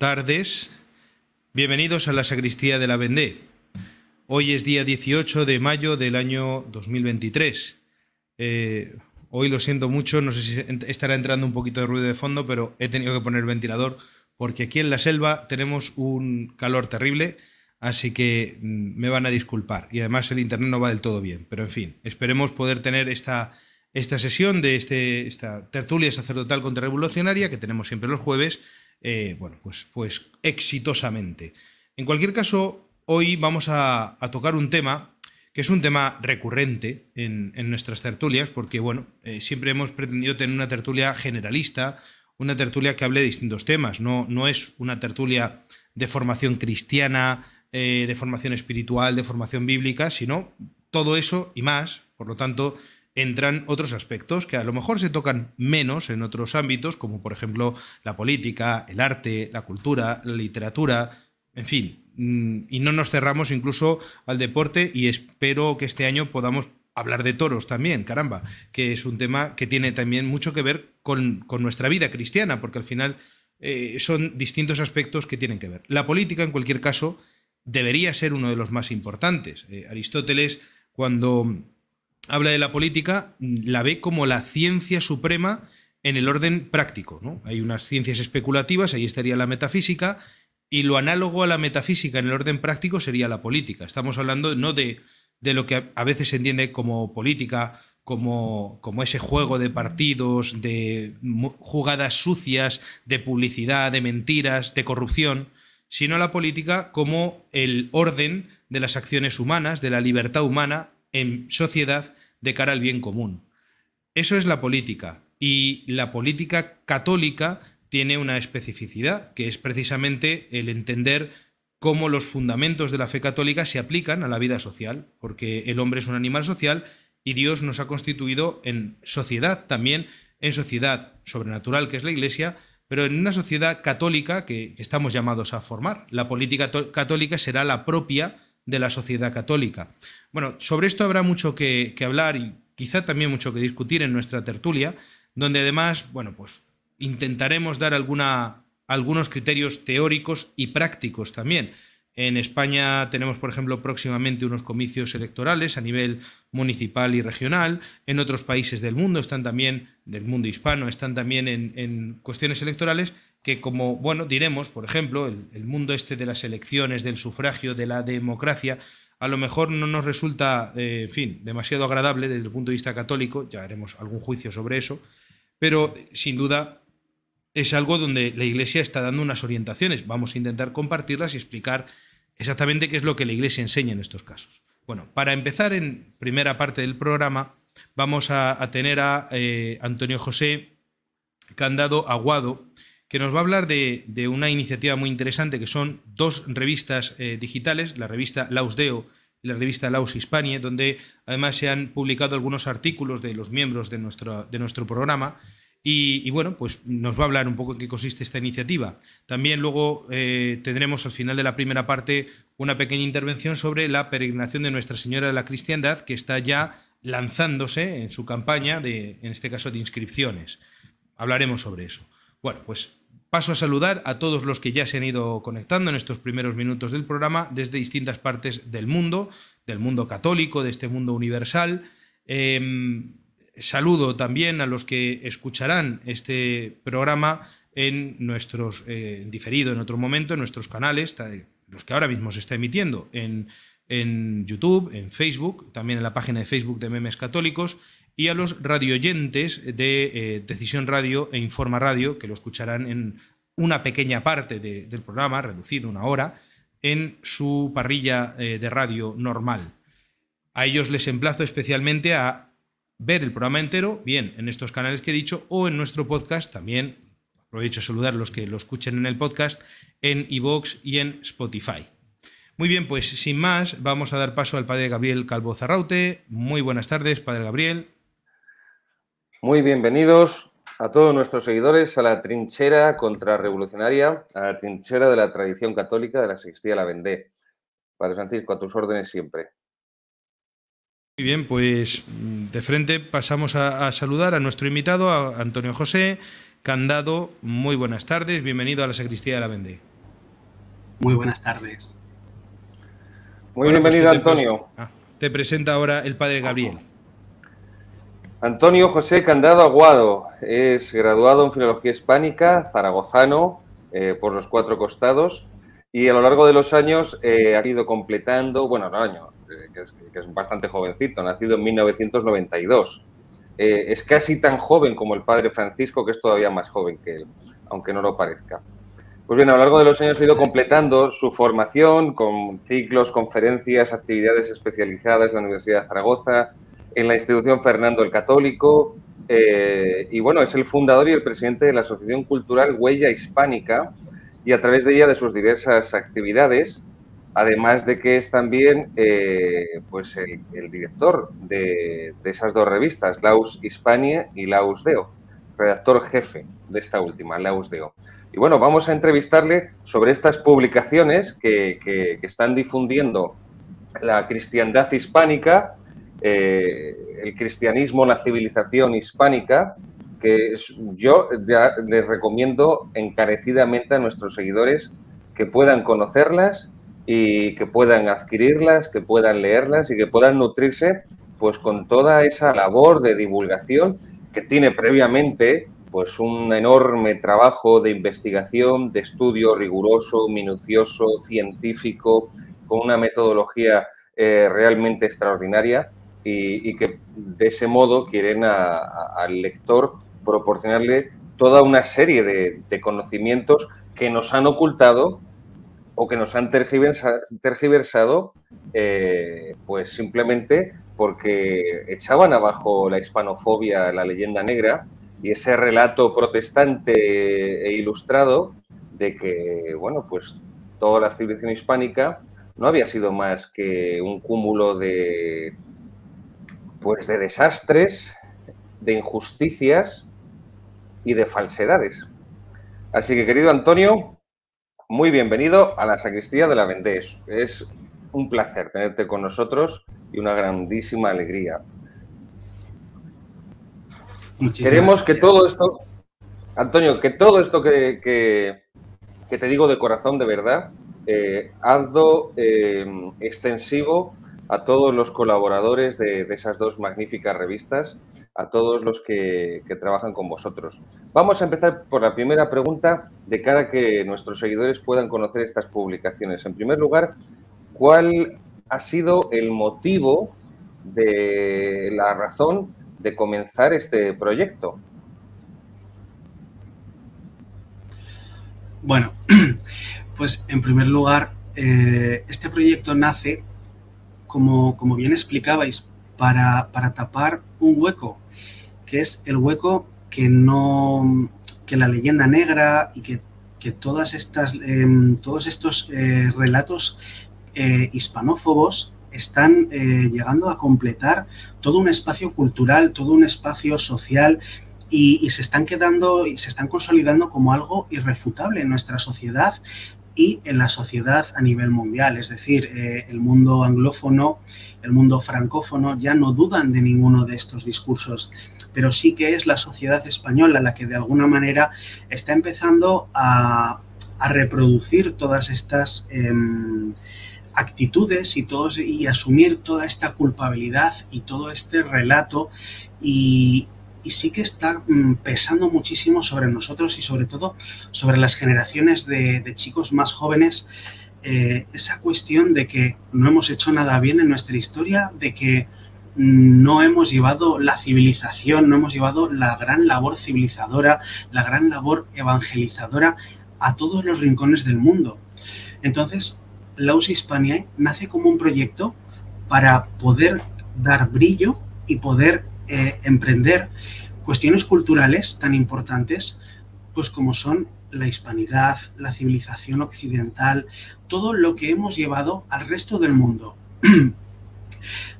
tardes. Bienvenidos a la sacristía de la Vendée. Hoy es día 18 de mayo del año 2023. Eh, hoy lo siento mucho, no sé si estará entrando un poquito de ruido de fondo, pero he tenido que poner ventilador porque aquí en la selva tenemos un calor terrible, así que mm, me van a disculpar. Y además el internet no va del todo bien, pero en fin, esperemos poder tener esta, esta sesión de este, esta tertulia sacerdotal contrarrevolucionaria que tenemos siempre los jueves eh, bueno, pues, pues exitosamente. En cualquier caso, hoy vamos a, tocar un tema que es un tema recurrente en, nuestras tertulias, porque bueno, eh, siempre hemos pretendido tener una tertulia generalista, una tertulia que hable de distintos temas, no, no es una tertulia de formación cristiana, eh, de formación espiritual, de formación bíblica, sino todo eso y más. Por lo tanto, entran otros aspectos que a lo mejor se tocan menos en otros ámbitos, como por ejemplo la política, el arte, la cultura, la literatura, en fin. Mm, y no nos cerramos incluso al deporte y espero que este año podamos hablar de toros también, caramba, que es un tema que tiene también mucho que ver con, nuestra vida cristiana, porque al final eh, son distintos aspectos que tienen que ver. La política, en cualquier caso, debería ser uno de los más importantes. Eh, Aristóteles, cuando habla de la política, la ve como la ciencia suprema en el orden práctico. ¿no? Hay unas ciencias especulativas, ahí estaría la metafísica, y lo análogo a la metafísica en el orden práctico sería la política. Estamos hablando no de, lo que a veces se entiende como política, como, como ese juego de partidos, de jugadas sucias, de publicidad, de mentiras, de corrupción, sino la política como el orden de las acciones humanas, de la libertad humana en sociedad de cara al bien común. Eso es la política. Y la política católica tiene una especificidad, que es precisamente el entender cómo los fundamentos de la fe católica se aplican a la vida social, porque el hombre es un animal social y Dios nos ha constituido en sociedad también, en sociedad sobrenatural que es la Iglesia, pero en una sociedad católica que, estamos llamados a formar. La política católica será la propia de la sociedad católica. Bueno, sobre esto habrá mucho que, hablar y quizá también mucho que discutir en nuestra tertulia, donde además, bueno, pues intentaremos dar alguna, algunos criterios teóricos y prácticos también. En España tenemos, por ejemplo, próximamente unos comicios electorales a nivel municipal y regional. En otros países del mundo están también, del mundo hispano, están también en cuestiones electorales que como, bueno, diremos, por ejemplo, el, mundo este de las elecciones, del sufragio, de la democracia, a lo mejor no nos resulta, eh, en fin, demasiado agradable desde el punto de vista católico, ya haremos algún juicio sobre eso, pero sin duda es algo donde la Iglesia está dando unas orientaciones. Vamos a intentar compartirlas y explicar exactamente qué es lo que la Iglesia enseña en estos casos. Bueno, para empezar en primera parte del programa, vamos a, tener a eh, Antonio José Candado Aguado, que nos va a hablar de, una iniciativa muy interesante que son dos revistas eh, digitales, la revista Lausdeo y la revista Laus Hispania, donde además se han publicado algunos artículos de los miembros de nuestro, de nuestro programa. Y, bueno, pues nos va a hablar un poco en qué consiste esta iniciativa. También luego eh, tendremos al final de la primera parte una pequeña intervención sobre la peregrinación de Nuestra Señora de la Cristiandad, que está ya lanzándose en su campaña, de, en este caso de inscripciones. Hablaremos sobre eso. Bueno, pues Paso a saludar a todos los que ya se han ido conectando en estos primeros minutos del programa desde distintas partes del mundo, del mundo católico, de este mundo universal. Em, saludo también a los que escucharán este programa en nuestros eh, diferido en otro momento, en nuestros canales, los que ahora mismo se está emitiendo en, en YouTube, en Facebook, también en la página de Facebook de Memes Católicos y a los radioyentes de eh, Decisión Radio e Informa Radio, que lo escucharán en una pequeña parte del programa, reducido una hora, en su parrilla eh, de radio normal. A ellos les emplazo especialmente a ver el programa entero, bien en estos canales que he dicho, o en nuestro podcast también. Aprovecho a saludar a los que lo escuchen en el podcast, en iVoox y en Spotify. Muy bien, pues sin más, vamos a dar paso al padre Gabriel Calvo Zarraute. Muy buenas tardes, padre Gabriel. Muy bienvenidos a todos nuestros seguidores a la trinchera contrarrevolucionaria, a la trinchera de la tradición católica de la Sextía la Vendée. Padre Francisco, a tus órdenes siempre. Muy bien, pues de frente pasamos a, saludar a nuestro invitado, a Antonio José Candado. Muy buenas tardes, bienvenido a la Sacristía de la Vendée. Muy buenas tardes. Muy pues bienvenido, Antonio. Ah, te presenta ahora el Padre Gabriel. Antonio José Candado Aguado es graduado en Filología Hispánica, zaragozano, eh, por los cuatro costados, y a lo largo de los años eh, ha ido completando, bueno, no año, eh, que es, bastante jovencito, nacido en 1992. es casi tan joven como el padre Francisco, que es todavía más joven que él, aunque no lo parezca. Pues bien, a lo largo de los años ha ido completando su formación con ciclos, conferencias, actividades especializadas en la Universidad de Zaragoza, en la institución Fernando el Católico. Eh, y bueno, es el fundador y el presidente de la Asociación Cultural Huella Hispánica y a través de ella de sus diversas actividades, además de que es también eh, pues el, director de, esas dos revistas, Laus Hispania y Laus Deo, redactor jefe de esta última, Laus Deo. Y bueno, vamos a entrevistarle sobre estas publicaciones que, que están difundiendo la cristiandad hispánica eh, el cristianismo, la civilización hispánica, que yo ya les recomiendo encarecidamente a nuestros seguidores que puedan conocerlas y que puedan adquirirlas, que puedan leerlas y que puedan nutrirse pues con toda esa labor de divulgación que tiene previamente pues un enorme trabajo de investigación, de estudio riguroso, minucioso, científico, con una metodología eh, realmente extraordinaria y, que de ese modo quieren al lector proporcionarle toda una serie de, conocimientos que nos han ocultado o que nos han tergiversado, eh, pues simplemente porque echaban abajo la hispanofobia, la leyenda negra y ese relato protestante e ilustrado de que, bueno, pues toda la civilización hispánica no había sido más que un cúmulo de pues de desastres, de injusticias y de falsedades. Así que, querido Antonio, muy bienvenido a la sacristía de la Vendés. Es un placer tenerte con nosotros y una grandísima alegría. Queremos que todo esto, Antonio, que todo esto que, te digo de corazón, de verdad, eh, hazlo eh, extensivo a todos los colaboradores de, esas dos magníficas revistas, a todos los que, trabajan con vosotros. Vamos a empezar por la primera pregunta de cara a que nuestros seguidores puedan conocer estas publicaciones. En primer lugar, ¿cuál ha sido el motivo de la razón de comenzar este proyecto? Bueno, pues en primer lugar, eh, este proyecto nace como, bien explicabais, para, tapar un hueco, que es el hueco que no que la leyenda negra y que, todas estas, em, todos estos eh, relatos eh, hispanófobos están eh, llegando a completar todo un espacio cultural, todo un espacio social y, se están quedando y se están consolidando como algo irrefutable en nuestra sociedad y en la sociedad a nivel mundial. Es decir, eh, el mundo anglófono, el mundo francófono ya no dudan de ninguno de estos discursos, pero sí que es la sociedad española la que de alguna manera está empezando a, reproducir todas estas... Em, actitudes y, todos, y asumir toda esta culpabilidad y todo este relato y, y sí que está mm, pesando muchísimo sobre nosotros y sobre todo sobre las generaciones de, chicos más jóvenes eh, esa cuestión de que no hemos hecho nada bien en nuestra historia, de que no hemos llevado la civilización, no hemos llevado la gran labor civilizadora, la gran labor evangelizadora a todos los rincones del mundo. Entonces, Laus Hispania nace como un proyecto para poder dar brillo y poder eh, emprender cuestiones culturales tan importantes pues como son la hispanidad, la civilización occidental, todo lo que hemos llevado al resto del mundo.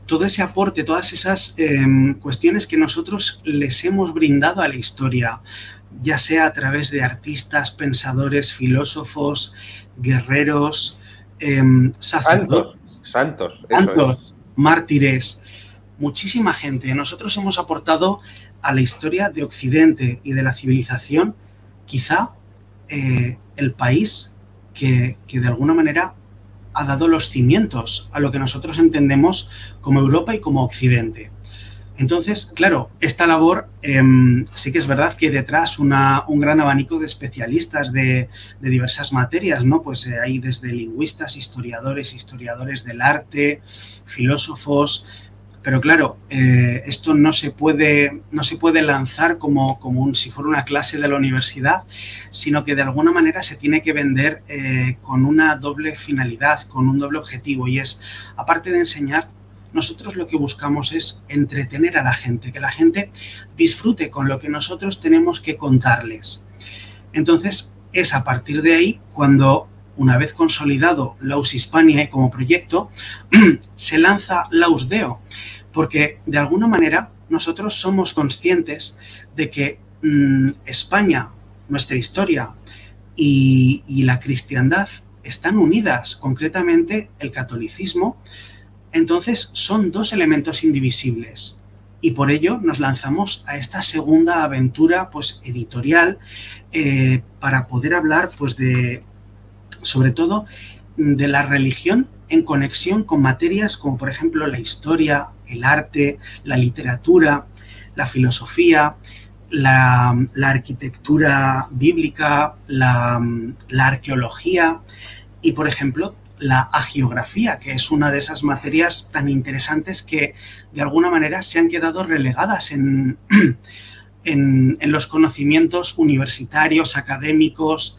todo ese aporte, todas esas em, cuestiones que nosotros les hemos brindado a la historia, ya sea a través de artistas, pensadores, filósofos, guerreros, em, sacerdotes, santos, santos mártires, muchísima gente. Nosotros hemos aportado a la historia de Occidente y de la civilización quizá eh, el país que, de alguna manera ha dado los cimientos a lo que nosotros entendemos como Europa y como Occidente. Entonces, claro, esta labor em, sí que es verdad que detrás una, un gran abanico de especialistas de, diversas materias, ¿no? Pues eh, hay desde lingüistas, historiadores, historiadores del arte, filósofos, pero claro, eh, esto no se puede, no se puede lanzar como, si fuera una clase de la universidad, sino que de alguna manera se tiene que vender eh, con una doble finalidad, con un doble objetivo, y es, aparte de enseñar, nosotros lo que buscamos es entretener a la gente, que la gente disfrute con lo que nosotros tenemos que contarles. Entonces, es a partir de ahí cuando una vez consolidado Laus Hispania como proyecto, se lanza Laus Deo, porque de alguna manera nosotros somos conscientes de que mm, España, nuestra historia y, la cristiandad están unidas, concretamente el catolicismo, entonces son dos elementos indivisibles y por ello nos lanzamos a esta segunda aventura pues editorial eh, para poder hablar pues de, sobre todo mm, de la religión en conexión con materias como por ejemplo la historia, el arte, la literatura, la filosofía, la, arquitectura bíblica, mm, la, arqueología y por ejemplo la agiografía, que es una de esas materias tan interesantes que de alguna manera se han quedado relegadas en, en los conocimientos universitarios, académicos,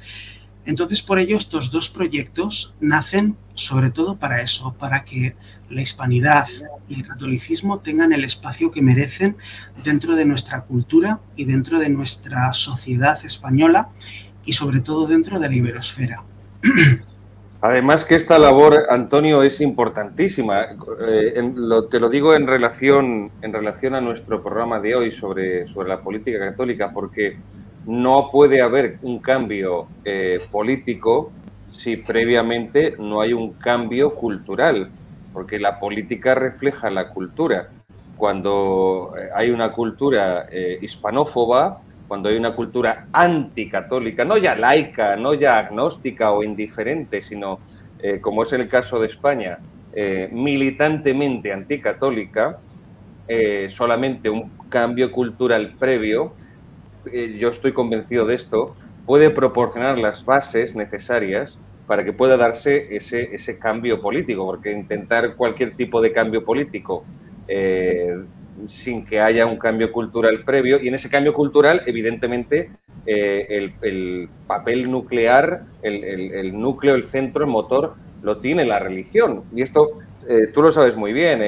entonces, por ello, estos dos proyectos nacen sobre todo para eso, para que la hispanidad y el catolicismo tengan el espacio que merecen dentro de nuestra cultura y dentro de nuestra sociedad española y sobre todo dentro de la iberosfera. Además que esta labor, Antonio, es importantísima. Eh, te lo digo en relación, en relación a nuestro programa de hoy sobre, sobre la política católica, porque no puede haber un cambio eh, político si previamente no hay un cambio cultural, porque la política refleja la cultura. Cuando eh, hay una cultura eh, hispanófoba, cuando hay una cultura anticatólica, no ya laica, no ya agnóstica o indiferente, sino, como es el caso de España, militantemente anticatólica, solamente un cambio cultural previo eh, yo estoy convencido de esto, puede proporcionar las bases necesarias para que pueda darse ese, ese cambio político, porque intentar cualquier tipo de cambio político eh, sin que haya un cambio cultural previo, y en ese cambio cultural, evidentemente, eh, el, papel nuclear, el, el, núcleo, el centro, el motor, lo tiene la religión. Y esto tú lo sabes muy bien.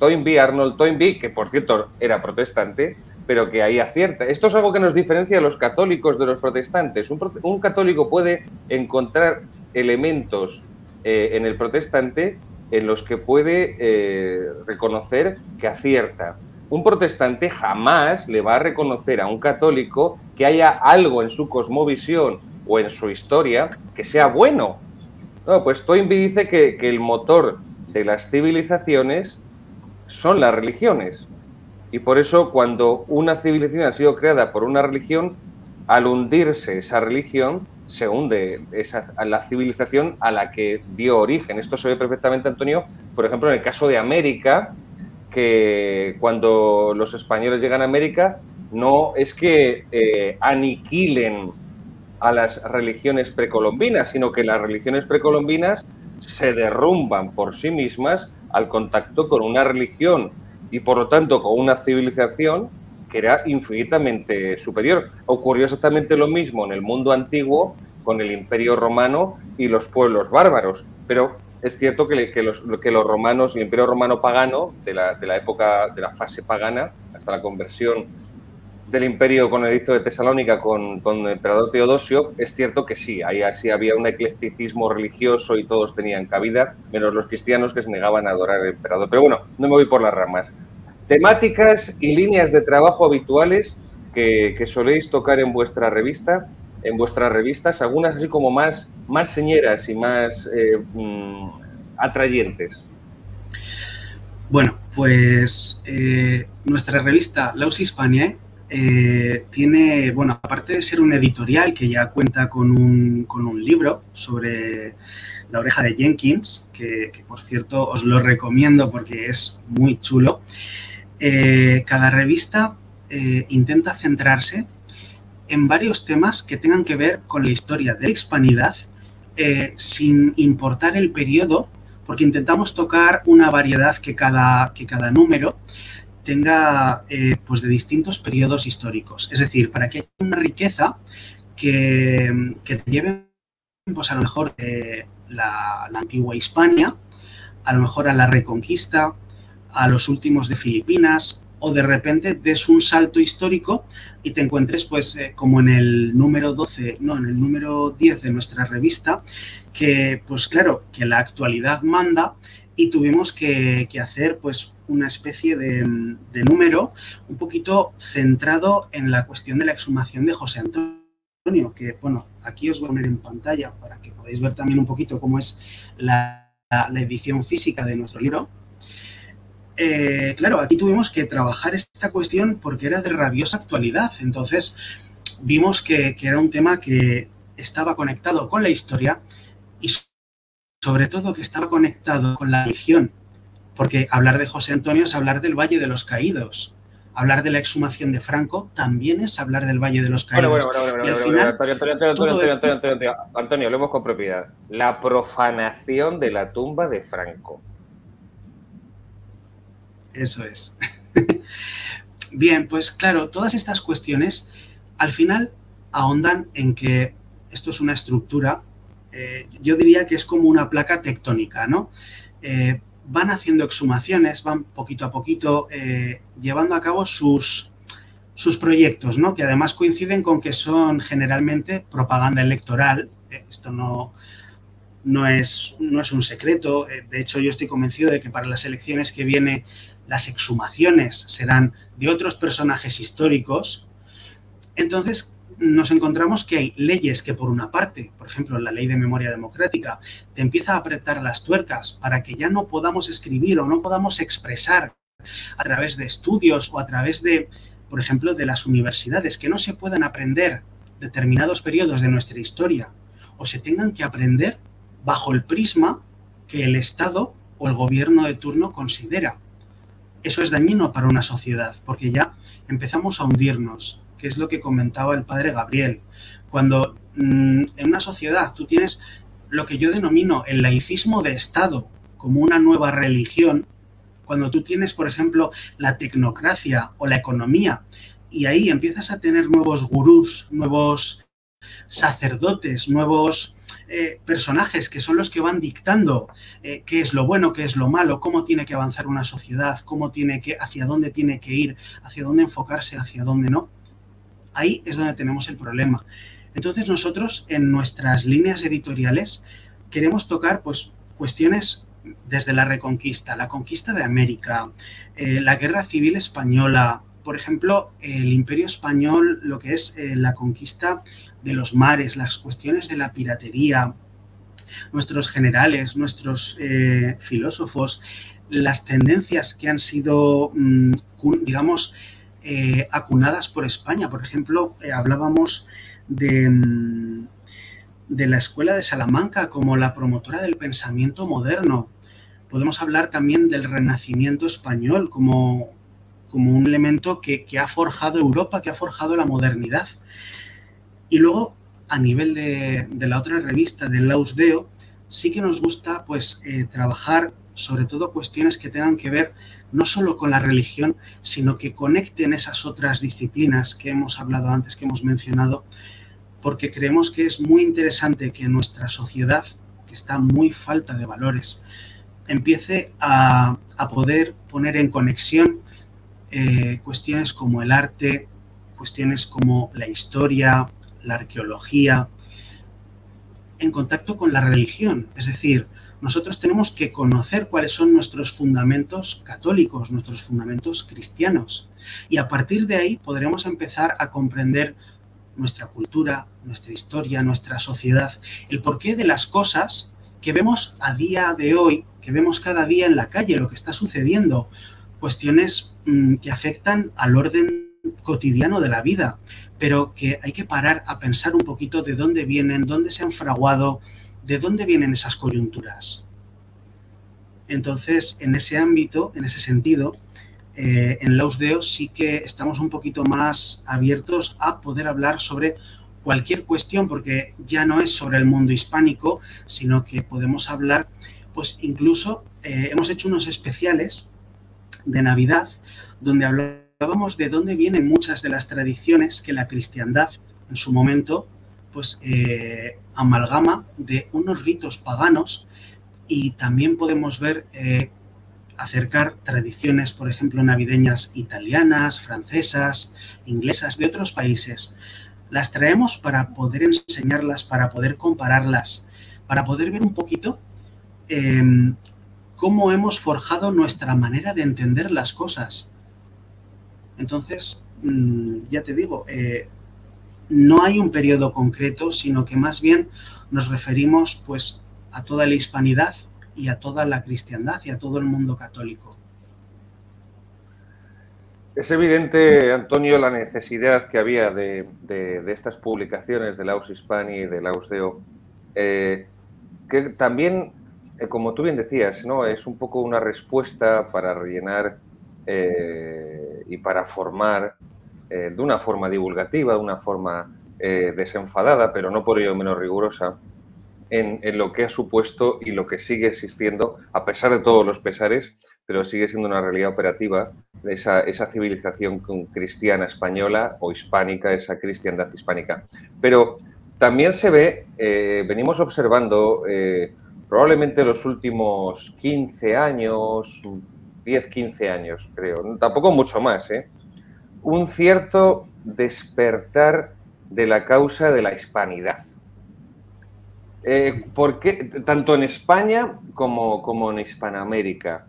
Toynbee, Arnold Toynbee, que por cierto era protestante, pero que ahí acierta. Esto es algo que nos diferencia a los católicos de los protestantes. Un, católico puede encontrar elementos eh, en el protestante en los que puede eh, reconocer que acierta. Un protestante jamás le va a reconocer a un católico que haya algo en su cosmovisión o en su historia que sea bueno. No, pues Toynbee dice que el motor de las civilizaciones son las religiones. Y por eso cuando una civilización ha sido creada por una religión, al hundirse esa religión, se hunde la civilización a la que dio origen. Esto se ve perfectamente, Antonio, por ejemplo, en el caso de América, que cuando los españoles llegan a América, no es que eh, aniquilen a las religiones precolombinas, sino que las religiones precolombinas se derrumban por sí mismas al contacto con una religión y por lo tanto con una civilización que era infinitamente superior. Ocurrió exactamente lo mismo en el mundo antiguo con el imperio romano y los pueblos bárbaros, pero es cierto que, que, los, que los romanos, el imperio romano pagano, de la, de la época de la fase pagana hasta la conversión del imperio con el edicto de Tesalónica, con, el emperador Teodosio, es cierto que sí, ahí así había un eclecticismo religioso y todos tenían cabida, menos los cristianos que se negaban a adorar al emperador. Pero bueno, no me voy por las ramas. Temáticas y líneas de trabajo habituales que, soléis tocar en vuestra revista, en vuestras revistas, algunas así como más, más señeras y más eh, mm, atrayentes. Bueno, pues eh, nuestra revista Laus Hispaniae eh, tiene, bueno, aparte de ser un editorial que ya cuenta con un, libro sobre la oreja de Jenkins, que, por cierto os lo recomiendo porque es muy chulo, eh, cada revista eh, intenta centrarse en varios temas que tengan que ver con la historia de la hispanidad, sin importar el periodo, porque intentamos tocar una variedad que cada, que cada número tenga eh, pues de distintos periodos históricos. Es decir, para que haya una riqueza que, te lleve pues a lo mejor de la, antigua Hispania, a lo mejor a la Reconquista, a los últimos de Filipinas, o de repente des un salto histórico y te encuentres pues eh, como en el número 12, no, en el número 10 de nuestra revista, que pues claro, que la actualidad manda y tuvimos que, hacer pues una especie de, número un poquito centrado en la cuestión de la exhumación de José Antonio, que bueno, aquí os voy a poner en pantalla para que podáis ver también un poquito cómo es la, edición física de nuestro libro. Eh, claro, aquí tuvimos que trabajar esta cuestión porque era de rabiosa actualidad, entonces vimos que era un tema que estaba conectado con la historia sobre todo que estaba conectado con la religión, porque hablar de José Antonio es hablar del Valle de los Caídos. Hablar de la exhumación de Franco también es hablar del Valle de los Caídos. Antonio, Antonio, lo hemos con propiedad. La profanación de la tumba de Franco. Eso es. Bien, pues claro, todas estas cuestiones al final ahondan en que esto es una estructura eh, yo diría que es como una placa tectónica, ¿no? Eh, van haciendo exhumaciones, van poquito a poquito eh, llevando a cabo sus, sus proyectos, ¿no? Que además coinciden con que son generalmente propaganda electoral. esto no, no, es, no es un secreto. de hecho, yo estoy convencido de que para las elecciones que viene las exhumaciones serán de otros personajes históricos. Entonces, nos encontramos que hay leyes que por una parte, por ejemplo, la ley de memoria democrática, te empieza a apretar las tuercas para que ya no podamos escribir o no podamos expresar a través de estudios o a través de, por ejemplo, de las universidades, que no se puedan aprender determinados periodos de nuestra historia o se tengan que aprender bajo el prisma que el Estado o el gobierno de turno considera. Eso es dañino para una sociedad, porque ya empezamos a hundirnos, que es lo que comentaba el padre Gabriel. Cuando mm, en una sociedad tú tienes lo que yo denomino el laicismo de Estado como una nueva religión, cuando tú tienes, por ejemplo, la tecnocracia o la economía, y ahí empiezas a tener nuevos gurús, nuevos sacerdotes, nuevos eh, personajes que son los que van dictando eh, qué es lo bueno, qué es lo malo, cómo tiene que avanzar una sociedad, cómo tiene que, hacia dónde tiene que ir, hacia dónde enfocarse, hacia dónde no. Ahí es donde tenemos el problema. Entonces nosotros en nuestras líneas editoriales queremos tocar pues, cuestiones desde la Reconquista, la conquista de América, eh, la Guerra Civil Española, por ejemplo, el Imperio Español, lo que es eh, la conquista de los mares, las cuestiones de la piratería, nuestros generales, nuestros eh, filósofos, las tendencias que han sido, mm, digamos, eh, acunadas por España. Por ejemplo, eh, hablábamos de, mm, de la Escuela de Salamanca como la promotora del pensamiento moderno. Podemos hablar también del Renacimiento español como, como un elemento que, ha forjado Europa, que ha forjado la modernidad. Y luego, a nivel de, la otra revista, del Lausdeo, sí que nos gusta pues, eh, trabajar sobre todo cuestiones que tengan que ver no solo con la religión, sino que conecten esas otras disciplinas que hemos hablado antes, que hemos mencionado, porque creemos que es muy interesante que nuestra sociedad, que está muy falta de valores, empiece a, poder poner en conexión eh, cuestiones como el arte, cuestiones como la historia, la arqueología, en contacto con la religión. Es decir, nosotros tenemos que conocer cuáles son nuestros fundamentos católicos, nuestros fundamentos cristianos. Y a partir de ahí podremos empezar a comprender nuestra cultura, nuestra historia, nuestra sociedad, el porqué de las cosas que vemos a día de hoy, que vemos cada día en la calle, lo que está sucediendo, cuestiones mm, que afectan al orden cotidiano de la vida, pero que hay que parar a pensar un poquito de dónde vienen, dónde se han fraguado, ¿de dónde vienen esas coyunturas? Entonces, en ese ámbito, en ese sentido, eh, en en Deos sí que estamos un poquito más abiertos a poder hablar sobre cualquier cuestión, porque ya no es sobre el mundo hispánico, sino que podemos hablar, pues incluso eh, hemos hecho unos especiales de Navidad, donde hablábamos de dónde vienen muchas de las tradiciones que la cristiandad en su momento pues eh, amalgama de unos ritos paganos y también podemos ver eh, acercar tradiciones, por ejemplo, navideñas italianas, francesas, inglesas, de otros países. Las traemos para poder enseñarlas, para poder compararlas, para poder ver un poquito em, cómo hemos forjado nuestra manera de entender las cosas. Entonces, mm, ya te digo, eh, no hay un periodo concreto, sino que más bien nos referimos pues a toda la hispanidad y a toda la cristiandad y a todo el mundo católico. Es evidente, Antonio, la necesidad que había de, estas publicaciones de Laus Hispani y de Laus Deo, eh, que también, eh, como tú bien decías, ¿no? es un poco una respuesta para rellenar eh, y para formar eh, de una forma divulgativa, de una forma eh, desenfadada, pero no por ello menos rigurosa, en, lo que ha supuesto y lo que sigue existiendo, a pesar de todos los pesares, pero sigue siendo una realidad operativa, de esa, civilización cristiana española o hispánica, esa cristiandad hispánica. Pero también se ve, eh, venimos observando probablemente los últimos 15 años, 10, 15 años, creo, tampoco mucho más, ¿eh? un cierto despertar de la causa de la hispanidad. Eh, porque, tanto en España como, en Hispanoamérica.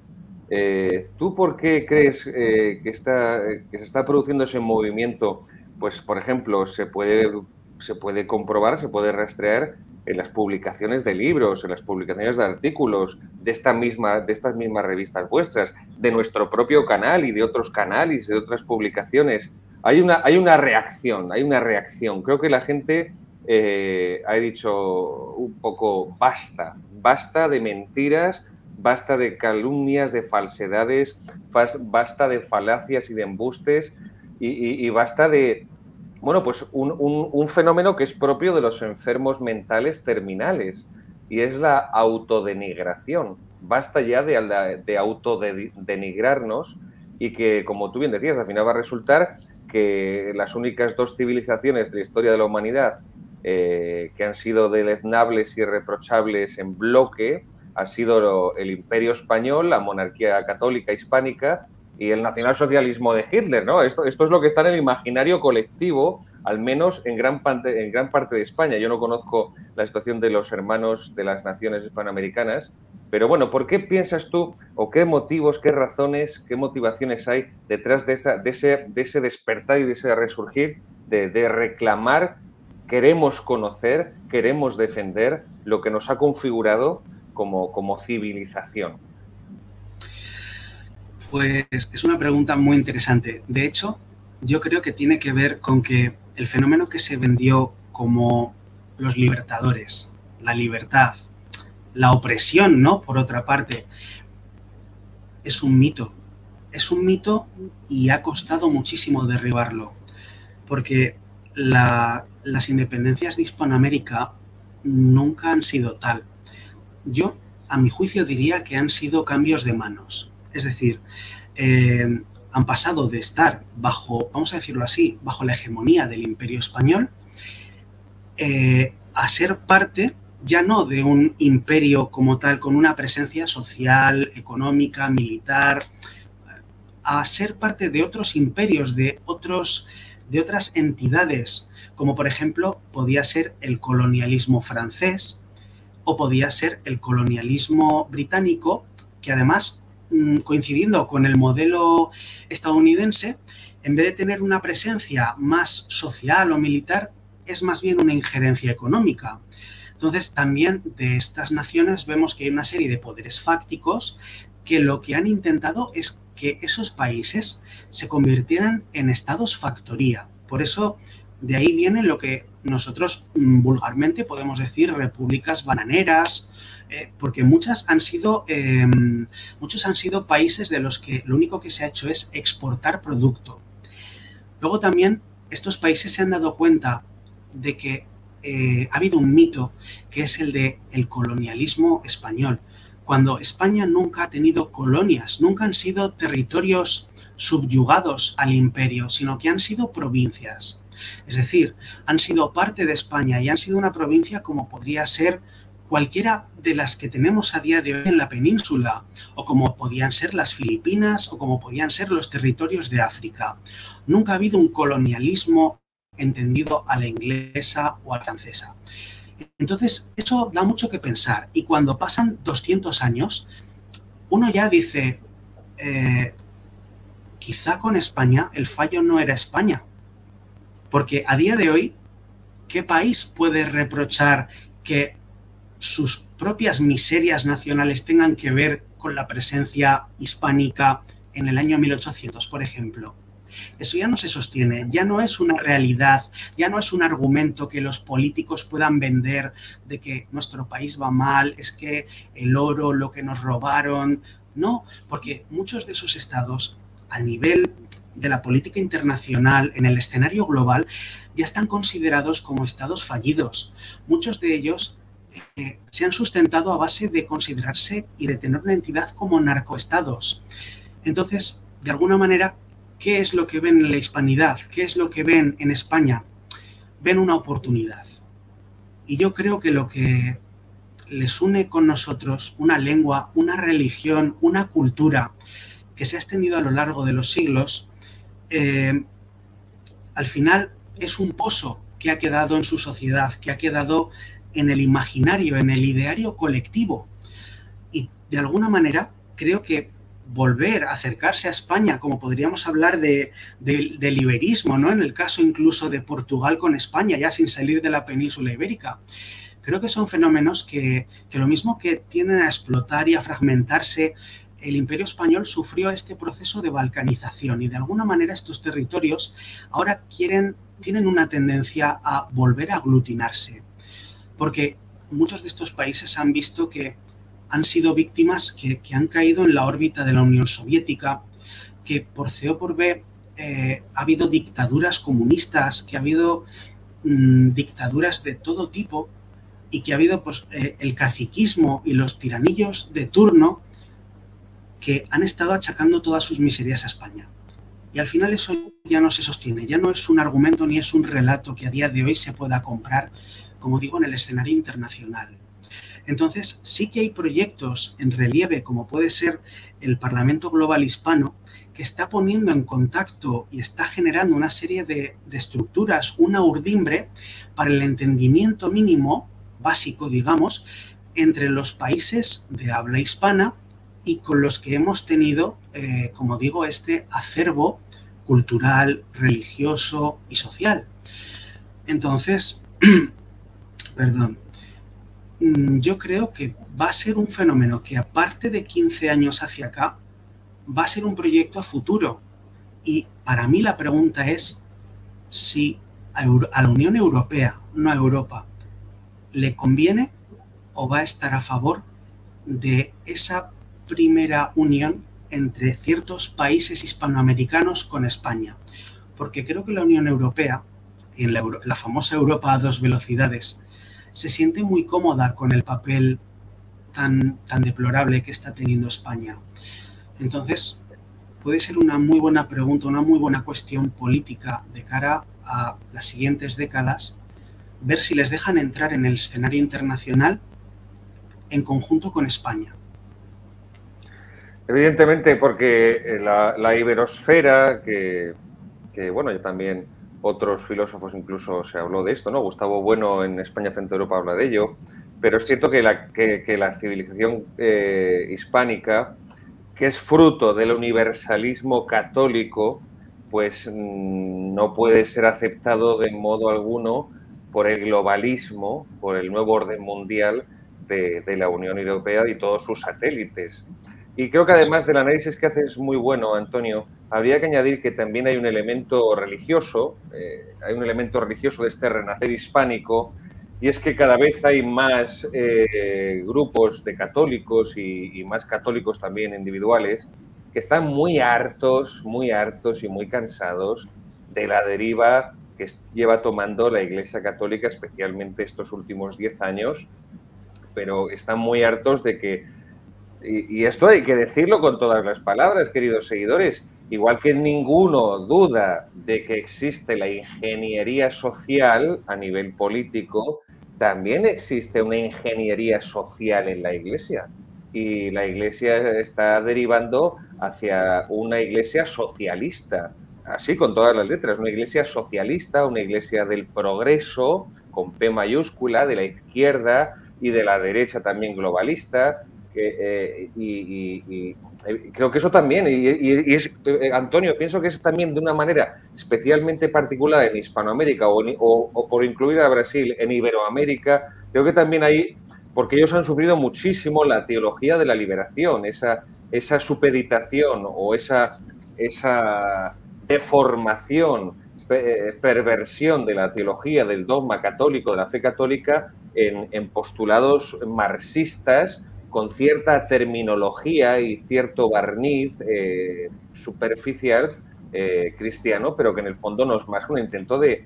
Eh, ¿Tú por qué crees eh, que, está, que se está produciendo ese movimiento? Pues, por ejemplo, se puede, se puede comprobar, se puede rastrear en las publicaciones de libros, en las publicaciones de artículos, de, esta misma, de estas mismas revistas vuestras, de nuestro propio canal y de otros canales, de otras publicaciones. Hay una, hay una reacción, hay una reacción. Creo que la gente eh, ha dicho un poco basta, basta de mentiras, basta de calumnias, de falsedades, basta de falacias y de embustes y basta de, bueno, pues un, fenómeno que es propio de los enfermos mentales terminales y es la autodenigración. Basta ya de, autodenigrarnos y que, como tú bien decías, al final va a resultar que las únicas dos civilizaciones de la historia de la humanidad eh, que han sido deleznables y reprochables en bloque ha sido el Imperio Español, la monarquía católica hispánica y el nacionalsocialismo de Hitler, ¿no? Esto, esto es lo que está en el imaginario colectivo, al menos en gran, parte, en gran parte de España. Yo no conozco la situación de los hermanos de las naciones hispanoamericanas, pero bueno, ¿por qué piensas tú o qué motivos, qué razones, qué motivaciones hay detrás de, de, ese, despertar y de ese resurgir, de, de reclamar, queremos conocer, queremos defender lo que nos ha configurado como, como civilización? Pues es una pregunta muy interesante. De hecho, yo creo que tiene que ver con que el fenómeno que se vendió como los libertadores, la libertad, la opresión, ¿no? Por otra parte, es un mito. Es un mito y ha costado muchísimo derribarlo. Porque las independencias de Hispanoamérica nunca han sido tal. Yo, a mi juicio, diría que han sido cambios de manos. Es decir, eh, han pasado de estar bajo, vamos a decirlo así, bajo la hegemonía del imperio español, eh, a ser parte ya no de un imperio como tal, con una presencia social, económica, militar, a ser parte de otros imperios, de, otros, de otras entidades, como por ejemplo podía ser el colonialismo francés o podía ser el colonialismo británico, que además Mm, coincidiendo con el modelo estadounidense, en vez de tener una presencia más social o militar, es más bien una injerencia económica. Entonces, también de estas naciones vemos que hay una serie de poderes fácticos que lo que han intentado es que esos países se convirtieran en estados factoría. Por eso, de ahí viene lo que nosotros mm, vulgarmente podemos decir repúblicas bananeras, eh, porque muchas han sido, em, muchos han sido países de los que lo único que se ha hecho es exportar producto. Luego también estos países se han dado cuenta de que eh, ha habido un mito que es el de colonialismo español, cuando España nunca ha tenido colonias, nunca han sido territorios subyugados al imperio, sino que han sido provincias. Es decir, han sido parte de España y han sido una provincia como podría ser cualquiera de las que tenemos a día de hoy en la península, o como podían ser las Filipinas o como podían ser los territorios de África. Nunca ha habido un colonialismo entendido a la inglesa o a la francesa. Entonces, eso da mucho que pensar. Y cuando pasan 200 años, uno ya dice, eh, quizá con España el fallo no era España. Porque a día de hoy, ¿qué país puede reprochar que sus propias miserias nacionales tengan que ver con la presencia hispánica en el año 1800, por ejemplo. Eso ya no se sostiene, ya no es una realidad, ya no es un argumento que los políticos puedan vender de que nuestro país va mal, es que el oro, lo que nos robaron, no, porque muchos de sus estados a nivel de la política internacional en el escenario global ya están considerados como estados fallidos. Muchos de ellos se han sustentado a base de considerarse y de tener una entidad como narcoestados. Entonces, de alguna manera, ¿qué es lo que ven en la hispanidad? ¿Qué es lo que ven en España? Ven una oportunidad. Y yo creo que lo que les une con nosotros, una lengua, una religión, una cultura que se ha extendido a lo largo de los siglos, eh, al final es un pozo que ha quedado en su sociedad, que ha quedado en el imaginario, en el ideario colectivo. Y de alguna manera creo que volver a acercarse a España, como podríamos hablar de, del iberismo, ¿no? en el caso incluso de Portugal con España, ya sin salir de la península ibérica. Creo que son fenómenos que, lo mismo que tienden a explotar y a fragmentarse el imperio español sufrió este proceso de balcanización y de alguna manera estos territorios ahora quieren, tienen una tendencia a volver a aglutinarse, porque muchos de estos países han visto que han sido víctimas que, han caído en la órbita de la Unión Soviética, que por C o por B eh, ha habido dictaduras comunistas, que ha habido mm, dictaduras de todo tipo y que ha habido pues, eh, el caciquismo y los tiranillos de turno que han estado achacando todas sus miserias a España. Y al final eso ya no se sostiene, ya no es un argumento ni es un relato que a día de hoy se pueda comprar como digo, en el escenario internacional. Entonces, sí que hay proyectos en relieve, como puede ser el Parlamento Global Hispano, que está poniendo en contacto y está generando una serie de, estructuras, una urdimbre para el entendimiento mínimo, básico, digamos, entre los países de habla hispana y con los que hemos tenido, eh, como digo, este acervo cultural, religioso y social. Entonces, perdón, mm, yo creo que va a ser un fenómeno que aparte de 15 años hacia acá, va a ser un proyecto a futuro. Y para mí la pregunta es si a la Unión Europea, no a Europa, le conviene o va a estar a favor de esa primera unión entre ciertos países hispanoamericanos con España. Porque creo que la Unión Europea, en la famosa Europa a dos velocidades, se siente muy cómoda con el papel tan, tan deplorable que está teniendo España. Entonces, puede ser una muy buena pregunta, una muy buena cuestión política de cara a las siguientes décadas, ver si les dejan entrar en el escenario internacional en conjunto con España. Evidentemente, porque eh, la, iberosfera, que, bueno, yo también otros filósofos incluso se habló de esto, ¿no? Gustavo Bueno en España frente a Europa habla de ello, pero es cierto que la, la civilización eh, hispánica, que es fruto del universalismo católico, pues mm, no puede ser aceptado de modo alguno por el globalismo, por el nuevo orden mundial de, de la Unión Europea y todos sus satélites. Y creo que además del análisis que haces es muy bueno, Antonio. Habría que añadir que también hay un elemento religioso, eh, hay un elemento religioso de este renacer hispánico, y es que cada vez hay más eh, grupos de católicos y, y, más católicos también individuales que están muy hartos, muy hartos y muy cansados de la deriva que lleva tomando la Iglesia Católica, especialmente estos últimos 10 años, pero están muy hartos de que y, esto hay que decirlo con todas las palabras, queridos seguidores. Igual que ninguno duda de que existe la ingeniería social a nivel político, también existe una ingeniería social en la Iglesia. Y la Iglesia está derivando hacia una Iglesia socialista, así con todas las letras, una Iglesia socialista, una Iglesia del progreso, con P mayúscula, de la izquierda y de la derecha también globalista, eh, y, eh, creo que eso también, y, es, eh, Antonio, pienso que es también de una manera especialmente particular en Hispanoamérica o, por incluir a Brasil en Iberoamérica, creo que también hay, porque ellos han sufrido muchísimo la teología de la liberación, esa, esa supeditación o esa, esa deformación, perversión de la teología, del dogma católico, de la fe católica, en postulados marxistas con cierta terminología y cierto barniz eh, superficial eh, cristiano, pero que en el fondo no es más que un intento de,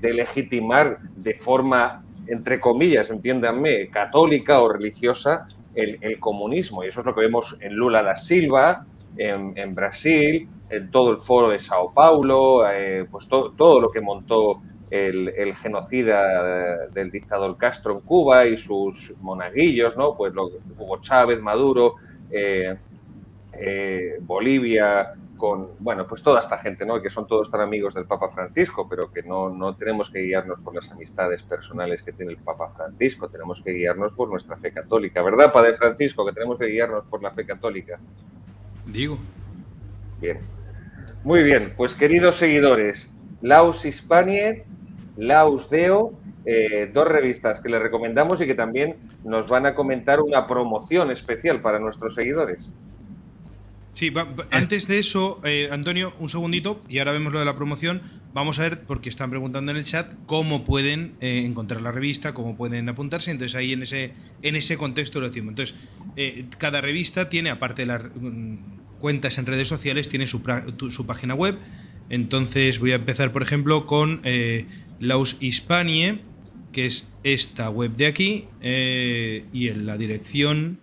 legitimar de forma, entre comillas, entiéndanme, católica o religiosa el, comunismo. Y eso es lo que vemos en Lula da Silva, en, Brasil, en todo el foro de Sao Paulo, eh, pues todo lo que montó el, genocida eh, del dictador Castro en Cuba y sus monaguillos, ¿no? Pues lo, Hugo Chávez, Maduro, eh, eh, Bolivia, con, bueno, pues toda esta gente, ¿no? Que son todos tan amigos del Papa Francisco, pero que no, no tenemos que guiarnos por las amistades personales que tiene el Papa Francisco, tenemos que guiarnos por nuestra fe católica, ¿verdad, Padre Francisco? Que tenemos que guiarnos por la fe católica. Digo. Bien. Muy bien, pues queridos seguidores, Laus Hispanie Lausdeo, eh, dos revistas que les recomendamos y que también nos van a comentar una promoción especial para nuestros seguidores. Sí, antes de eso, eh, Antonio, un segundito, y ahora vemos lo de la promoción. Vamos a ver, porque están preguntando en el chat, cómo pueden eh, encontrar la revista, cómo pueden apuntarse. Entonces ahí en ese, en ese contexto lo decimos. Entonces, cada revista tiene, aparte de las mm, cuentas en redes sociales, tiene su, su página web. Entonces voy a empezar, por ejemplo, con Laus Hispanie, que es esta web de aquí, eh, y en la dirección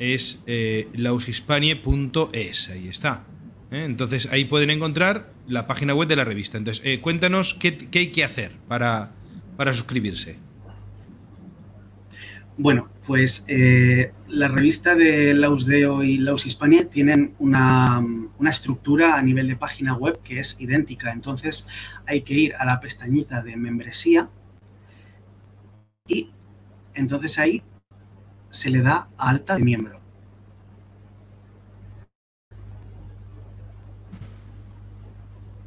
es eh, laushispanie.es, ahí está. ¿eh? Entonces ahí pueden encontrar la página web de la revista. Entonces, cuéntanos qué, hay que hacer para, para suscribirse. Bueno, pues eh, la revista de Lausdeo y Laus Hispania tienen una, estructura a nivel de página web que es idéntica. Entonces hay que ir a la pestañita de membresía y entonces ahí se le da alta de miembro.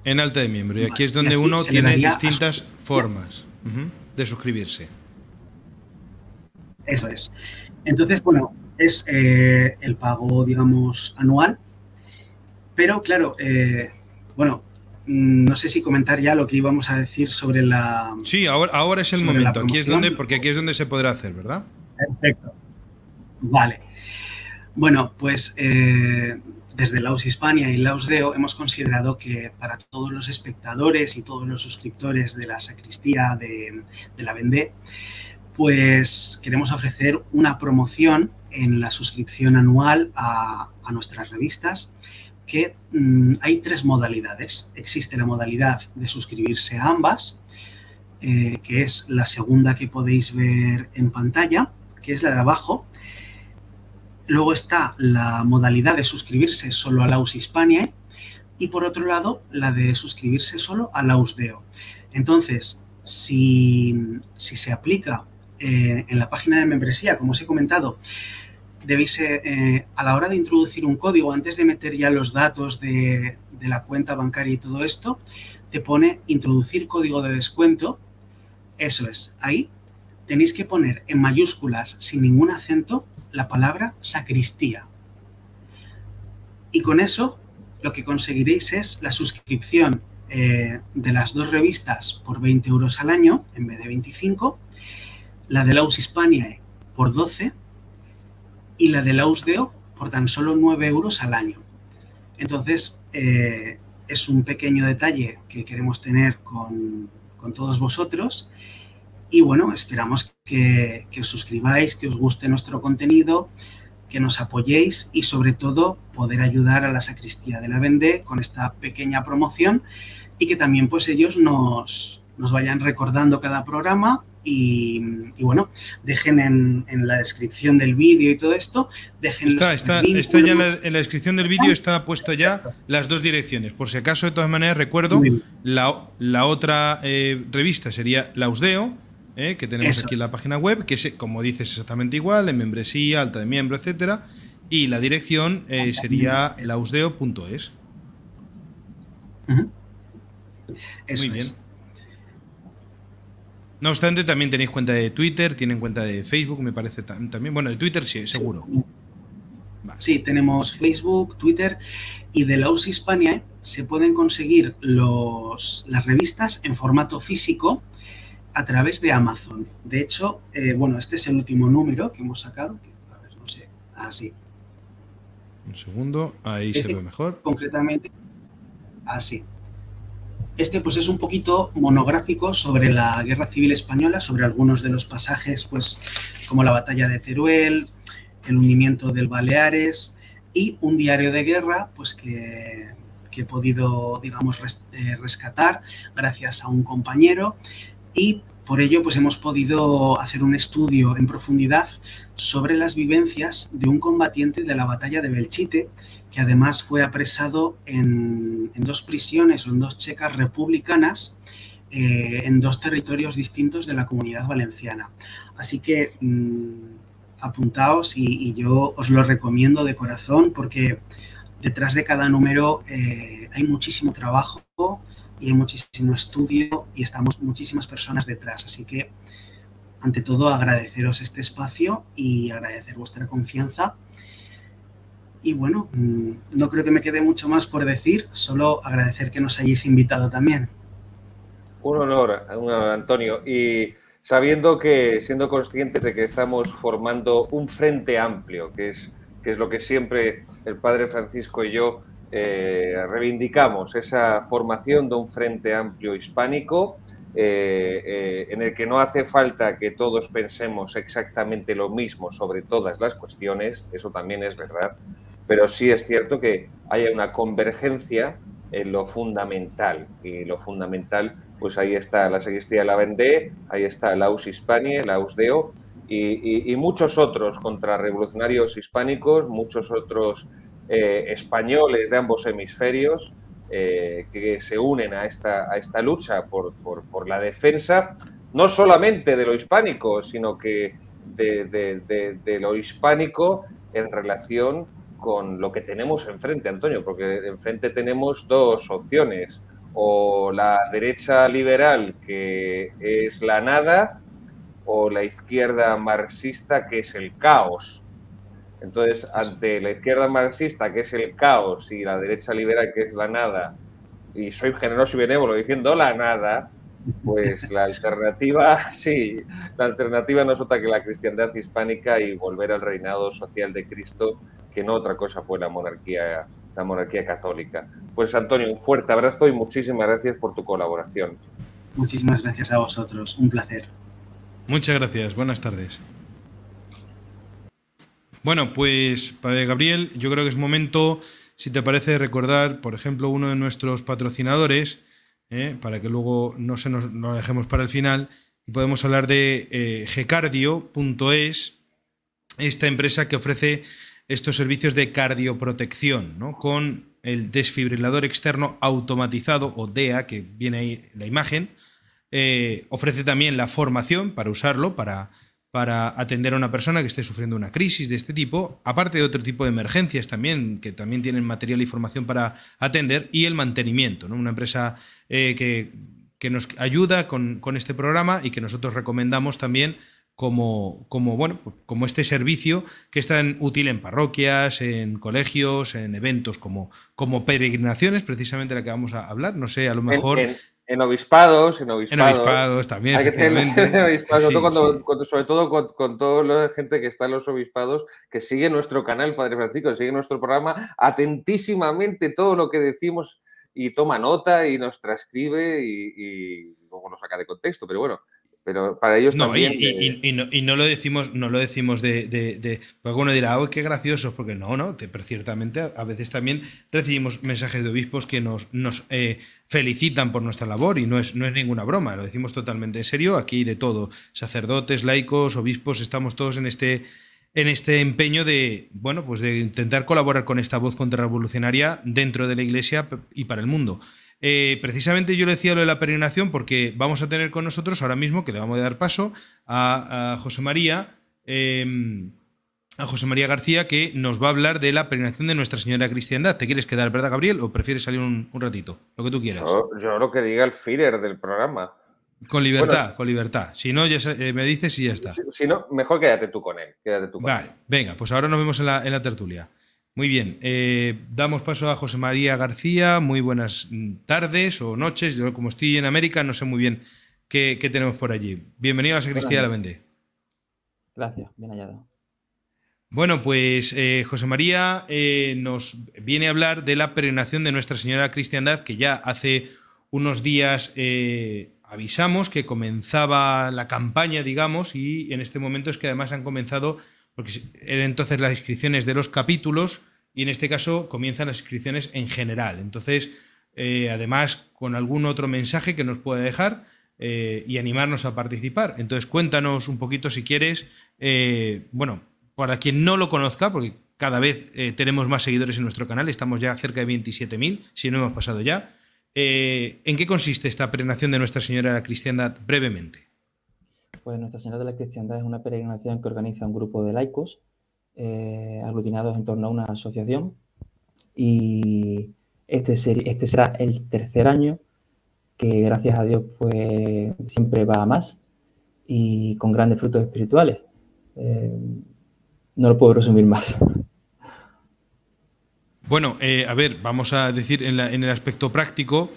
En alta de miembro. Y aquí es donde uno tiene distintas formas de suscribirse. Eso es. Entonces, bueno, es eh, el pago, digamos, anual. Pero claro, eh, bueno, mm, no sé si comentar ya lo que íbamos a decir sobre la. Sí, ahora, ahora es el momento. Aquí es donde, porque aquí es donde se podrá hacer, ¿verdad? Perfecto. Vale. Bueno, pues eh, desde Laus Hispania y Laus Deo hemos considerado que para todos los espectadores y todos los suscriptores de la sacristía de, de la Vendée, pues queremos ofrecer una promoción en la suscripción anual a, nuestras revistas que mm, hay tres modalidades. Existe la modalidad de suscribirse a ambas, eh, que es la segunda que podéis ver en pantalla, que es la de abajo. Luego está la modalidad de suscribirse solo a Laus Hispania y por otro lado la de suscribirse solo a Laus Deo. Entonces, si, si se aplica eh, en la página de membresía, como os he comentado, debéis, eh, eh, a la hora de introducir un código, antes de meter ya los datos de, la cuenta bancaria y todo esto, te pone introducir código de descuento. Eso es, ahí tenéis que poner en mayúsculas, sin ningún acento, la palabra sacristía. Y con eso lo que conseguiréis es la suscripción de las dos revistas por 20 euros al año en vez de 25 la de Laus Hispaniae por 12 y la de Laus Deo por tan solo 9 euros al año. Entonces, eh, es un pequeño detalle que queremos tener con, todos vosotros. Y bueno, esperamos que, os suscribáis, que os guste nuestro contenido, que nos apoyéis y sobre todo poder ayudar a la sacristía de la Vendée con esta pequeña promoción y que también pues ellos nos, nos vayan recordando cada programa y, bueno, dejen en, la descripción del vídeo y todo esto, dejen... Está, ya en la, descripción del vídeo, está puesto ya las dos direcciones. Por si acaso, de todas maneras, recuerdo, la, otra eh, revista sería Lausdeo, eh, que tenemos aquí en la página web, que es, como dices, exactamente igual, en membresía, alta de miembro, etcétera. Y la dirección eh, sería lausdeo.es. Muy bien. No obstante, también tenéis cuenta de Twitter, tienen cuenta de Facebook, me parece también. Bueno, de Twitter sí, seguro. Sí. tenemos Facebook, Twitter y de la Hispania se pueden conseguir los, las revistas en formato físico a través de Amazon. De hecho, eh, bueno, este es el último número que hemos sacado. a ver, no sé. Así. Ah, Un segundo, ahí se este ve mejor. Concretamente, así. Ah, este pues es un poquito monográfico sobre la Guerra Civil Española, sobre algunos de los pasajes pues como la batalla de Teruel, el hundimiento del Baleares y un diario de guerra pues que, he podido digamos eh, rescatar gracias a un compañero y por ello, pues hemos podido hacer un estudio en profundidad sobre las vivencias de un combatiente de la batalla de Belchite, que además fue apresado en, dos prisiones o en dos checas republicanas eh, en dos territorios distintos de la comunidad valenciana. Así que mm, apuntaos y, yo os lo recomiendo de corazón porque detrás de cada número eh, hay muchísimo trabajo, y hay muchísimo estudio y estamos muchísimas personas detrás. Así que, ante todo, agradeceros este espacio y agradecer vuestra confianza. Y bueno, mm, no creo que me quede mucho más por decir, solo agradecer que nos hayáis invitado también. Un honor, un Antonio. Y sabiendo que, siendo conscientes de que estamos formando un frente amplio, que es, que es lo que siempre el Padre Francisco y yo eh, reivindicamos esa formación de un frente amplio hispánico eh, eh, en el que no hace falta que todos pensemos exactamente lo mismo sobre todas las cuestiones, eso también es verdad, pero sí es cierto que haya una convergencia en lo fundamental, y lo fundamental, pues ahí está la sacristía de la Vendée, ahí está la Aus Hispania, la Aus Deo, y, y muchos otros contrarrevolucionarios hispánicos, muchos otros eh, españoles de ambos hemisferios eh, que se unen a esta, a esta lucha por, la defensa, no solamente de lo hispánico, sino que de, lo hispánico en relación con lo que tenemos enfrente, Antonio, porque enfrente tenemos dos opciones, o la derecha liberal, que es la nada, o la izquierda marxista, que es el caos. Entonces, ante la izquierda marxista, que es el caos, y la derecha liberal, que es la nada, y soy generoso y benévolo diciendo la nada, pues la alternativa, sí, la alternativa no es otra que la cristiandad hispánica y volver al reinado social de Cristo, que no otra cosa fue la monarquía, la monarquía católica. Pues Antonio, un fuerte abrazo y muchísimas gracias por tu colaboración. Muchísimas gracias a vosotros, un placer. Muchas gracias, buenas tardes. Bueno, pues, Padre Gabriel, yo creo que es momento, si te parece, recordar, por ejemplo, uno de nuestros patrocinadores, ¿eh? para que luego no se nos lo dejemos para el final, y podemos hablar de eh, gcardio.es, esta empresa que ofrece estos servicios de cardioprotección, ¿no? con el desfibrilador externo automatizado o DEA, que viene ahí la imagen. Eh, ofrece también la formación para usarlo, para para atender a una persona que esté sufriendo una crisis de este tipo, aparte de otro tipo de emergencias también, que también tienen material y formación para atender, y el mantenimiento, ¿no? una empresa eh, que, nos ayuda con, este programa y que nosotros recomendamos también como, como, bueno, pues, como este servicio que es tan útil en parroquias, en colegios, en eventos como, como peregrinaciones, precisamente la que vamos a hablar, no sé, a lo mejor... En obispados, en obispados. también. Hay que tener obispados, sobre todo con, toda la gente que está en los obispados, que sigue nuestro canal, Padre Francisco, sigue nuestro programa atentísimamente todo lo que decimos y toma nota y nos transcribe y luego nos saca de contexto. Pero bueno, pero para ellos no, también. Y, no, lo decimos, no lo decimos de. de, de alguno dirá, oh, qué gracioso, porque no, no, pero ciertamente a veces también recibimos mensajes de obispos que nos, nos eh, felicitan por nuestra labor y no es, no es ninguna broma, lo decimos totalmente en serio. Aquí de todo, sacerdotes, laicos, obispos, estamos todos en este en este empeño de, bueno, pues de intentar colaborar con esta voz contrarrevolucionaria dentro de la Iglesia y para el mundo. Eh, precisamente yo le decía lo de la peregrinación porque vamos a tener con nosotros ahora mismo, que le vamos a dar paso, a, José María. Em, a José María García que nos va a hablar de la peregrinación de Nuestra Señora Cristiandad. ¿Te quieres quedar, verdad, Gabriel? ¿O prefieres salir un, ratito? Lo que tú quieras. Yo, lo que diga el filler del programa. Con libertad, con libertad. Si no, ya eh, me dices y ya está. Si, no, mejor quédate tú con él. tú vale, venga, pues ahora nos vemos en la, en la tertulia. Muy bien, eh, damos paso a José María García. Muy buenas tardes o noches. Yo, como estoy en América, no sé muy bien qué, tenemos por allí. Bienvenido a Sacristía de la Vende. Gracias, bien hallado. Bueno, pues eh, José María eh, nos viene a hablar de la peregrinación de Nuestra Señora Cristiandad, que ya hace unos días avisamos que comenzaba la campaña, digamos, y en este momento es que además han comenzado porque entonces las inscripciones de los capítulos y en este caso comienzan las inscripciones en general. Entonces, eh, además, con algún otro mensaje que nos pueda dejar eh, y animarnos a participar. Entonces, cuéntanos un poquito si quieres, eh, bueno, para quien no lo conozca, porque cada vez tenemos más seguidores en nuestro canal, estamos ya cerca de 27.000, si no hemos pasado ya. ¿En qué consiste esta peregrinación de Nuestra Señora de la Cristiandad brevemente? Pues Nuestra Señora de la Cristiandad es una peregrinación que organiza un grupo de laicos eh, aglutinados en torno a una asociación. Y este, este será el tercer año que, gracias a Dios, pues siempre va a más y con grandes frutos espirituales. Eh, no lo puedo resumir más. Bueno, eh, a ver, vamos a decir en, el aspecto práctico,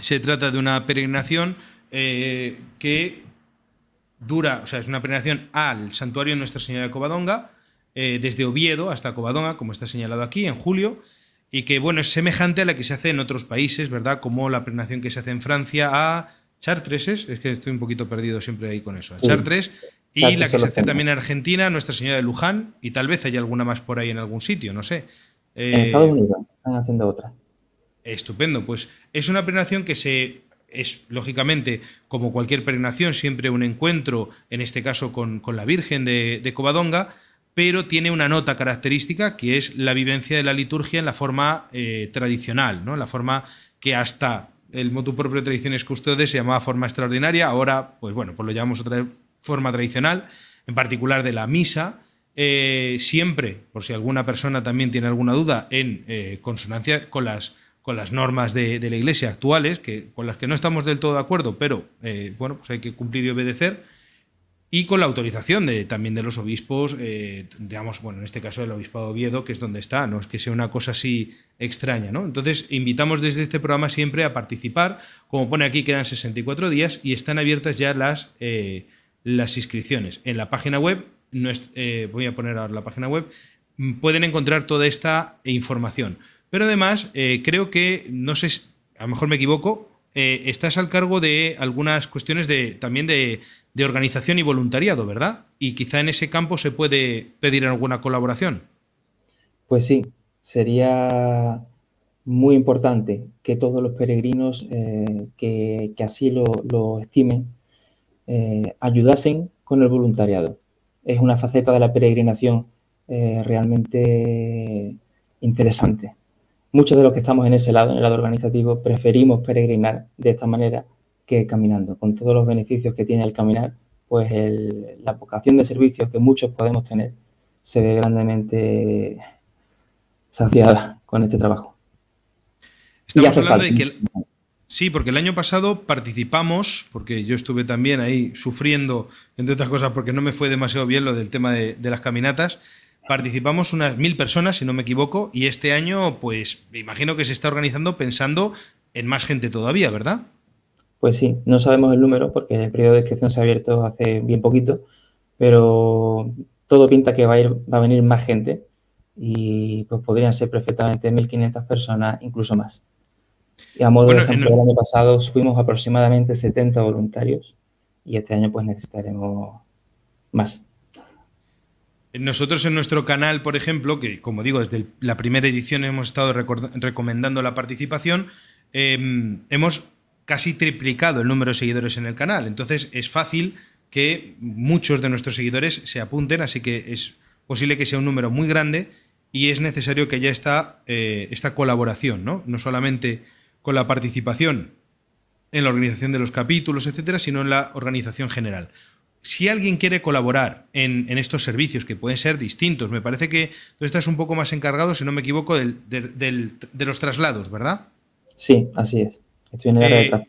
se trata de una peregrinación que dura, o sea, es una peregrinación al santuario de Nuestra Señora de Covadonga, eh, desde Oviedo hasta Covadonga, como está señalado aquí, en julio, y que bueno, es semejante a la que se hace en otros países, ¿verdad? Como la peregrinación que se hace en Francia a Chartres, es, que estoy un poquito perdido siempre ahí con eso, a Chartres, y la que se hace también en Argentina, Nuestra Señora de Luján, y tal vez haya alguna más por ahí en algún sitio, no sé. en eh, Estados Unidos están haciendo otra. Estupendo, pues es una peregrinación que se es lógicamente, como cualquier peregrinación, siempre un encuentro, en este caso con, con la Virgen de, de Covadonga, pero tiene una nota característica que es la vivencia de la liturgia en la forma eh, tradicional, ¿no? la forma que hasta el motu propio tradiciones custodes se llamaba forma extraordinaria, ahora pues bueno, pues lo llamamos otra forma tradicional, en particular de la misa, eh, siempre, por si alguna persona también tiene alguna duda, en eh, consonancia con las, con las normas de, de, la Iglesia actuales, que, con las que no estamos del todo de acuerdo, pero bueno, pues hay que cumplir y obedecer y con la autorización de, también de los obispos, eh, digamos, bueno, en este caso del obispado de Oviedo, que es donde está, no es que sea una cosa así extraña, ¿no? Entonces, invitamos desde este programa siempre a participar, como pone aquí, quedan 64 días y están abiertas ya las, eh, las inscripciones. En la página web, eh, voy a poner ahora la página web, pueden encontrar toda esta información. Pero además, creo que, no sé, a lo mejor me equivoco, eh, estás al cargo de algunas cuestiones de, también de, organización y voluntariado, ¿verdad? Y quizá en ese campo se puede pedir alguna colaboración. Pues sí, sería muy importante que todos los peregrinos eh, que, así lo, estimen eh, ayudasen con el voluntariado. Es una faceta de la peregrinación realmente interesante. Muchos de los que estamos en ese lado, en el lado organizativo, preferimos peregrinar de esta manera que caminando, con todos los beneficios que tiene el caminar, pues la vocación de servicios que muchos podemos tener se ve grandemente saciada con este trabajo. Estamos hablando de que sí, porque el año pasado participamos, porque yo estuve también ahí sufriendo, entre otras cosas, porque no me fue demasiado bien lo del tema de las caminatas, Participamos unas mil personas, si no me equivoco, y este año, pues, me imagino que se está organizando pensando en más gente todavía, ¿verdad? Pues sí, no sabemos el número porque el periodo de inscripción se ha abierto hace bien poquito, pero todo pinta que va a, ir, va a venir más gente y pues podrían ser perfectamente 1.500 personas, incluso más. Y a modo de ejemplo, el año pasado fuimos aproximadamente 70 voluntarios y este año pues necesitaremos más. Nosotros en nuestro canal, por ejemplo, que como digo, desde la primera edición hemos estado recomendando la participación, em, hemos casi triplicado el número de seguidores en el canal. Entonces es fácil que muchos de nuestros seguidores se apunten, así que es posible que sea un número muy grande y es necesario que haya esta, eh, esta colaboración, ¿no? no solamente con la participación en la organización de los capítulos, etcétera, sino en la organización general si alguien quiere colaborar en, estos servicios, que pueden ser distintos, me parece que tú estás un poco más encargado, si no me equivoco, de los traslados, ¿verdad? Sí, así es. Estoy en el área de eh,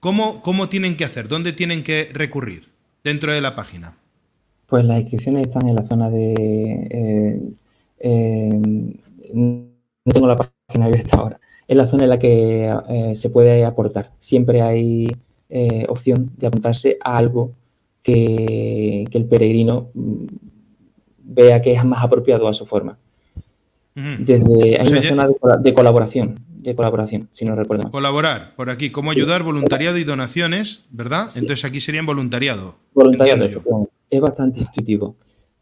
¿cómo, tienen que hacer? ¿Dónde tienen que recurrir dentro de la página? Pues las inscripciones están en la zona de... Eh, eh, no tengo la página abierta ahora. Es la zona en la que se puede aportar. Siempre hay opción de apuntarse a algo que, el peregrino mm, vea que es más apropiado a su forma. Desde, hay una zona de, colaboración, de colaboración, si no recuerdo. Colaborar, por aquí, cómo ayudar, voluntariado y donaciones, ¿verdad? Entonces aquí serían voluntariado. Voluntariado, es bastante intuitivo.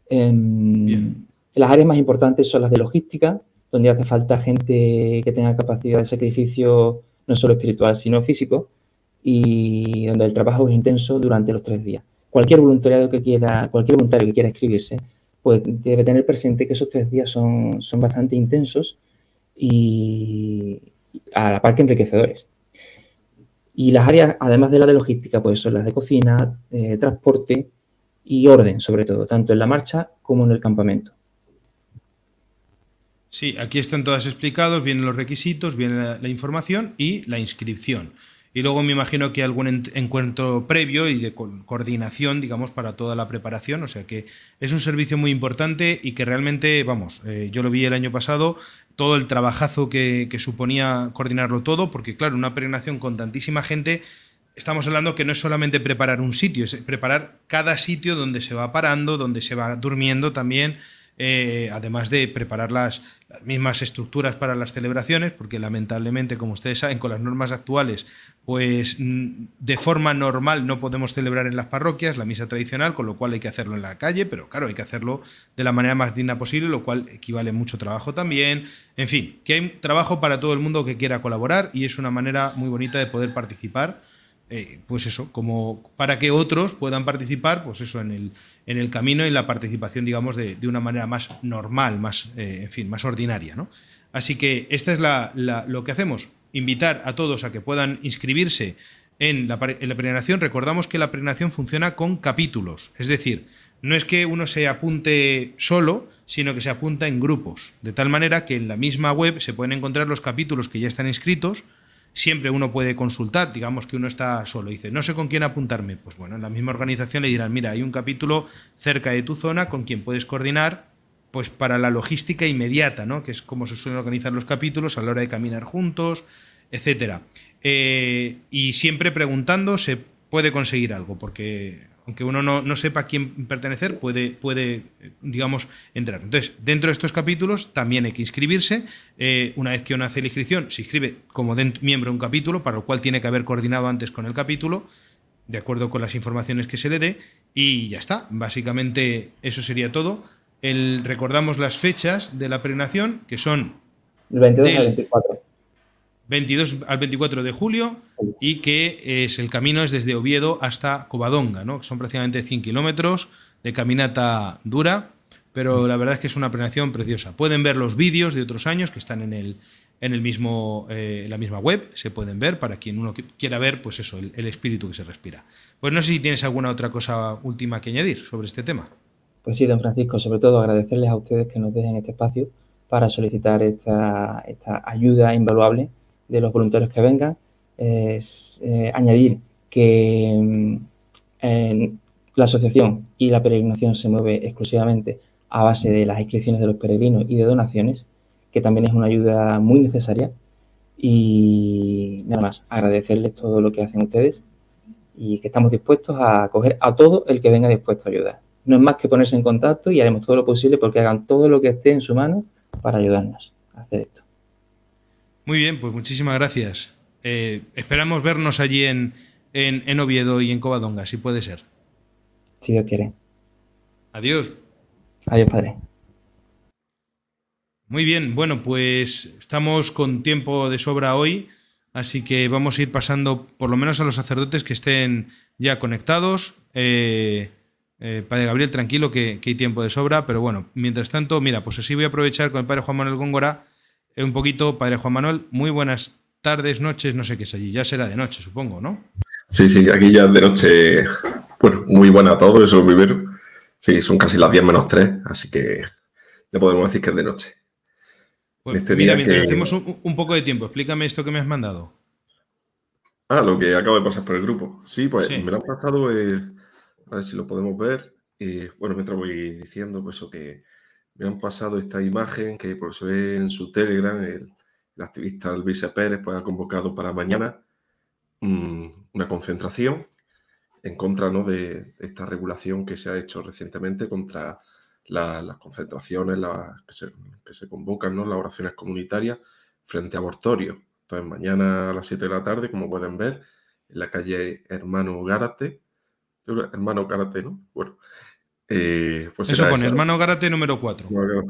Em, las áreas más importantes son las de logística, donde hace falta gente que tenga capacidad de sacrificio no solo espiritual, sino físico, y donde el trabajo es intenso durante los tres días cualquier voluntariado que quiera, cualquier voluntario que quiera inscribirse, pues debe tener presente que esos tres días son, bastante intensos y a la par que enriquecedores. Y las áreas, además de las de logística, pues son las de cocina, eh, transporte y orden, sobre todo, tanto en la marcha como en el campamento. Sí, aquí están todas explicados, vienen los requisitos, viene la información y la inscripción. Y luego me imagino que algún encuentro previo y de coordinación, digamos, para toda la preparación. O sea que es un servicio muy importante y que realmente, vamos, eh, yo lo vi el año pasado, todo el trabajazo que, suponía coordinarlo todo, porque claro, una peregrinación con tantísima gente, estamos hablando que no es solamente preparar un sitio, es preparar cada sitio donde se va parando, donde se va durmiendo también. Eh, además de preparar las, mismas estructuras para las celebraciones, porque lamentablemente, como ustedes saben, con las normas actuales, pues mm, de forma normal no podemos celebrar en las parroquias la misa tradicional, con lo cual hay que hacerlo en la calle, pero claro, hay que hacerlo de la manera más digna posible, lo cual equivale mucho trabajo también. En fin, que hay trabajo para todo el mundo que quiera colaborar y es una manera muy bonita de poder participar. Eh, pues eso, como para que otros puedan participar, pues eso, en el, en el camino y la participación, digamos, de, una manera más normal, más, eh, en fin, más ordinaria. ¿no? Así que esta es lo que hacemos, invitar a todos a que puedan inscribirse en la, en la Recordamos que la peregrinación funciona con capítulos, es decir, no es que uno se apunte solo, sino que se apunta en grupos, de tal manera que en la misma web se pueden encontrar los capítulos que ya están inscritos, siempre uno puede consultar, digamos que uno está solo, dice, no sé con quién apuntarme, pues bueno, en la misma organización le dirán, mira, hay un capítulo cerca de tu zona con quien puedes coordinar, pues para la logística inmediata, ¿no? Que es como se suelen organizar los capítulos a la hora de caminar juntos, etcétera. Eh, y siempre preguntando se puede conseguir algo, porque aunque uno no, sepa a quién pertenecer, puede, puede, digamos, entrar. Entonces, dentro de estos capítulos también hay que inscribirse. Eh, una vez que uno hace la inscripción, se inscribe como miembro un capítulo, para lo cual tiene que haber coordinado antes con el capítulo, de acuerdo con las informaciones que se le dé, y ya está. Básicamente, eso sería todo. El, recordamos las fechas de la prenación que son... El 22 al 24. 22 al 24 de julio y que es, el camino es desde Oviedo hasta Covadonga, ¿no? son prácticamente 100 kilómetros de caminata dura, pero la verdad es que es una peregrinación preciosa. Pueden ver los vídeos de otros años que están en, el, en, el mismo, eh, la misma web, se pueden ver para quien uno quiera ver pues eso, el, espíritu que se respira. Pues no sé si tienes alguna otra cosa última que añadir sobre este tema. Pues sí, don Francisco, sobre todo agradecerles a ustedes que nos dejen este espacio para solicitar esta, esta ayuda invaluable de los voluntarios que vengan, es eh, añadir que mm, la asociación y la peregrinación se mueve exclusivamente a base de las inscripciones de los peregrinos y de donaciones, que también es una ayuda muy necesaria. Y nada más, agradecerles todo lo que hacen ustedes y que estamos dispuestos a acoger a todo el que venga dispuesto a ayudar. No es más que ponerse en contacto y haremos todo lo posible porque hagan todo lo que esté en su mano para ayudarnos a hacer esto. Muy bien, pues muchísimas gracias. Eh, esperamos vernos allí en, Oviedo y en Covadonga, si puede ser. Si Dios quiere. Adiós. Adiós, padre. Muy bien, bueno, pues estamos con tiempo de sobra hoy, así que vamos a ir pasando por lo menos a los sacerdotes que estén ya conectados. Eh, eh, padre Gabriel, tranquilo que, que hay tiempo de sobra, pero bueno, mientras tanto, mira, pues así voy a aprovechar con el padre Juan Manuel Góngora eh, un poquito, padre Juan Manuel, muy buenas tardes, noches, no sé qué es allí, ya será de noche, supongo, ¿no? Sí, sí, aquí ya es de noche, bueno, muy buena a todos, eso es primero. Sí, son casi las 10 menos 3, así que ya podemos decir que es de noche. Pues, mira, mientras hacemos un, poco de tiempo, explícame esto que me has mandado. Ah, lo que acabo de pasar por el grupo. Sí, pues me lo han pasado, a ver si lo podemos ver. Y bueno, mientras voy diciendo, pues eso que me han pasado esta imagen que por pues, se ve en su Telegram, el, activista Luis Pérez pues, ha convocado para mañana mm, una concentración en contra de, esta regulación que se ha hecho recientemente contra las concentraciones que, se, convocan, las oraciones comunitarias frente a abortorio Entonces, mañana a las 7 de la tarde, como pueden ver, en la calle Hermano Gárate, hermano Gárate, ¿no? Bueno, eh, pues Eso pone Hermano Garate número 4.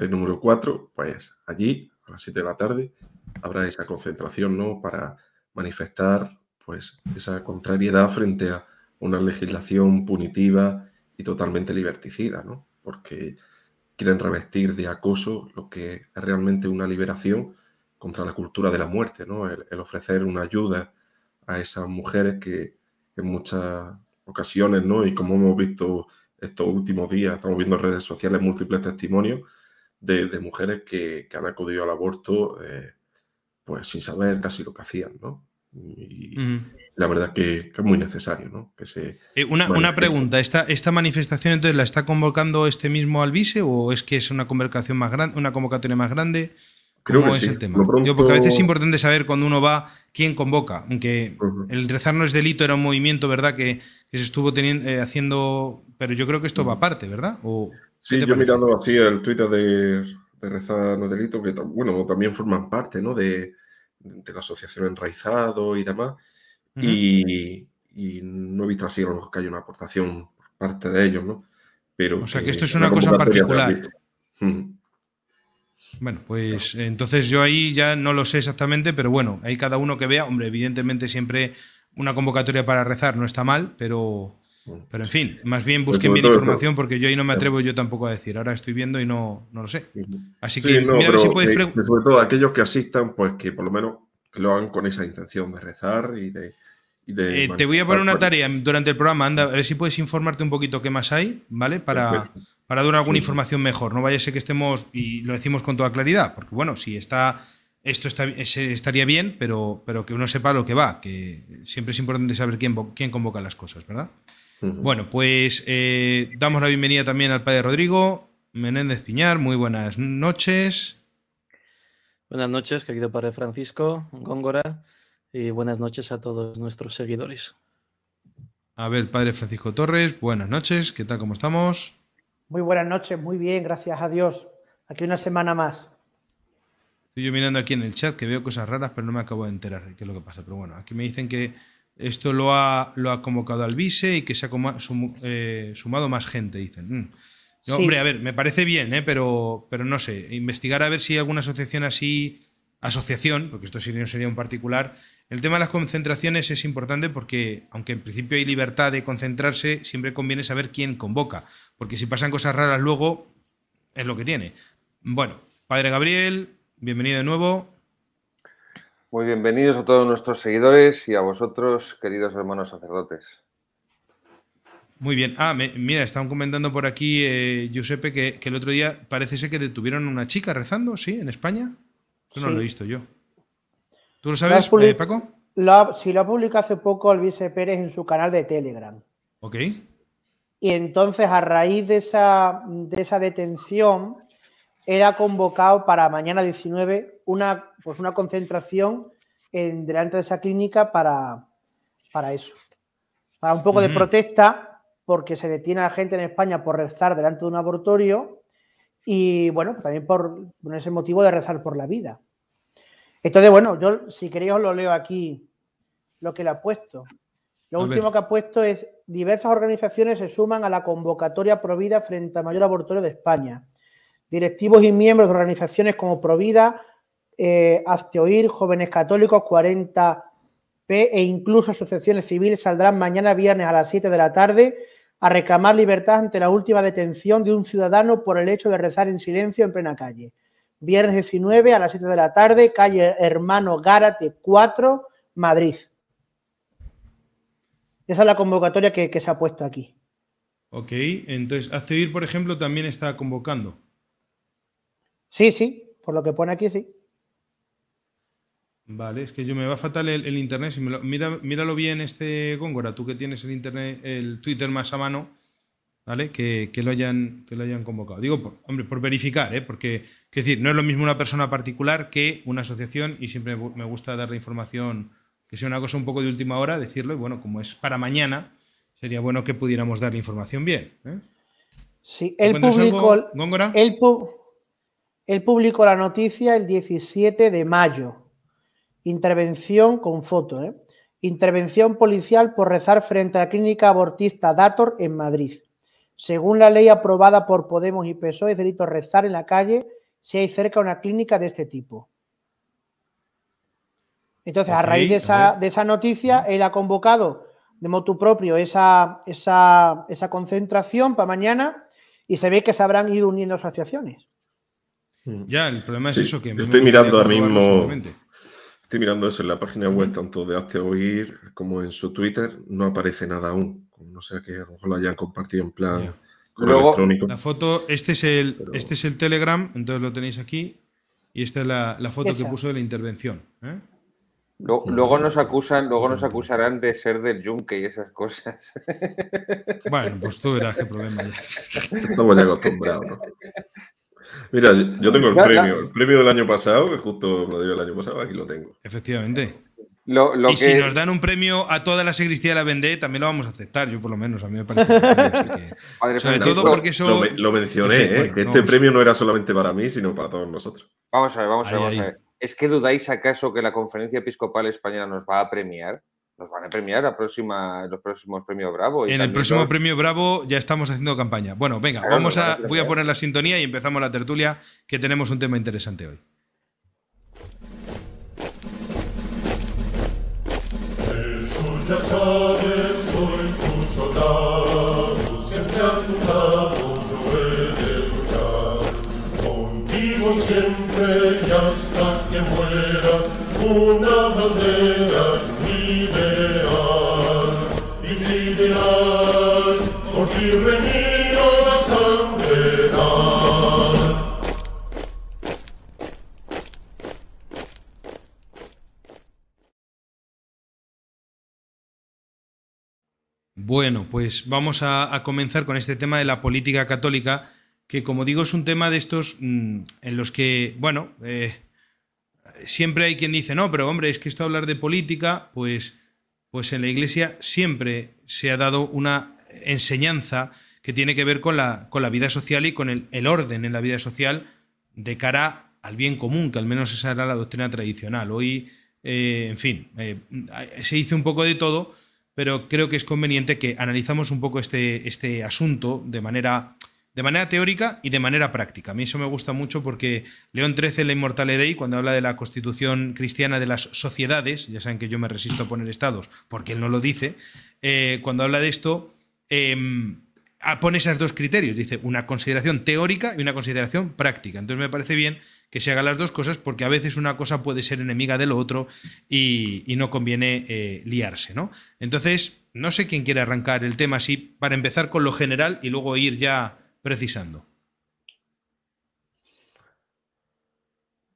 número 4, pues allí a las 7 de la tarde habrá esa concentración ¿no? para manifestar pues, esa contrariedad frente a una legislación punitiva y totalmente liberticida, ¿no? porque quieren revestir de acoso lo que es realmente una liberación contra la cultura de la muerte, ¿no? el, ofrecer una ayuda a esas mujeres que en muchas ocasiones, ¿no? y como hemos visto estos últimos días estamos viendo en redes sociales múltiples testimonios de, mujeres que, han acudido al aborto eh, pues sin saber casi lo que hacían, ¿no? Y la verdad que, es muy necesario, ¿no? Que se, eh, una, pregunta, ¿esta, ¿esta manifestación entonces la está convocando este mismo albise o es que es una convocación más grande, una convocatoria más grande? Creo que es el tema? porque a veces es importante saber cuando uno va quién convoca, aunque el rezar no es delito era un movimiento, ¿verdad? Que, se estuvo teniendo, eh, haciendo pero yo creo que esto va mm. aparte, ¿verdad? sí, yo mirando así el Twitter de, de Reza no Delito, que bueno, también forman parte ¿no? de, la asociación Enraizado y demás, y, no he visto así a lo mejor que haya una aportación por parte de ellos, ¿no? Pero o sea, que esto es una cosa particular. Bueno, pues entonces yo ahí ya no lo sé exactamente, pero bueno, ahí cada uno que vea, hombre, evidentemente siempre una convocatoria para rezar no está mal, pero pero en fin, más bien pues busquen bien información porque yo ahí no me atrevo yo tampoco a decir. Ahora estoy viendo y no, lo sé. Así que Sobre todo aquellos que asistan, pues que por lo menos lo hagan con esa intención de rezar y de. Eh, te voy a poner una tarea durante el programa, anda, a ver si puedes informarte un poquito qué más hay, ¿vale? Para, para dar alguna información mejor. No vaya a ser que estemos, y lo decimos con toda claridad, porque bueno, si está esto está, estaría bien, pero, pero que uno sepa lo que va, que siempre es importante saber quién, quién convoca las cosas, ¿verdad? Bueno, pues eh, damos la bienvenida también al padre Rodrigo Menéndez Piñar. Muy buenas noches. Buenas noches, querido padre Francisco Góngora, y buenas noches a todos nuestros seguidores. A ver, padre Francisco Torres, buenas noches, ¿qué tal? ¿Cómo estamos? Muy buenas noches, muy bien, gracias a Dios. Aquí una semana más. Estoy yo mirando aquí en el chat que veo cosas raras, pero no me acabo de enterar de qué es lo que pasa. Pero bueno, aquí me dicen que esto lo ha, lo ha convocado al vice y que se ha eh, sumado más gente, dicen. Mm. Hombre, a ver, me parece bien, eh, pero, pero no sé, investigar a ver si hay alguna asociación así, asociación, porque esto no sería un particular. El tema de las concentraciones es importante porque, aunque en principio hay libertad de concentrarse, siempre conviene saber quién convoca, porque si pasan cosas raras luego, es lo que tiene. Bueno, Padre Gabriel, bienvenido de nuevo. Muy bienvenidos a todos nuestros seguidores y a vosotros, queridos hermanos sacerdotes. Muy bien. Ah, mira, estaban comentando por aquí, eh, Giuseppe, que, el otro día parece ser que detuvieron a una chica rezando, ¿sí? En España. Eso no lo he visto yo. ¿Tú lo sabes, eh, Paco? La, sí, lo publicado hace poco Alvise Pérez en su canal de Telegram. Ok. Y entonces, a raíz de esa, de esa detención, era convocado para mañana 19 una, pues una concentración en, delante de esa clínica para, para eso. Para un poco de protesta, porque se detiene a la gente en España por rezar delante de un abortorio y, bueno, pues también por, ese motivo de rezar por la vida. Entonces, bueno, yo si queréis os lo leo aquí, lo que le ha puesto. Lo último que ha puesto es, diversas organizaciones se suman a la convocatoria Provida frente al mayor abortorio de España. Directivos y miembros de organizaciones como Provida eh, Hazte Oír, Jóvenes Católicos, 40P e incluso asociaciones civiles saldrán mañana viernes a las 7 de la tarde a reclamar libertad ante la última detención de un ciudadano por el hecho de rezar en silencio en plena calle. Viernes 19 a las 7 de la tarde, calle Hermano Gárate 4, Madrid. Esa es la convocatoria que, se ha puesto aquí. Ok, entonces Hazte por ejemplo, también está convocando. Sí, sí, por lo que pone aquí, sí. Vale, es que yo me va fatal el, internet. Si mira, míralo bien este Góngora, tú que tienes el internet, el Twitter más a mano, ¿vale? Que, lo, hayan, que lo hayan convocado. Digo, hombre, por verificar, ¿eh? Porque, decir, no es lo mismo una persona particular que una asociación y siempre me gusta dar la información que sea una cosa un poco de última hora, decirlo, y bueno, como es para mañana, sería bueno que pudiéramos dar la información bien. ¿eh? Sí, el publicó, el público la noticia el 17 de mayo. Intervención con foto, ¿eh? Intervención policial por rezar frente a la clínica abortista Dator en Madrid. Según la ley aprobada por Podemos y PSOE, es delito rezar en la calle si hay cerca una clínica de este tipo. Entonces, a raíz de esa, de esa, noticia, él ha convocado de motu propio esa, esa, concentración para mañana y se ve que se habrán ido uniendo asociaciones. Ya, el problema es eso que... estoy mirando ahora mismo Estoy mirando eso en la página web, tanto de Hazte Oír como en su Twitter, no aparece nada aún. No sé que a lo mejor lo hayan compartido en plan Luego, electrónico. La foto, este es, el, este es el Telegram, entonces lo tenéis aquí. Y esta es la, foto que puso de la intervención. ¿eh? Luego nos acusan, luego nos acusarán de ser del yunque y esas cosas. Bueno, pues tú verás qué problema hay. Estamos ya acostumbrados, ¿no? Mira, yo tengo el premio, el premio del año pasado, que justo lo dio el año pasado, aquí lo tengo. Efectivamente. y si nos dan un premio a toda la sacristía de la Vendée, también lo vamos a aceptar, yo por lo menos, a mí me parece. que... Sobre todo porque eso... Lo, mencioné, ¿eh? este premio no era solamente para mí, sino para todos nosotros. Vamos a ver, vamos a ver, vamos a ver. ¿Es que dudáis acaso que la Conferencia Episcopal Española nos va a premiar? nos van a premiar la próxima, los próximos premios Bravo. Y en el próximo premio Bravo ya estamos haciendo campaña. Bueno, venga, vamos a, voy a poner la sintonía y empezamos la tertulia, que tenemos un tema interesante hoy. siempre Contigo siempre y hasta que muera una bandera. Bueno, pues vamos a, comenzar con este tema de la política católica, que como digo es un tema de estos mm, en los que, bueno, eh, siempre hay quien dice, no, pero hombre, es que esto hablar de política, pues, pues en la iglesia siempre se ha dado una enseñanza que tiene que ver con la, con la vida social y con el, orden en la vida social de cara al bien común, que al menos esa era la doctrina tradicional. Hoy, eh, en fin, eh, se hizo un poco de todo, pero creo que es conveniente que analizamos un poco este, este asunto de manera de manera teórica y de manera práctica. A mí eso me gusta mucho porque León XIII en la inmortal y cuando habla de la constitución cristiana de las sociedades, ya saben que yo me resisto a poner estados porque él no lo dice, eh, cuando habla de esto, em, ah, pone esos dos criterios, dice una consideración teórica y una consideración práctica. Entonces me parece bien que se hagan las dos cosas porque a veces una cosa puede ser enemiga de lo otro y, no conviene eh, liarse, ¿no? Entonces, no sé quién quiere arrancar el tema así para empezar con lo general y luego ir ya precisando.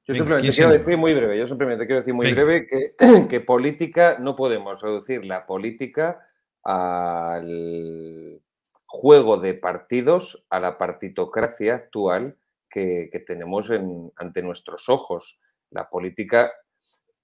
Yo simplemente quiero decir muy breve, yo simplemente quiero decir muy breve que, política no podemos reducir la política al juego de partidos, a la partitocracia actual que, tenemos ante nuestros ojos. La política,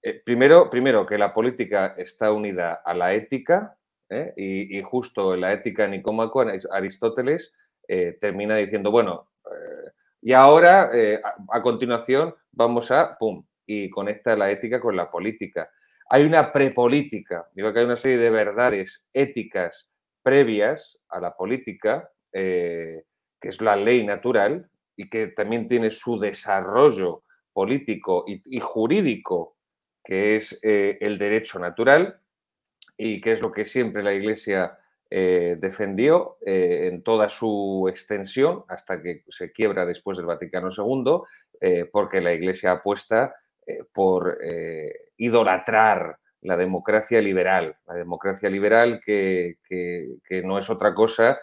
eh, primero, primero que la política está unida a la ética, ¿eh? y, justo en la ética Nicómaco, Aristóteles eh, termina diciendo, bueno, eh, y ahora, eh, a, continuación, vamos a, ¡pum!, y conecta la ética con la política. Hay una prepolítica, digo que hay una serie de verdades éticas previas a la política, que es la ley natural y que también tiene su desarrollo político y jurídico, que es el derecho natural, y que es lo que siempre la Iglesia eh, defendió eh, en toda su extensión hasta que se quiebra después del Vaticano II, eh, porque la Iglesia apuesta por idolatrar la democracia liberal, la democracia liberal que, no es otra cosa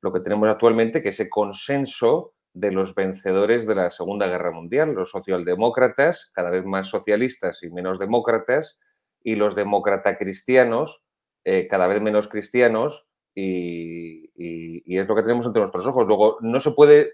lo que tenemos actualmente, que ese consenso de los vencedores de la Segunda Guerra Mundial, los socialdemócratas, cada vez más socialistas y menos demócratas, y los demócrata cristianos, eh, cada vez menos cristianos y, es lo que tenemos entre nuestros ojos. Luego, no se puede,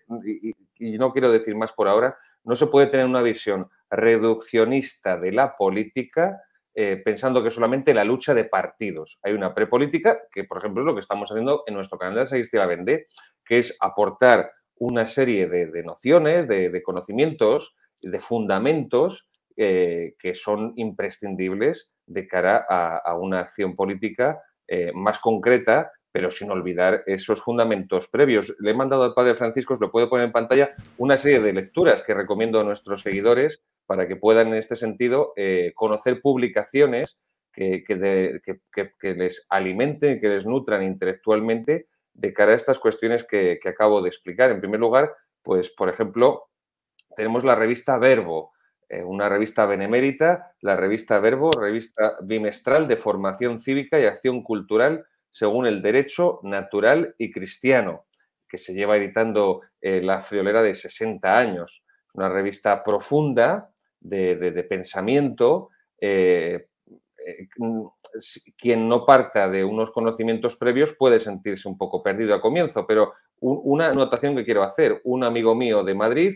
y, no quiero decir más por ahora, no se puede tener una visión reduccionista de la política eh, pensando que solamente la lucha de partidos. Hay una prepolítica, que por ejemplo es lo que estamos haciendo en nuestro canal de la Vendé, que es aportar una serie de, nociones, de, conocimientos, de fundamentos eh, que son imprescindibles de cara a, una acción política eh, más concreta, pero sin olvidar esos fundamentos previos. Le he mandado al padre Francisco, os lo puedo poner en pantalla, una serie de lecturas que recomiendo a nuestros seguidores para que puedan en este sentido eh, conocer publicaciones que, que, les alimenten, que les nutran intelectualmente de cara a estas cuestiones que, acabo de explicar. En primer lugar, pues por ejemplo, tenemos la revista Verbo, eh, una revista benemérita, la revista Verbo, revista bimestral de formación cívica y acción cultural según el derecho natural y cristiano, que se lleva editando eh, la friolera de 60 años. Es una revista profunda de, pensamiento. Eh, mm, quien no parta de unos conocimientos previos puede sentirse un poco perdido al comienzo, pero una anotación que quiero hacer. Un amigo mío de Madrid,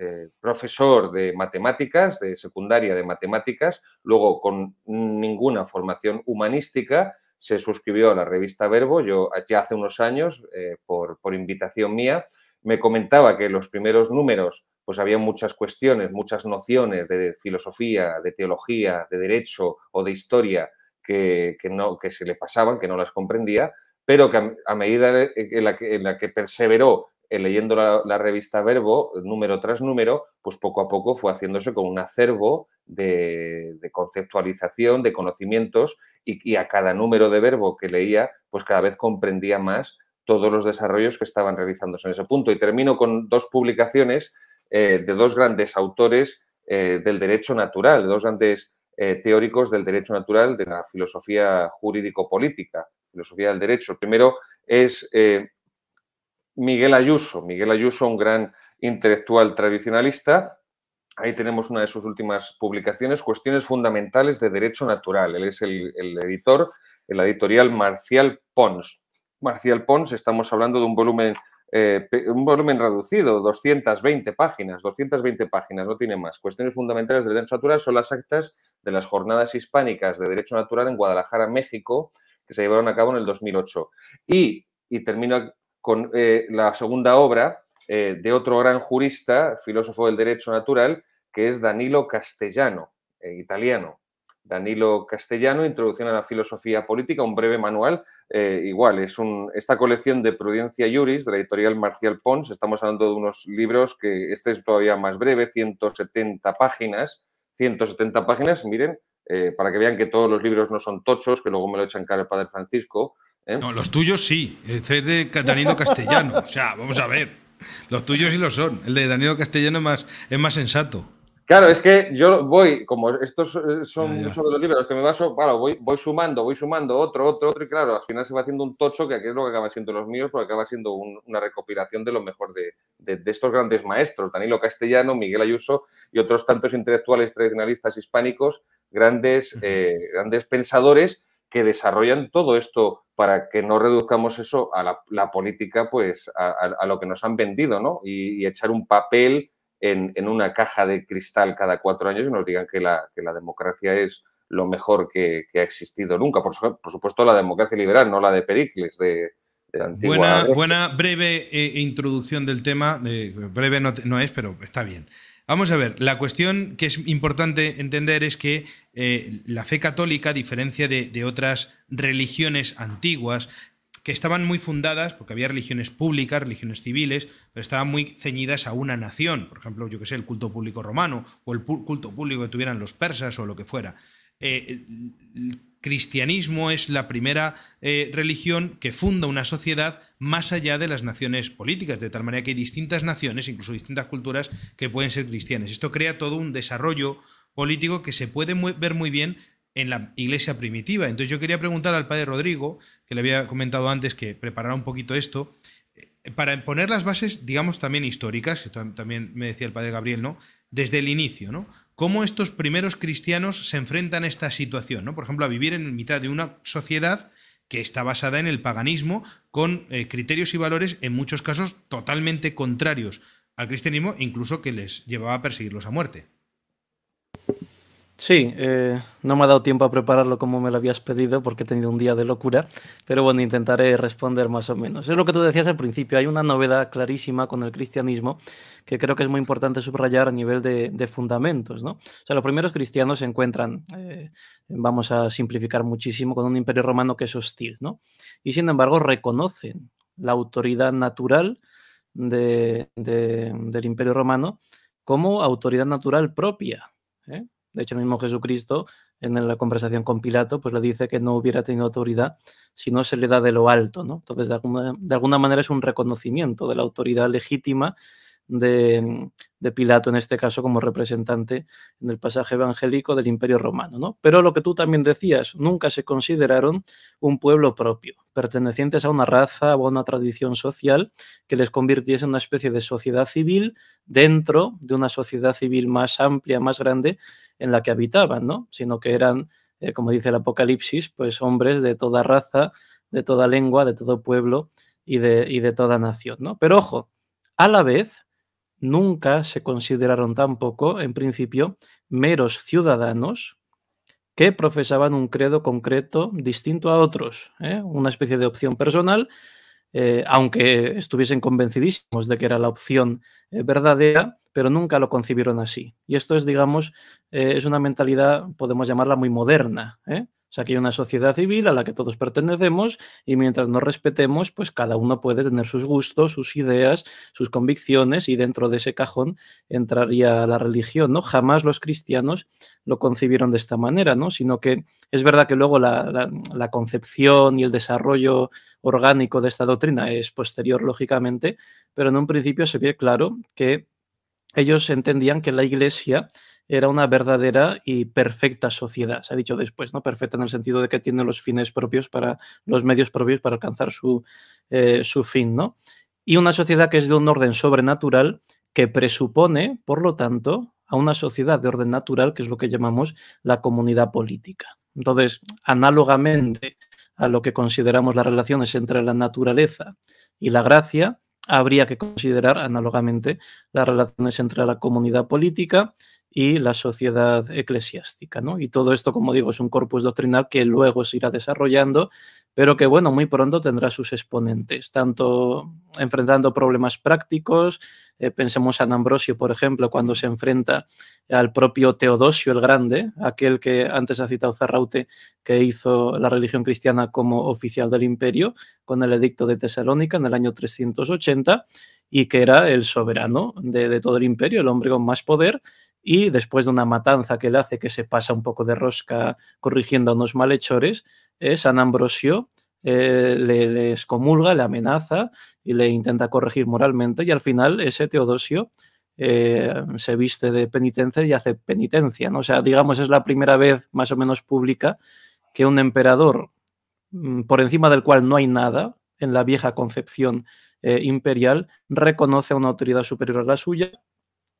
eh, profesor de matemáticas, de secundaria de matemáticas, luego con ninguna formación humanística, se suscribió a la revista Verbo, yo ya hace unos años, eh, por, invitación mía, me comentaba que los primeros números, pues había muchas cuestiones, muchas nociones de filosofía, de teología, de derecho o de historia que, no, que se le pasaban, que no las comprendía, pero que a, medida en la que perseveró eh, leyendo la, revista Verbo, número tras número, pues poco a poco fue haciéndose con un acervo de, conceptualización, de conocimientos, y, a cada número de Verbo que leía, pues cada vez comprendía más todos los desarrollos que estaban realizándose en ese punto. Y termino con dos publicaciones eh, de dos grandes autores eh, del derecho natural, dos grandes teóricos del derecho natural, de la filosofía jurídico-política, filosofía del derecho. primero es Miguel Ayuso. Miguel Ayuso, un gran intelectual tradicionalista. Ahí tenemos una de sus últimas publicaciones, Cuestiones Fundamentales de Derecho Natural. Él es el, editor, el editorial Marcial Pons. Marcial Pons, estamos hablando de un volumen, eh, un volumen reducido, 220 páginas, 220 páginas, no tiene más. Cuestiones fundamentales de derecho natural son las actas de las jornadas hispánicas de derecho natural en Guadalajara, México, que se llevaron a cabo en el 2008. Y, y termino con eh, la segunda obra eh, de otro gran jurista, filósofo del derecho natural, que es Danilo Castellano, italiano. Danilo Castellano, Introducción a la Filosofía Política, un breve manual. Eh, igual, es un, esta colección de Prudencia Juris, de la editorial Marcial Pons, estamos hablando de unos libros que este es todavía más breve, 170 páginas. 170 páginas, miren, para que vean que todos los libros no son tochos, que luego me lo echan cara el Padre Francisco, ¿Eh? No, los tuyos sí. Este es de Danilo Castellano. o sea, vamos a ver. Los tuyos sí lo son. El de Danilo Castellano es más, sensato. Claro, es que yo voy, como estos eh, son muchos de los libros que me vas voy, sumando, voy sumando otro, otro, otro, y claro, al final se va haciendo un tocho que aquí es lo que acaba siendo los míos, porque acaba siendo una recopilación de lo mejor de, estos grandes maestros, Danilo Castellano, Miguel Ayuso y otros tantos intelectuales tradicionalistas hispánicos, grandes, eh, grandes pensadores que desarrollan todo esto para que no reduzcamos eso a la, política, pues a, lo que nos han vendido, ¿no? Y, echar un papel en, una caja de cristal cada cuatro años y nos digan que la, democracia es lo mejor que, ha existido nunca. Por, supuesto, la democracia liberal, no la de Pericles, de, antigua. Buena, breve eh, introducción del tema. breve no es, pero está bien. Vamos a ver, la cuestión que es importante entender es que eh, la fe católica, a diferencia de, otras religiones antiguas, que estaban muy fundadas, porque había religiones públicas, religiones civiles, pero estaban muy ceñidas a una nación, por ejemplo, yo que sé, el culto público romano o el culto público que tuvieran los persas o lo que fuera. Eh, cristianismo es la primera eh, religión que funda una sociedad más allá de las naciones políticas, de tal manera que hay distintas naciones, incluso distintas culturas, que pueden ser cristianas. Esto crea todo un desarrollo político que se puede ver muy bien en la iglesia primitiva. Entonces yo quería preguntar al padre Rodrigo, que le había comentado antes que preparara un poquito esto, eh, para poner las bases, digamos, también históricas, que también me decía el padre Gabriel, ¿no? Desde el inicio, ¿no? cómo estos primeros cristianos se enfrentan a esta situación, Por ejemplo, a vivir en mitad de una sociedad que está basada en el paganismo, con eh, criterios y valores en muchos casos totalmente contrarios al cristianismo, incluso que les llevaba a perseguirlos a muerte. Sí, eh, no me ha dado tiempo a prepararlo como me lo habías pedido porque he tenido un día de locura, pero bueno, intentaré responder más o menos. Es lo que tú decías al principio, hay una novedad clarísima con el cristianismo que creo que es muy importante subrayar a nivel de, fundamentos. ¿no? O sea, los primeros cristianos se encuentran, eh, vamos a simplificar muchísimo, con un imperio romano que es hostil, ¿no? y sin embargo reconocen la autoridad natural del imperio romano como autoridad natural propia. ¿Eh? De hecho, el mismo Jesucristo, en la conversación con Pilato, pues le dice que no hubiera tenido autoridad si no se le da de lo alto, Entonces, de alguna, de alguna manera es un reconocimiento de la autoridad legítima de, Pilato, en este caso como representante en el pasaje evangélico del Imperio Romano. ¿no? Pero lo que tú también decías, nunca se consideraron un pueblo propio, pertenecientes a una raza o a una tradición social que les convirtiese en una especie de sociedad civil dentro de una sociedad civil más amplia, más grande en la que habitaban, ¿no? sino que eran, eh, como dice el Apocalipsis, pues hombres de toda raza, de toda lengua, de todo pueblo y de, y de toda nación. ¿no? Pero ojo, a la vez, nunca se consideraron tampoco, en principio, meros ciudadanos que profesaban un credo concreto distinto a otros, ¿eh? una especie de opción personal, eh, aunque estuviesen convencidísimos de que era la opción eh, verdadera, pero nunca lo concibieron así. Y esto es, digamos, es una mentalidad, podemos llamarla muy moderna, o sea, aquí hay una sociedad civil a la que todos pertenecemos y mientras nos respetemos, pues cada uno puede tener sus gustos, sus ideas, sus convicciones y dentro de ese cajón entraría la religión, ¿no? Jamás los cristianos lo concibieron de esta manera, ¿no? Sino que es verdad que luego la, la concepción y el desarrollo orgánico de esta doctrina es posterior, lógicamente, pero en un principio se ve claro que ellos entendían que la iglesia era una verdadera y perfecta sociedad, se ha dicho después, ¿no? Perfecta en el sentido de que tiene los fines propios para, los medios propios para alcanzar su, eh, su fin, ¿no? Y una sociedad que es de un orden sobrenatural que presupone, por lo tanto, a una sociedad de orden natural, que es lo que llamamos la comunidad política. Entonces, análogamente a lo que consideramos las relaciones entre la naturaleza y la gracia, habría que considerar análogamente las relaciones entre la comunidad política y la sociedad eclesiástica. ¿no? Y todo esto, como digo, es un corpus doctrinal que luego se irá desarrollando, pero que bueno, muy pronto tendrá sus exponentes, tanto enfrentando problemas prácticos, eh, pensemos en Ambrosio, por ejemplo, cuando se enfrenta al propio Teodosio el Grande, aquel que antes ha citado Ferraute, que hizo la religión cristiana como oficial del imperio con el edicto de Tesalónica en el año 380, y que era el soberano de, todo el imperio, el hombre con más poder, y después de una matanza que le hace que se pasa un poco de rosca corrigiendo a unos malhechores, eh, San Ambrosio eh, le, excomulga, le amenaza y le intenta corregir moralmente y al final ese Teodosio eh, se viste de penitencia y hace penitencia. ¿no? O sea, digamos, es la primera vez más o menos pública que un emperador mm, por encima del cual no hay nada en la vieja concepción eh, imperial reconoce a una autoridad superior a la suya,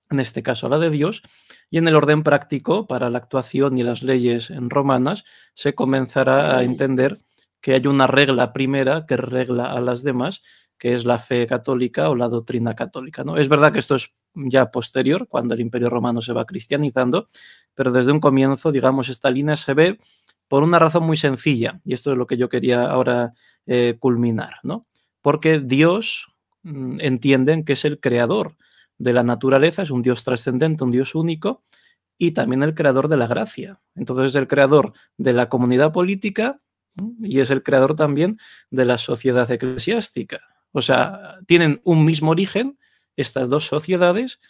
en este caso a la de Dios, y en el orden práctico para la actuación y las leyes romanas se comenzará a entender que hay una regla primera que regla a las demás, que es la fe católica o la doctrina católica. ¿no? Es verdad que esto es ya posterior, cuando el imperio romano se va cristianizando, pero desde un comienzo, digamos, esta línea se ve por una razón muy sencilla, y esto es lo que yo quería ahora eh, culminar. ¿no? porque Dios mm, entienden que es el creador de la naturaleza, es un Dios trascendente, un Dios único, y también el creador de la gracia. Entonces es el creador de la comunidad política mm, y es el creador también de la sociedad eclesiástica. O sea, tienen un mismo origen estas dos sociedades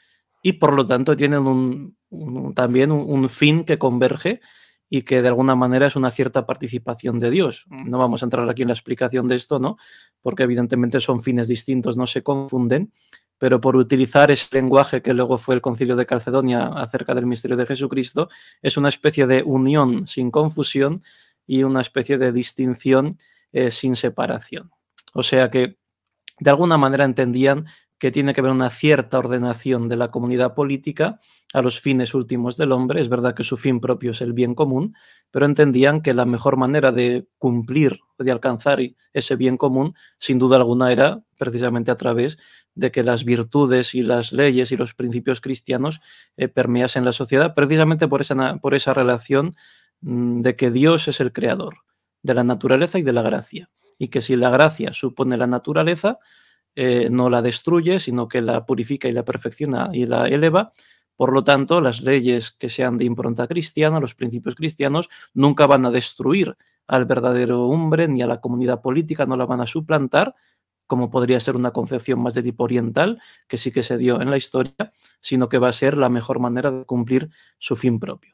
y por lo tanto tienen un, también un fin que converge y que de alguna manera es una cierta participación de Dios. Mm. No vamos a entrar aquí en la explicación de esto, ¿no? Porque evidentemente son fines distintos, no se confunden, pero por utilizar ese lenguaje que luego fue el concilio de Calcedonia acerca del misterio de Jesucristo, es una especie de unión sin confusión y una especie de distinción eh, sin separación. O sea que de alguna manera entendían que tiene que ver una cierta ordenación de la comunidad política a los fines últimos del hombre. Es verdad que su fin propio es el bien común, pero entendían que la mejor manera de cumplir, de alcanzar ese bien común, sin duda alguna, era precisamente a través de que las virtudes y las leyes y los principios cristianos eh, permeasen la sociedad, precisamente por esa, por esa relación mm, de que Dios es el creador de la naturaleza y de la gracia, y que si la gracia supone la naturaleza, eh, no la destruye, sino que la purifica y la perfecciona y la eleva. Por lo tanto, las leyes que sean de impronta cristiana, los principios cristianos, nunca van a destruir al verdadero hombre ni a la comunidad política, no la van a suplantar, como podría ser una concepción más de tipo oriental, que sí que se dio en la historia, sino que va a ser la mejor manera de cumplir su fin propio.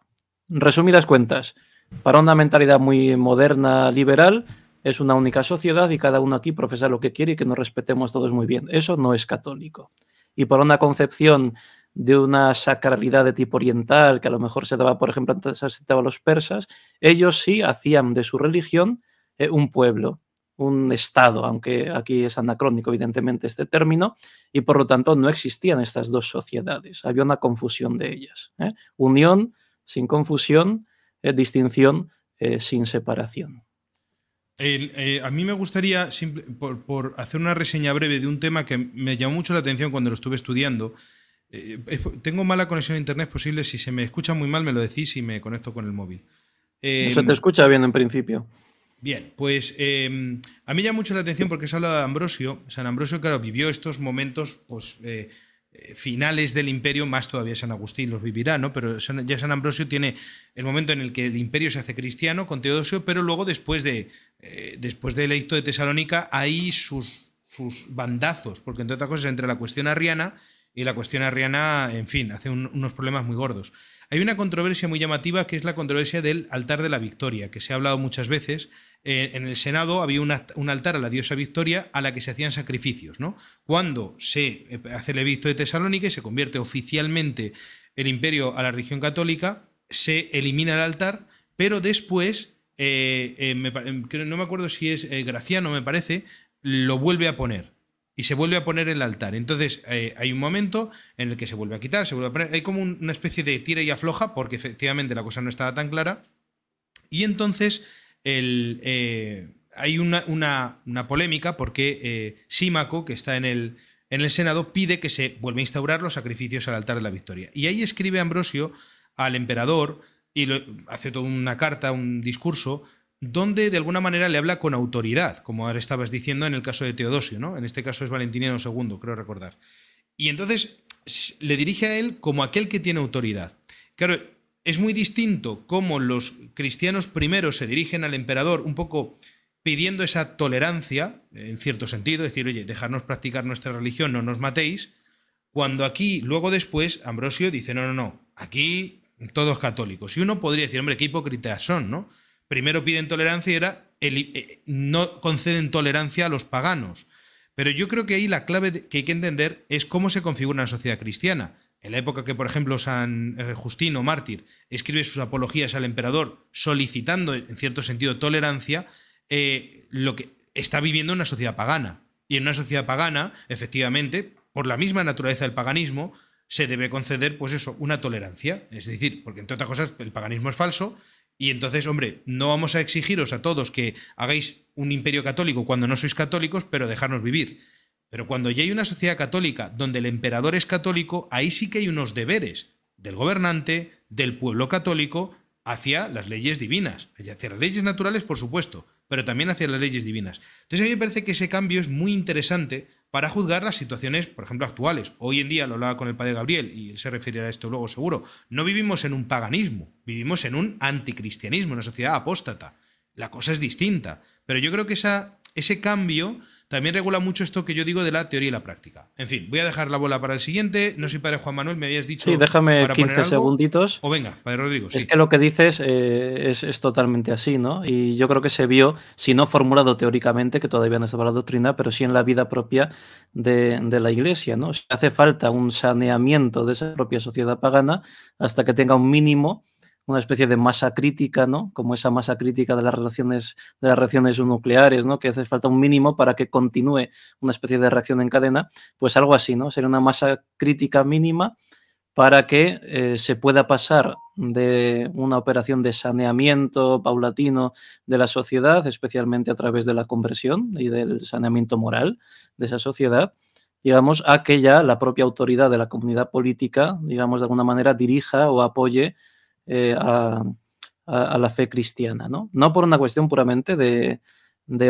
Resumidas cuentas, para una mentalidad muy moderna, liberal, es una única sociedad y cada uno aquí profesa lo que quiere y que nos respetemos todos muy bien. Eso no es católico. Y por una concepción de una sacralidad de tipo oriental, que a lo mejor se daba, por ejemplo, antes se citaba a los persas, ellos sí hacían de su religión eh, un pueblo, un Estado, aunque aquí es anacrónico, evidentemente, este término, y por lo tanto no existían estas dos sociedades, había una confusión de ellas. ¿eh? Unión sin confusión, eh, distinción sin separación. Eh, a mí me gustaría, por, hacer una reseña breve de un tema que me llamó mucho la atención cuando lo estuve estudiando. Eh, tengo mala conexión a internet posible, si se me escucha muy mal me lo decís y me conecto con el móvil. Eh, se te escucha bien en principio. Bien, pues em, a mí llama mucho la atención porque se habla de Ambrosio. San Ambrosio, claro, vivió estos momentos pues, eh, eh, finales del imperio, más todavía San Agustín los vivirá, ¿no? Pero ya San Ambrosio tiene el momento en el que el imperio se hace cristiano con Teodosio, pero luego después, de, eh, después del edicto de Tesalónica hay sus, bandazos, porque entre otras cosas entre la cuestión arriana y la cuestión arriana, en fin, hace unos problemas muy gordos. Hay una controversia muy llamativa que es la controversia del altar de la victoria, que se ha hablado muchas veces, eh, en el Senado había un altar a la diosa Victoria a la que se hacían sacrificios. ¿no? Cuando se eh, hace el edicto de Tesalónica y se convierte oficialmente el imperio a la religión católica, se elimina el altar, pero después, eh, em, no me acuerdo si es Graciano, me parece, lo vuelve a poner y se vuelve a poner el altar. Entonces hay un momento en el que se vuelve a quitar, se vuelve a poner. Hay como una especie de tira y afloja, porque efectivamente la cosa no estaba tan clara. Y entonces eh, hay una, polémica porque eh, Símaco, que está en el, Senado, pide que se vuelva a instaurar los sacrificios al altar de la victoria. Y ahí escribe Ambrosio al emperador y hace toda una carta, un discurso, donde de alguna manera le habla con autoridad, como ahora estabas diciendo en el caso de Teodosio, ¿no? En este caso es Valentiniano II, creo recordar. Y entonces le dirige a él como aquel que tiene autoridad. Claro, es muy distinto cómo los cristianos primeros se dirigen al emperador un poco pidiendo esa tolerancia, en cierto sentido, decir, oye, dejarnos practicar nuestra religión, no nos matéis, cuando aquí, luego después, Ambrosio dice, no, no, no, aquí todos católicos. Y uno podría decir, hombre, qué hipócritas son, ¿no? Primero piden tolerancia y era, el, eh, no conceden tolerancia a los paganos. Pero yo creo que ahí la clave que hay que entender es cómo se configura una sociedad cristiana. En la época que, por ejemplo, San eh, Justino, mártir, escribe sus apologías al emperador solicitando, en cierto sentido, tolerancia, eh, lo que está viviendo una sociedad pagana. Y en una sociedad pagana, efectivamente, por la misma naturaleza del paganismo, se debe conceder, pues eso, una tolerancia. Es decir, porque entre otras cosas el paganismo es falso, y entonces, hombre, no vamos a exigiros a todos que hagáis un imperio católico cuando no sois católicos, pero dejarnos vivir. Pero cuando ya hay una sociedad católica donde el emperador es católico, ahí sí que hay unos deberes del gobernante, del pueblo católico, hacia las leyes divinas, hacia las leyes naturales, por supuesto, pero también hacia las leyes divinas. Entonces a mí me parece que ese cambio es muy interesante para juzgar las situaciones, por ejemplo, actuales. Hoy en día, lo hablaba con el padre Gabriel, y él se referirá a esto luego seguro, no vivimos en un paganismo, vivimos en un anticristianismo, una sociedad apóstata. La cosa es distinta, pero yo creo que esa, ese cambio también regula mucho esto que yo digo de la teoría y la práctica. En fin, voy a dejar la bola para el siguiente. No sé, padre Juan Manuel, me habías dicho. Sí, déjame 15 segunditos. O venga, padre Rodrigo. Es que lo que dices eh, es, totalmente así, ¿no? Y yo creo que se vio, si no formulado teóricamente, que todavía no estaba la doctrina, pero sí en la vida propia de, la iglesia, ¿no? hace falta un saneamiento de esa propia sociedad pagana hasta que tenga un mínimo una especie de masa crítica, ¿no? Como esa masa crítica de las reacciones, de las reacciones nucleares, ¿no? Que hace falta un mínimo para que continúe una especie de reacción en cadena, pues algo así, ¿no? Sería una masa crítica mínima para que eh, se pueda pasar de una operación de saneamiento paulatino de la sociedad, especialmente a través de la conversión y del saneamiento moral de esa sociedad, digamos, a que ya la propia autoridad de la comunidad política, digamos, de alguna manera dirija o apoye eh, a, la fe cristiana, ¿no? No por una cuestión puramente de,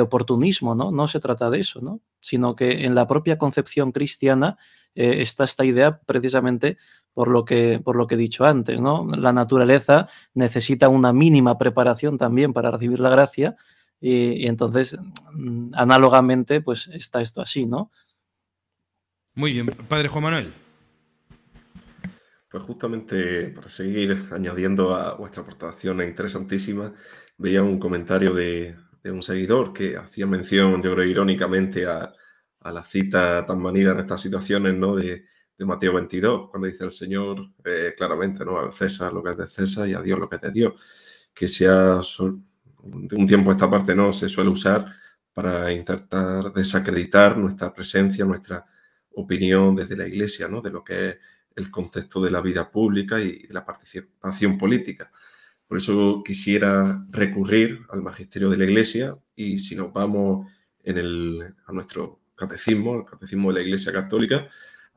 oportunismo, ¿no? No se trata de eso, ¿no? Sino que en la propia concepción cristiana eh, está esta idea precisamente por lo, que, por lo que he dicho antes, ¿no? La naturaleza necesita una mínima preparación también para recibir la gracia y, y entonces, mm, análogamente, pues está esto así, ¿no? Muy bien, Padre Juan Manuel. Pues justamente para seguir añadiendo a vuestra aportación interesantísima, veía un comentario de, un seguidor que hacía mención, yo creo irónicamente, a, la cita tan manida en estas situaciones, ¿no? De, Mateo 22, cuando dice el Señor eh, claramente, ¿no? Al César lo que es de César y a Dios lo que es de Dios. Que sea un tiempo esta parte, ¿no? Se suele usar para intentar desacreditar nuestra presencia, nuestra opinión desde la iglesia, ¿no? De lo que es el contexto de la vida pública y de la participación política. Por eso quisiera recurrir al magisterio de la Iglesia y si nos vamos a nuestro catecismo, el catecismo de la Iglesia Católica,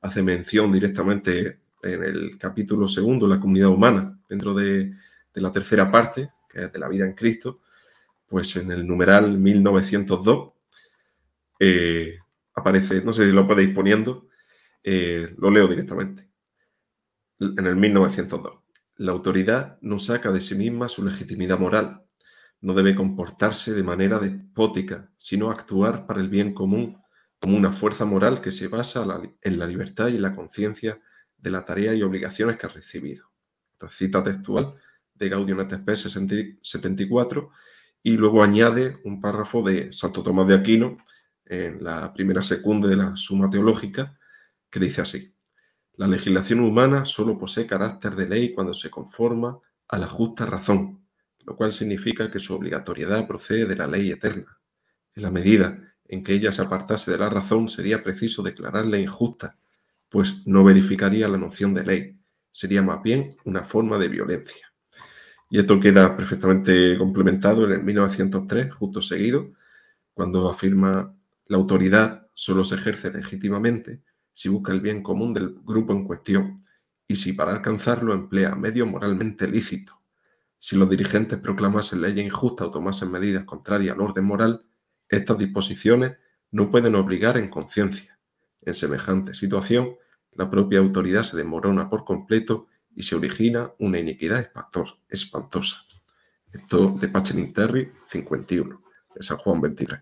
hace mención directamente en el capítulo segundo, la comunidad humana, dentro de, la tercera parte, que es de la vida en Cristo, pues en el numeral 1902 eh, aparece, no sé si lo podéis poniendo, eh, lo leo directamente en el 1902. La autoridad no saca de sí misma su legitimidad moral. No debe comportarse de manera despótica, sino actuar para el bien común, como una fuerza moral que se basa en la libertad y en la conciencia de la tarea y obligaciones que ha recibido. Entonces, cita textual de Gaudium et Spes 74 y luego añade un párrafo de Santo Tomás de Aquino en la primera secunda de la Suma Teológica que dice así: la legislación humana solo posee carácter de ley cuando se conforma a la justa razón, lo cual significa que su obligatoriedad procede de la ley eterna. En la medida en que ella se apartase de la razón, sería preciso declararla injusta, pues no verificaría la noción de ley, sería más bien una forma de violencia. Y esto queda perfectamente complementado en el 1903, justo seguido, cuando afirma la autoridad solo se ejerce legítimamente si busca el bien común del grupo en cuestión y si para alcanzarlo emplea medios moralmente lícitos. Si los dirigentes proclamasen leyes injustas o tomasen medidas contrarias al orden moral, estas disposiciones no pueden obligar en conciencia. En semejante situación, la propia autoridad se demorona por completo y se origina una iniquidad espantosa. Esto de Pachelin Terry 51, de San Juan 23.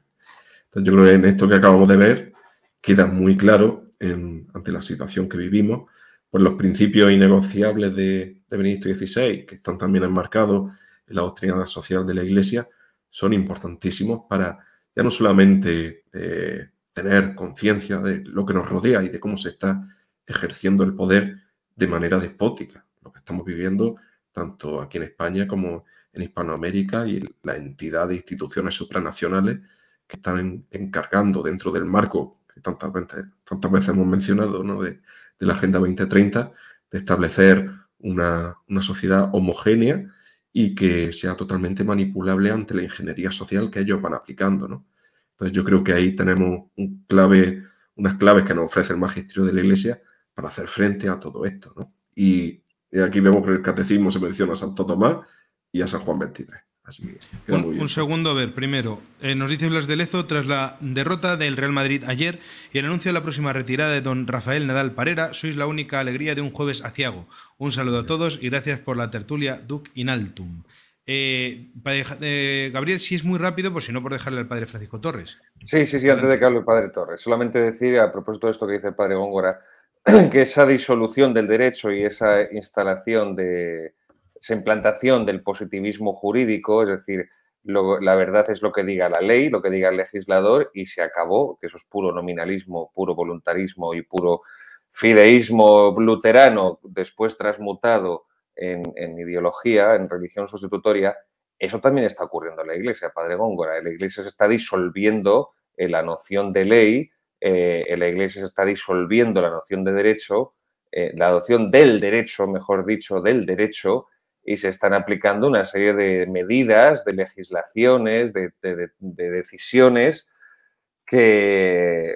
Entonces yo creo que en esto que acabamos de ver queda muy claro ante la situación que vivimos, pues los principios innegociables de, de XVI, que están también enmarcados en la doctrina social de la Iglesia, son importantísimos para ya no solamente eh, tener conciencia de lo que nos rodea y de cómo se está ejerciendo el poder de manera despótica, lo que estamos viviendo tanto aquí en España como en Hispanoamérica y la entidad de instituciones supranacionales que están encargando dentro del marco tantas veces, hemos mencionado, ¿no? de, de, la Agenda 2030, de establecer una, sociedad homogénea y que sea totalmente manipulable ante la ingeniería social que ellos van aplicando. ¿no? Entonces yo creo que ahí tenemos un clave, unas claves que nos ofrece el magisterio de la Iglesia para hacer frente a todo esto. Y, aquí vemos que en el catecismo se menciona a Santo Tomás y a San Juan 23 un, segundo, a ver, primero, eh, nos dice Blas de Lezo, tras la derrota del Real Madrid ayer y el anuncio de la próxima retirada de don Rafael Nadal Parera, sois la única alegría de un jueves aciago. Un saludo a todos y gracias por la tertulia Duc Inaltum. Eh, eh, Gabriel, si es muy rápido, pues si no, por dejarle al padre Francisco Torres. Sí, sí, sí, antes de que hable el padre Torres. Solamente decir, a propósito de esto que dice el padre Góngora, que esa disolución del derecho y esa instalación de esa implantación del positivismo jurídico, es decir, la verdad es lo que diga la ley, lo que diga el legislador, y se acabó, que eso es puro nominalismo, puro voluntarismo y puro fideísmo luterano, después transmutado en, ideología, en religión sustitutoria, eso también está ocurriendo en la Iglesia, Padre Góngora. La Iglesia se está disolviendo la noción de ley, en eh, la Iglesia se está disolviendo la noción de derecho, eh, la adopción del derecho, mejor dicho, del derecho, y se están aplicando una serie de medidas, de legislaciones, de, decisiones que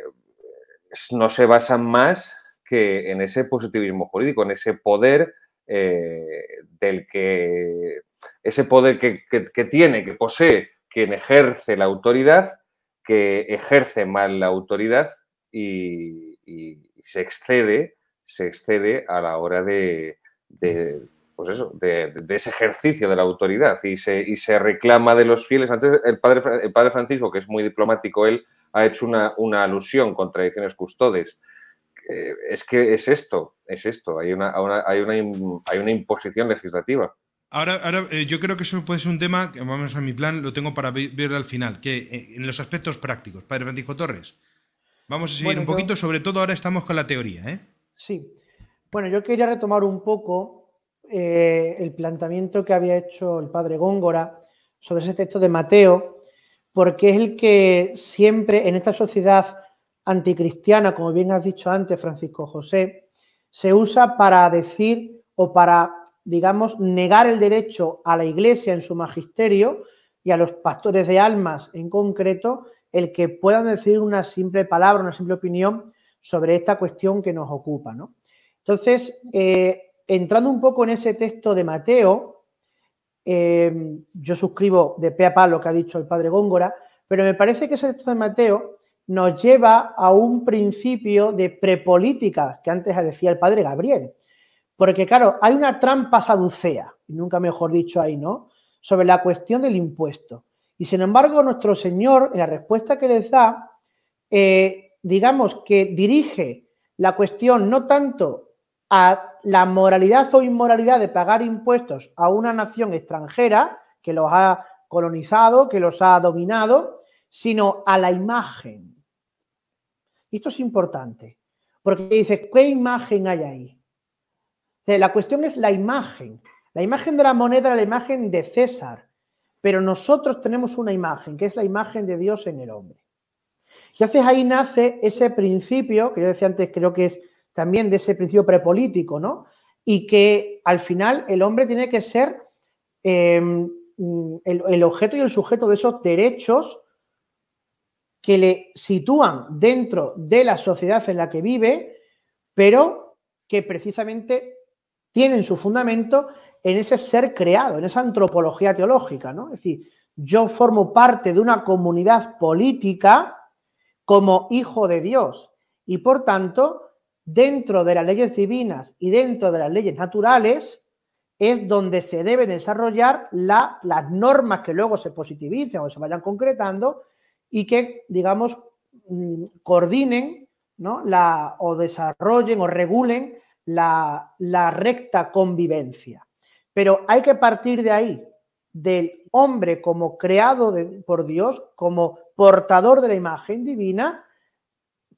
no se basan más que en ese positivismo jurídico, en ese poder eh, del que ese poder que, tiene, que posee quien ejerce la autoridad, que ejerce mal la autoridad y, se excede, se excede a la hora de, pues eso, de, ese ejercicio de la autoridad y se, se reclama de los fieles. Antes el padre, el padre Francisco, que es muy diplomático, él ha hecho una, alusión con tradiciones custodes. Eh, es que es esto, es esto, hay una, hay una, imposición legislativa. Ahora, ahora eh, yo creo que eso puede ser un tema, que vamos a mi plan, lo tengo para ver al final, que eh, en los aspectos prácticos, Padre Francisco Torres, vamos a seguir un poquito, sobre todo ahora estamos con la teoría. Sí, bueno, yo quería retomar un poco eh, el planteamiento que había hecho el padre Góngora sobre ese texto de Mateo, porque es el que siempre en esta sociedad anticristiana, como bien has dicho antes, Francisco José, se usa para decir o para, digamos, negar el derecho a la Iglesia en su magisterio y a los pastores de almas en concreto, el que puedan decir una simple palabra, una simple opinión sobre esta cuestión que nos ocupa. ¿no? Entonces, eh, entrando un poco en ese texto de Mateo, em, yo suscribo de pe a pa lo que ha dicho el padre Góngora, pero me parece que ese texto de Mateo nos lleva a un principio de prepolítica que antes decía el padre Gabriel. Porque claro, hay una trampa saducea, nunca mejor dicho ahí, ¿no? Sobre la cuestión del impuesto. Y sin embargo, nuestro Señor, en la respuesta que les da, eh, digamos que dirige la cuestión no tanto a la moralidad o inmoralidad de pagar impuestos a una nación extranjera que los ha colonizado, que los ha dominado, sino a la imagen. Esto es importante, porque dice, ¿qué imagen hay ahí? la cuestión es la imagen. La imagen de la moneda es la imagen de César, pero nosotros tenemos una imagen, que es la imagen de Dios en el hombre. Entonces ahí nace ese principio, que yo decía antes, creo que es también de ese principio prepolítico, ¿no? Y que al final el hombre tiene que ser em, el, el objeto y el sujeto de esos derechos que le sitúan dentro de la sociedad en la que vive, pero que precisamente tienen su fundamento en ese ser creado, en esa antropología teológica, ¿no? Es decir, yo formo parte de una comunidad política como hijo de Dios y por tanto dentro de las leyes divinas y dentro de las leyes naturales, es donde se deben desarrollar las normas que luego se positivicen o se vayan concretando y que, digamos, mm, coordinen o desarrollen o regulen la, recta convivencia. Pero hay que partir de ahí, del hombre como creado por Dios, como portador de la imagen divina,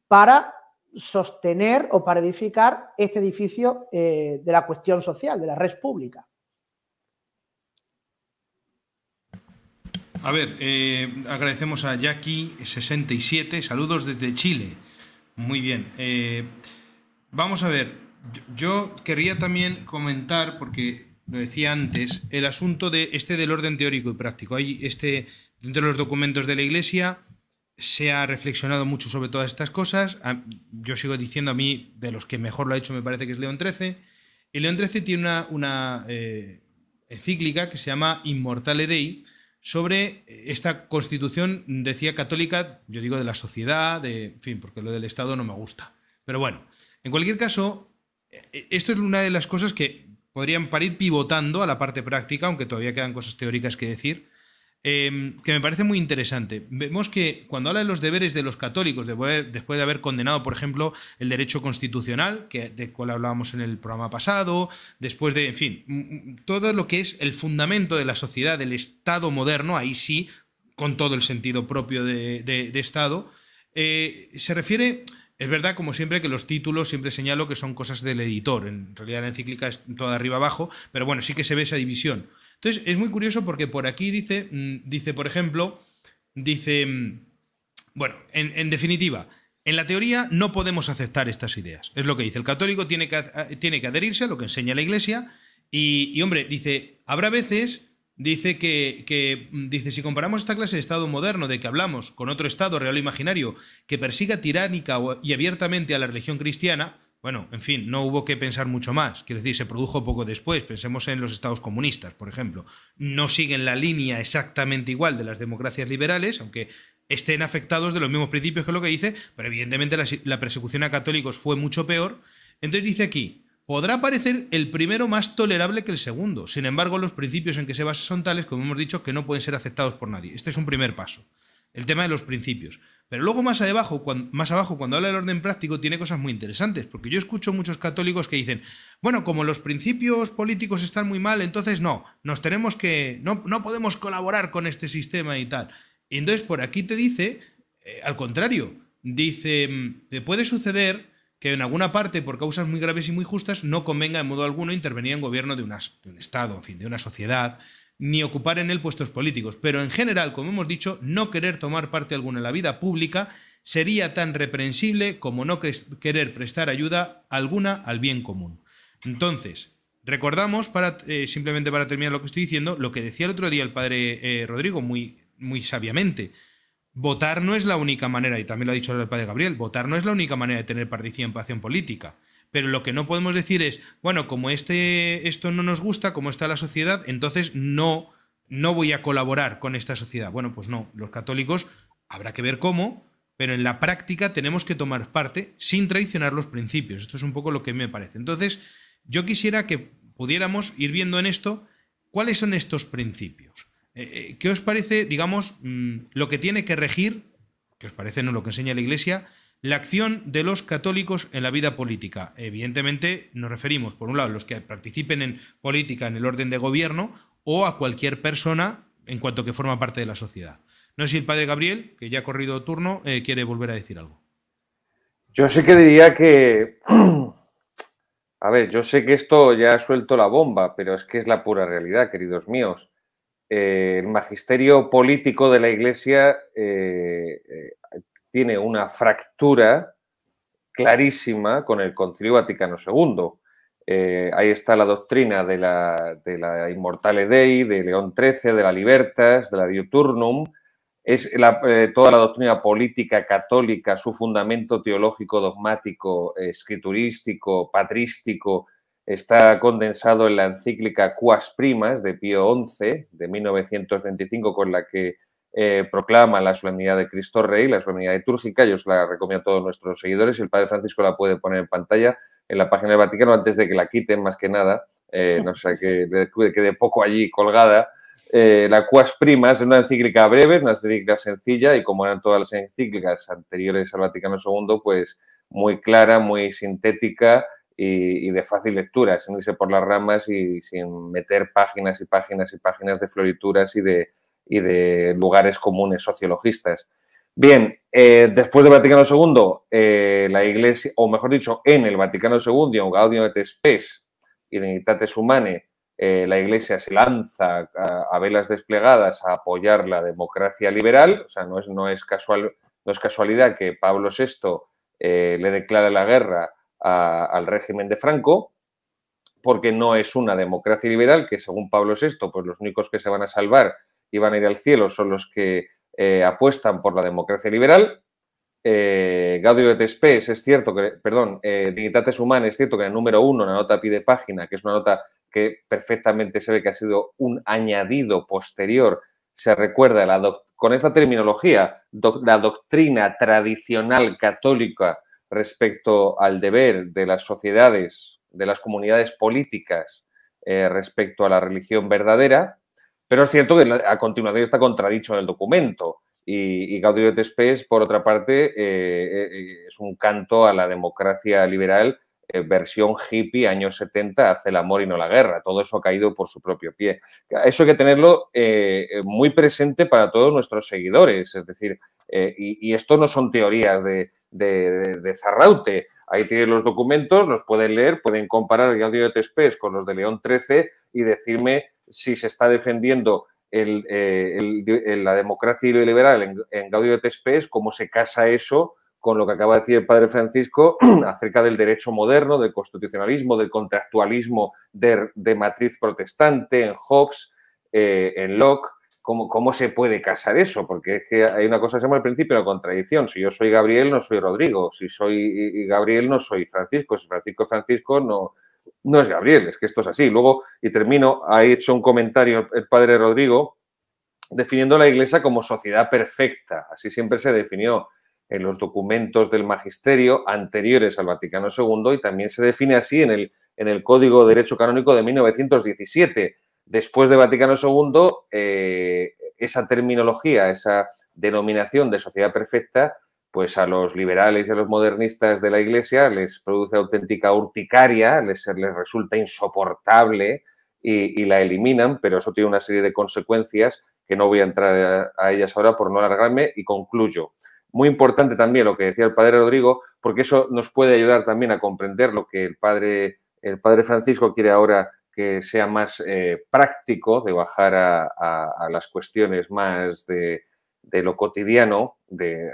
para sostener o para edificar este edificio eh, de la cuestión social, de la red pública. A ver, eh, agradecemos a Jackie67, saludos desde Chile. Muy bien. Eh, vamos a ver, yo querría también comentar, porque lo decía antes, el asunto de este del orden teórico y práctico. Hay este, dentro de los documentos de la Iglesia, se ha reflexionado mucho sobre todas estas cosas. Ah, yo sigo diciendo a mí, de los que mejor lo ha hecho me parece que es León XIII. Y León XIII tiene una, una eh, encíclica que se llama Immortale Dei sobre esta constitución, decía católica, yo digo de la sociedad, de, fin, porque lo del Estado no me gusta. Pero bueno, en cualquier caso, eh, eh, esto es una de las cosas que podrían parir pivotando a la parte práctica, aunque todavía quedan cosas teóricas que decir Em, que me parece muy interesante. Vemos que cuando habla de los deberes de los católicos, después de haber condenado, por ejemplo, el derecho constitucional, que, de cual hablábamos en el programa pasado, después de, en fin, todo lo que es el fundamento de la sociedad, del Estado moderno, ahí sí, con todo el sentido propio de, Estado, eh, se refiere... Es verdad, como siempre, que los títulos siempre señalo que son cosas del editor. En realidad la encíclica es toda arriba abajo, pero bueno, sí que se ve esa división. Entonces, es muy curioso porque por aquí dice, mm, dice por ejemplo, dice, mm, bueno, en, definitiva, en la teoría no podemos aceptar estas ideas. Es lo que dice. El católico tiene que, tiene que adherirse a lo que enseña la Iglesia. Y, y hombre, dice, habrá veces, dice que, que, mm, dice, si comparamos esta clase de Estado moderno de que hablamos con otro Estado real o imaginario que persiga tiránica y abiertamente a la religión cristiana, bueno, en fin, no hubo que pensar mucho más. Quiero decir, se produjo poco después. Pensemos en los estados comunistas, por ejemplo. No siguen la línea exactamente igual de las democracias liberales, aunque estén afectados de los mismos principios que lo que dice, pero evidentemente la, persecución a católicos fue mucho peor. Entonces dice aquí, podrá parecer el primero más tolerable que el segundo. Sin embargo, los principios en que se basa son tales, como hemos dicho, que no pueden ser aceptados por nadie. Este es un primer paso el tema de los principios. Pero luego más, abajo, cuando, más abajo, cuando habla del orden práctico, tiene cosas muy interesantes, porque yo escucho muchos católicos que dicen, bueno, como los principios políticos están muy mal, entonces no, nos tenemos que, no, podemos colaborar con este sistema y tal. Y entonces por aquí te dice, eh, al contrario, dice, te puede suceder que en alguna parte, por causas muy graves y muy justas, no convenga en modo alguno intervenir en gobierno de, de un Estado, en fin, de una sociedad, ni ocupar en él puestos políticos. Pero en general, como hemos dicho, no querer tomar parte alguna en la vida pública sería tan reprensible como no querer prestar ayuda alguna al bien común. Entonces, recordamos, eh, simplemente para terminar lo que estoy diciendo, lo que decía el otro día el padre eh, Rodrigo muy, muy sabiamente. Votar no es la única manera, y también lo ha dicho el padre Gabriel, votar no es la única manera de tener participación política pero lo que no podemos decir es, bueno, como este, esto no nos gusta, como está la sociedad, entonces no, no voy a colaborar con esta sociedad. Bueno, pues no, los católicos habrá que ver cómo, pero en la práctica tenemos que tomar parte sin traicionar los principios. Esto es un poco lo que me parece. Entonces, yo quisiera que pudiéramos ir viendo en esto cuáles son estos principios. Eh, eh, ¿Qué os parece, digamos, mm, lo que tiene que regir, que os parece no lo que enseña la Iglesia, la acción de los católicos en la vida política. Evidentemente nos referimos, por un lado, a los que participen en política en el orden de gobierno o a cualquier persona en cuanto que forma parte de la sociedad. No sé si el padre Gabriel, que ya ha corrido turno, eh, quiere volver a decir algo. Yo sé que diría que... A ver, yo sé que esto ya ha suelto la bomba, pero es que es la pura realidad, queridos míos. Eh, el magisterio político de la Iglesia eh, tiene una fractura clarísima con el Concilio Vaticano II. Eh, ahí está la doctrina de la, de Dei, de León XIII, de la Libertas, de la Diuturnum. Es eh, toda la doctrina política católica, su fundamento teológico, dogmático, escriturístico, patrístico, está condensado en la encíclica Quas Primas de Pío XI de 1925, con la que eh, proclama la solemnidad de Cristo Rey, la solemnidad litúrgica. Yo os la recomiendo a todos nuestros seguidores. El Padre Francisco la puede poner en pantalla en la página del Vaticano antes de que la quiten, más que nada. Eh, no sé, que quede poco allí colgada. Eh, la Cuas Primas es una encíclica breve, una encíclica sencilla y como eran todas las encíclicas anteriores al Vaticano II, pues muy clara, muy sintética y, y de fácil lectura, sin irse por las ramas y sin meter páginas y páginas y páginas de florituras y de, y de lugares comunes sociologistas. Bien, eh, después del Vaticano II, eh, la Iglesia, o mejor dicho, en el Vaticano II, en Gaudium et Spes y de humane, eh, la Iglesia se lanza a, velas desplegadas a apoyar la democracia liberal. O sea, no es, no es, casual, no es casualidad que Pablo VI le declare la guerra al régimen de Franco, porque no es una democracia liberal, que según Pablo VI, pues los únicos que se van a salvar que van a ir al cielo son los que eh, apuestan por la democracia liberal. Eh, Gaudio et es cierto que, perdón, eh, Dignitates es cierto que en el número uno, la nota pide página, que es una nota que perfectamente se ve que ha sido un añadido posterior, se recuerda con esta terminología, la doctrina tradicional católica respecto al deber de las sociedades, de las comunidades políticas eh, respecto a la religión verdadera, pero es cierto que a continuación está contradicho en el documento. Y, y Gaudio por otra parte, eh, eh, eh, es un canto a la democracia liberal, versión hippie, años 70, hace el amor y no la guerra. Todo eso ha caído por su propio pie. Eso hay que tenerlo muy presente para todos nuestros seguidores. Es decir, y, esto no son teorías de, de, de, Zarraute. Ahí tienen los documentos, los pueden leer, pueden comparar el Gaudio con los de León XIII y decirme si se está defendiendo eh, el, la democracia liberal en, en Gaudio cómo se casa eso con lo que acaba de decir el padre Francisco acerca del derecho moderno, del constitucionalismo, del contractualismo de, matriz protestante en Hobbes, eh, en Locke. ¿Cómo, ¿Cómo, se puede casar eso? Porque es que hay una cosa que se llama el principio de la contradicción. Si yo soy Gabriel, no soy Rodrigo. Si soy Gabriel, no soy Francisco. Si Francisco Francisco, no, no es Gabriel, es que esto es así. Luego, y termino, ha hecho un comentario el padre Rodrigo definiendo la Iglesia como sociedad perfecta. Así siempre se definió en los documentos del magisterio anteriores al Vaticano II y también se define así en el, en el Código de Derecho Canónico de 1917. Después de Vaticano II, eh, esa terminología, esa denominación de sociedad perfecta pues a los liberales y a los modernistas de la Iglesia les produce auténtica urticaria, les, les resulta insoportable y, la eliminan, pero eso tiene una serie de consecuencias que no voy a entrar a, ellas ahora por no alargarme y concluyo. Muy importante también lo que decía el padre Rodrigo, porque eso nos puede ayudar también a comprender lo que el padre, el padre Francisco quiere ahora que sea más eh, práctico, de bajar a, las cuestiones más de, de lo cotidiano, de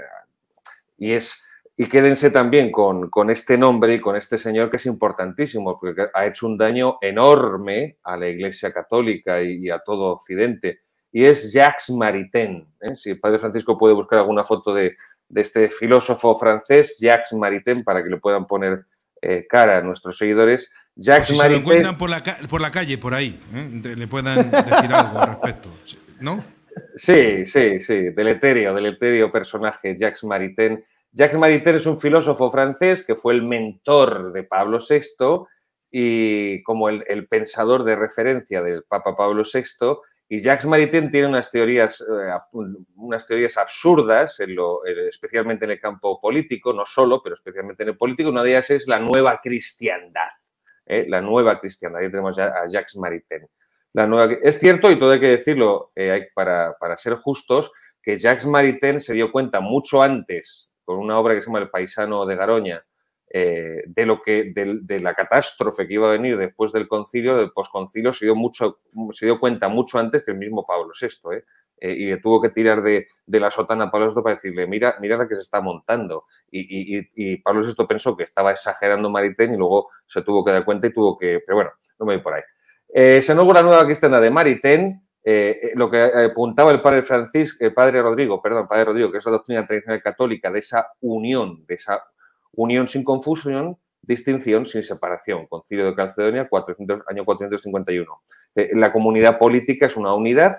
y es y quédense también con, con, este nombre y con este señor que es importantísimo, porque ha hecho un daño enorme a la Iglesia Católica y, a todo Occidente. Y es Jacques Maritain. ¿eh? Si el Padre Francisco puede buscar alguna foto de, de, este filósofo francés, Jacques Maritain, para que le puedan poner eh, cara a nuestros seguidores. Jacques si Maritain... se lo encuentran por la, por la calle, por ahí, ¿eh? le puedan decir algo al respecto, ¿no? Sí, sí, sí, deleterio, deleterio personaje, Jacques Maritain Jacques Maritain es un filósofo francés que fue el mentor de Pablo VI y como el, pensador de referencia del Papa Pablo VI. Y Jacques Maritain tiene unas teorías, eh, unas teorías absurdas, especialmente en el campo político, no solo, pero especialmente en el político. Una de ellas es la nueva cristiandad. ¿eh? La nueva cristiandad. Ahí tenemos a Jacques Maritain. La nueva... Es cierto, y todo hay que decirlo eh, para, para, ser justos, que Jacques Maritain se dio cuenta mucho antes con una obra que se llama El paisano de Garoña, eh, de, lo que, de, la catástrofe que iba a venir después del concilio, del posconcilio, se dio, mucho, se dio cuenta mucho antes que el mismo Pablo VI. ¿eh? Eh, y le tuvo que tirar de, la sotana a Pablo VI para decirle, mira, mira la que se está montando. Y, Pablo VI pensó que estaba exagerando Maritén y luego se tuvo que dar cuenta y tuvo que... Pero bueno, no me voy por ahí. se inaugura la nueva cristiana de Maritén... Eh, eh, lo que eh, apuntaba el padre francis el padre Rodrigo, perdón, padre Rodrigo, que es la doctrina tradicional católica de esa unión, de esa unión sin confusión, distinción sin separación. Concilio de Calcedonia, año 451. la comunidad política es una unidad,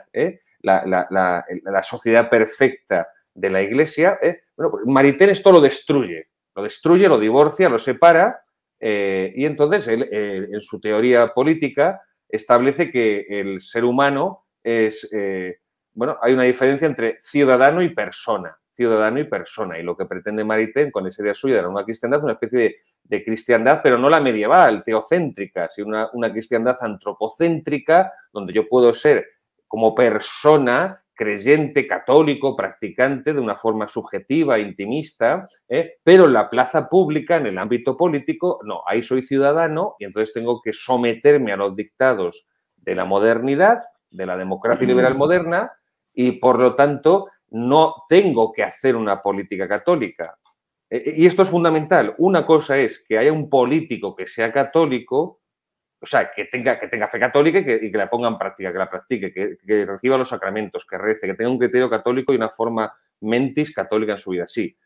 la, la, sociedad perfecta de la Iglesia. Bueno, pues esto lo destruye, lo destruye, lo divorcia, lo separa, y entonces él, en su teoría política establece que el ser humano es, eh, bueno, hay una diferencia entre ciudadano y persona, ciudadano y persona, y lo que pretende Maritain con esa idea suya de una cristiandad, una especie de, cristiandad, pero no la medieval, teocéntrica, sino una, cristiandad antropocéntrica, donde yo puedo ser como persona creyente, católico, practicante de una forma subjetiva, intimista, ¿eh? pero en la plaza pública, en el ámbito político, no, ahí soy ciudadano y entonces tengo que someterme a los dictados de la modernidad de la democracia liberal moderna y por lo tanto no tengo que hacer una política católica. E, e, y esto es fundamental. Una cosa es que haya un político que sea católico, o sea, que tenga, que tenga fe católica y que, la ponga en práctica, que la practique, que, que, reciba los sacramentos, que rece, que tenga un criterio católico y una forma mentis católica en su vida, sí.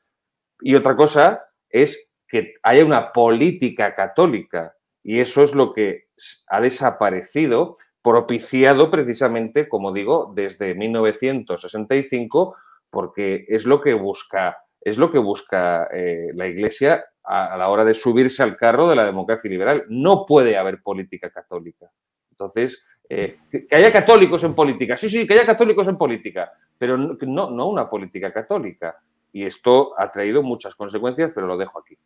Y otra cosa es que haya una política católica. Y eso es lo que ha desaparecido propiciado precisamente, como digo, desde 1965, porque es lo que busca, es lo que busca eh, la Iglesia a, la hora de subirse al carro de la democracia liberal. No puede haber política católica. Entonces, eh, que haya católicos en política, sí, sí, que haya católicos en política, pero no, no una política católica. Y esto ha traído muchas consecuencias, pero lo dejo aquí.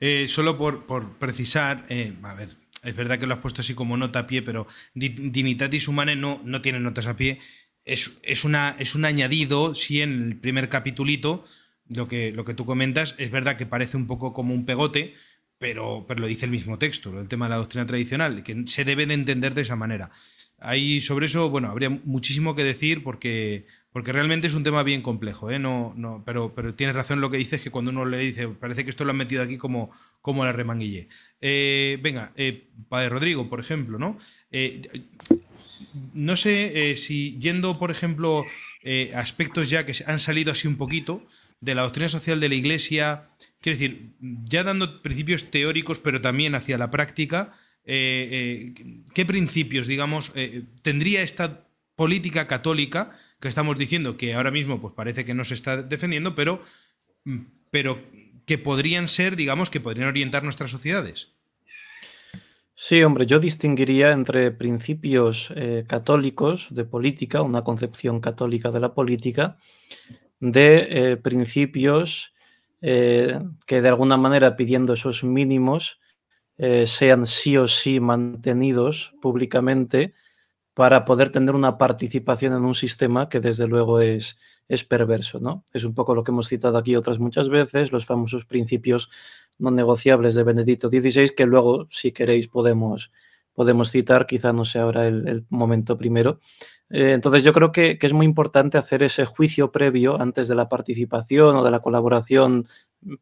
Eh, solo por, por precisar, a ver, es verdad que lo has puesto así como nota a pie, pero Dignitatis Humanae no, no tiene notas a pie. Es, una, es un añadido, sí, en el primer capitulito, lo que, lo que tú comentas, es verdad que parece un poco como un pegote, pero, pero lo dice el mismo texto, el tema de la doctrina tradicional, que se debe de entender de esa manera. Ahí sobre eso, bueno, habría muchísimo que decir porque, porque realmente es un tema bien complejo, ¿eh? no, no, pero, pero tienes razón lo que dices, que cuando uno le dice, parece que esto lo han metido aquí como, como la remanguillé. Eh, venga, eh, Padre Rodrigo, por ejemplo, ¿no? Eh, no sé si yendo, por ejemplo, aspectos ya que han salido así un poquito de la doctrina social de la Iglesia, quiero decir, ya dando principios teóricos, pero también hacia la práctica, ¿qué principios, digamos, tendría esta política católica que estamos diciendo que ahora mismo pues parece que no se está defendiendo, pero, mm, pero que podrían ser, digamos, que podrían orientar nuestras sociedades? Sí, hombre, yo distinguiría entre principios eh, católicos de política, una concepción católica de la política, de eh, principios eh, que de alguna manera pidiendo esos mínimos sean sí o sí mantenidos públicamente para poder tener una participación en un sistema que desde luego es es perverso, ¿no? Es un poco lo que hemos citado aquí otras muchas veces, los famosos principios no negociables de Benedicto XVI, que luego, si queréis, podemos, podemos citar, quizá no sea ahora el, momento primero. Eh, entonces, yo creo que, que, es muy importante hacer ese juicio previo antes de la participación o de la colaboración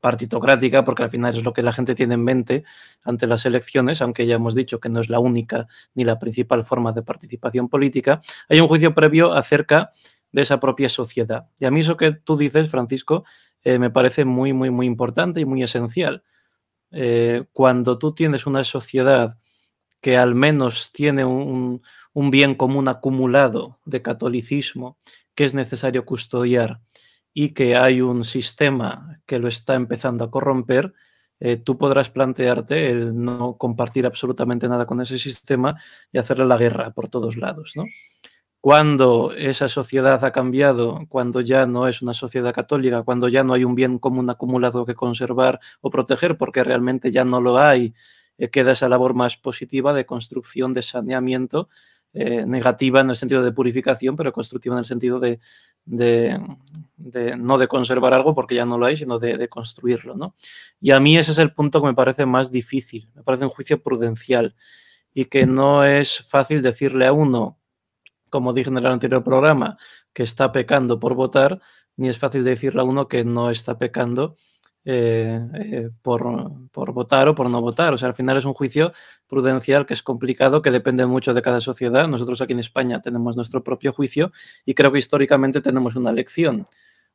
partitocrática, porque al final es lo que la gente tiene en mente ante las elecciones, aunque ya hemos dicho que no es la única ni la principal forma de participación política. Hay un juicio previo acerca de esa propia sociedad. Y a mí eso que tú dices, Francisco, eh, me parece muy, muy, muy importante y muy esencial. Eh, cuando tú tienes una sociedad que al menos tiene un, bien común acumulado de catolicismo que es necesario custodiar y que hay un sistema que lo está empezando a corromper, eh, tú podrás plantearte el no compartir absolutamente nada con ese sistema y hacerle la guerra por todos lados, ¿no? cuando esa sociedad ha cambiado, cuando ya no es una sociedad católica, cuando ya no hay un bien común acumulado que conservar o proteger, porque realmente ya no lo hay, eh, queda esa labor más positiva de construcción, de saneamiento, eh, negativa en el sentido de purificación, pero constructiva en el sentido de, no de conservar algo porque ya no lo hay, sino de, de, construirlo. ¿no? Y a mí ese es el punto que me parece más difícil, me parece un juicio prudencial y que no es fácil decirle a uno como dije en el anterior programa, que está pecando por votar, ni es fácil decirle a uno que no está pecando eh, eh, por, por, votar o por no votar. O sea, al final es un juicio prudencial que es complicado, que depende mucho de cada sociedad. Nosotros aquí en España tenemos nuestro propio juicio y creo que históricamente tenemos una lección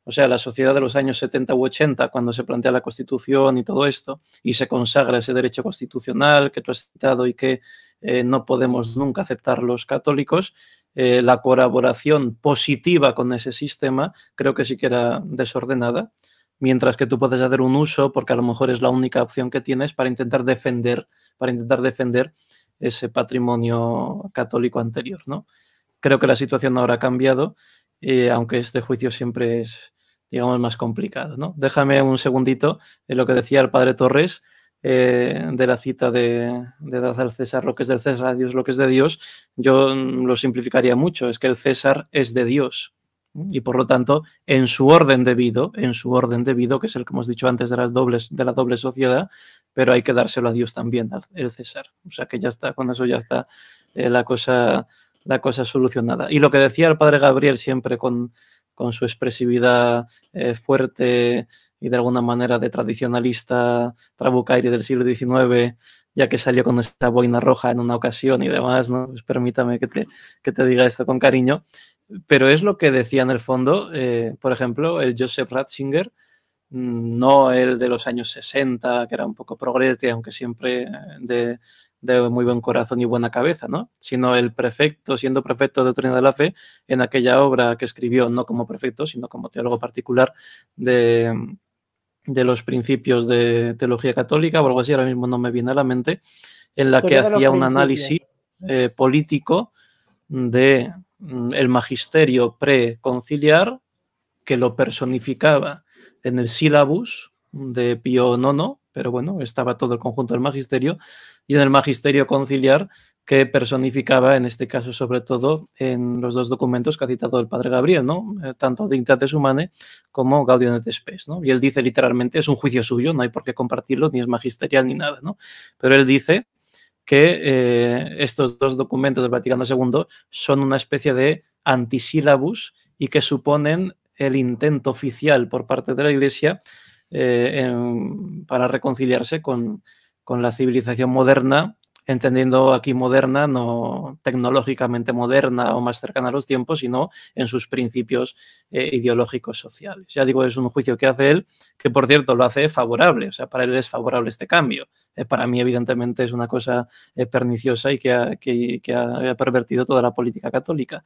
o sea, la sociedad de los años 70 u 80, cuando se plantea la Constitución y todo esto, y se consagra ese derecho constitucional que tú has citado y que eh, no podemos nunca aceptar los católicos, eh, la colaboración positiva con ese sistema creo que sí que era desordenada, mientras que tú puedes hacer un uso, porque a lo mejor es la única opción que tienes para intentar defender, para intentar defender ese patrimonio católico anterior, ¿no? Creo que la situación ahora ha cambiado eh, aunque este juicio siempre es, digamos, más complicado. ¿no? Déjame un segundito en lo que decía el padre Torres. Eh, de la cita de, de dar al César lo que es del César, a Dios lo que es de Dios, yo mm, lo simplificaría mucho, es que el César es de Dios y por lo tanto en su orden debido, en su orden debido, que es el que hemos dicho antes de, las dobles, de la doble sociedad, pero hay que dárselo a Dios también, el César. O sea que ya está, cuando eso ya está eh, la cosa la cosa solucionada. Y lo que decía el padre Gabriel siempre con, con su expresividad eh, fuerte y de alguna manera de tradicionalista trabucaire del siglo XIX, ya que salió con esta boina roja en una ocasión y demás, pues permítame que te, te diga esto con cariño. Pero es lo que decía en el fondo, eh, por ejemplo, el Joseph Ratzinger, mm, no el de los años 60, que era un poco progrete, aunque siempre eh, de de muy buen corazón y buena cabeza, ¿no? Sino el prefecto, siendo prefecto de doctrina de la fe, en aquella obra que escribió, no como prefecto, sino como teólogo particular de, los principios de teología católica o algo así, ahora mismo no me viene a la mente, en la que hacía un análisis eh, político de mm, el magisterio preconciliar que lo personificaba en el sílabus de Pío IX pero bueno, estaba todo el conjunto del magisterio y en el magisterio conciliar que personificaba en este caso sobre todo en los dos documentos que ha citado el padre Gabriel, ¿no? Eh, tanto Dictates Humane como Gaudium et Spes, Y él dice literalmente es un juicio suyo, no hay por qué compartirlo, ni es magisterial ni nada, ¿no? Pero él dice que eh, estos dos documentos del Vaticano II son una especie de antisílabus y que suponen el intento oficial por parte de la Iglesia eh, para reconciliarse con, la civilización moderna, entendiendo aquí moderna, no tecnológicamente moderna o más cercana a los tiempos, sino en sus principios eh, ideológicos sociales. Ya digo, es un juicio que hace él, que por cierto lo hace favorable, o sea, para él es favorable este cambio. Eh, para mí, evidentemente, es una cosa perniciosa y que ha pervertido toda la política católica.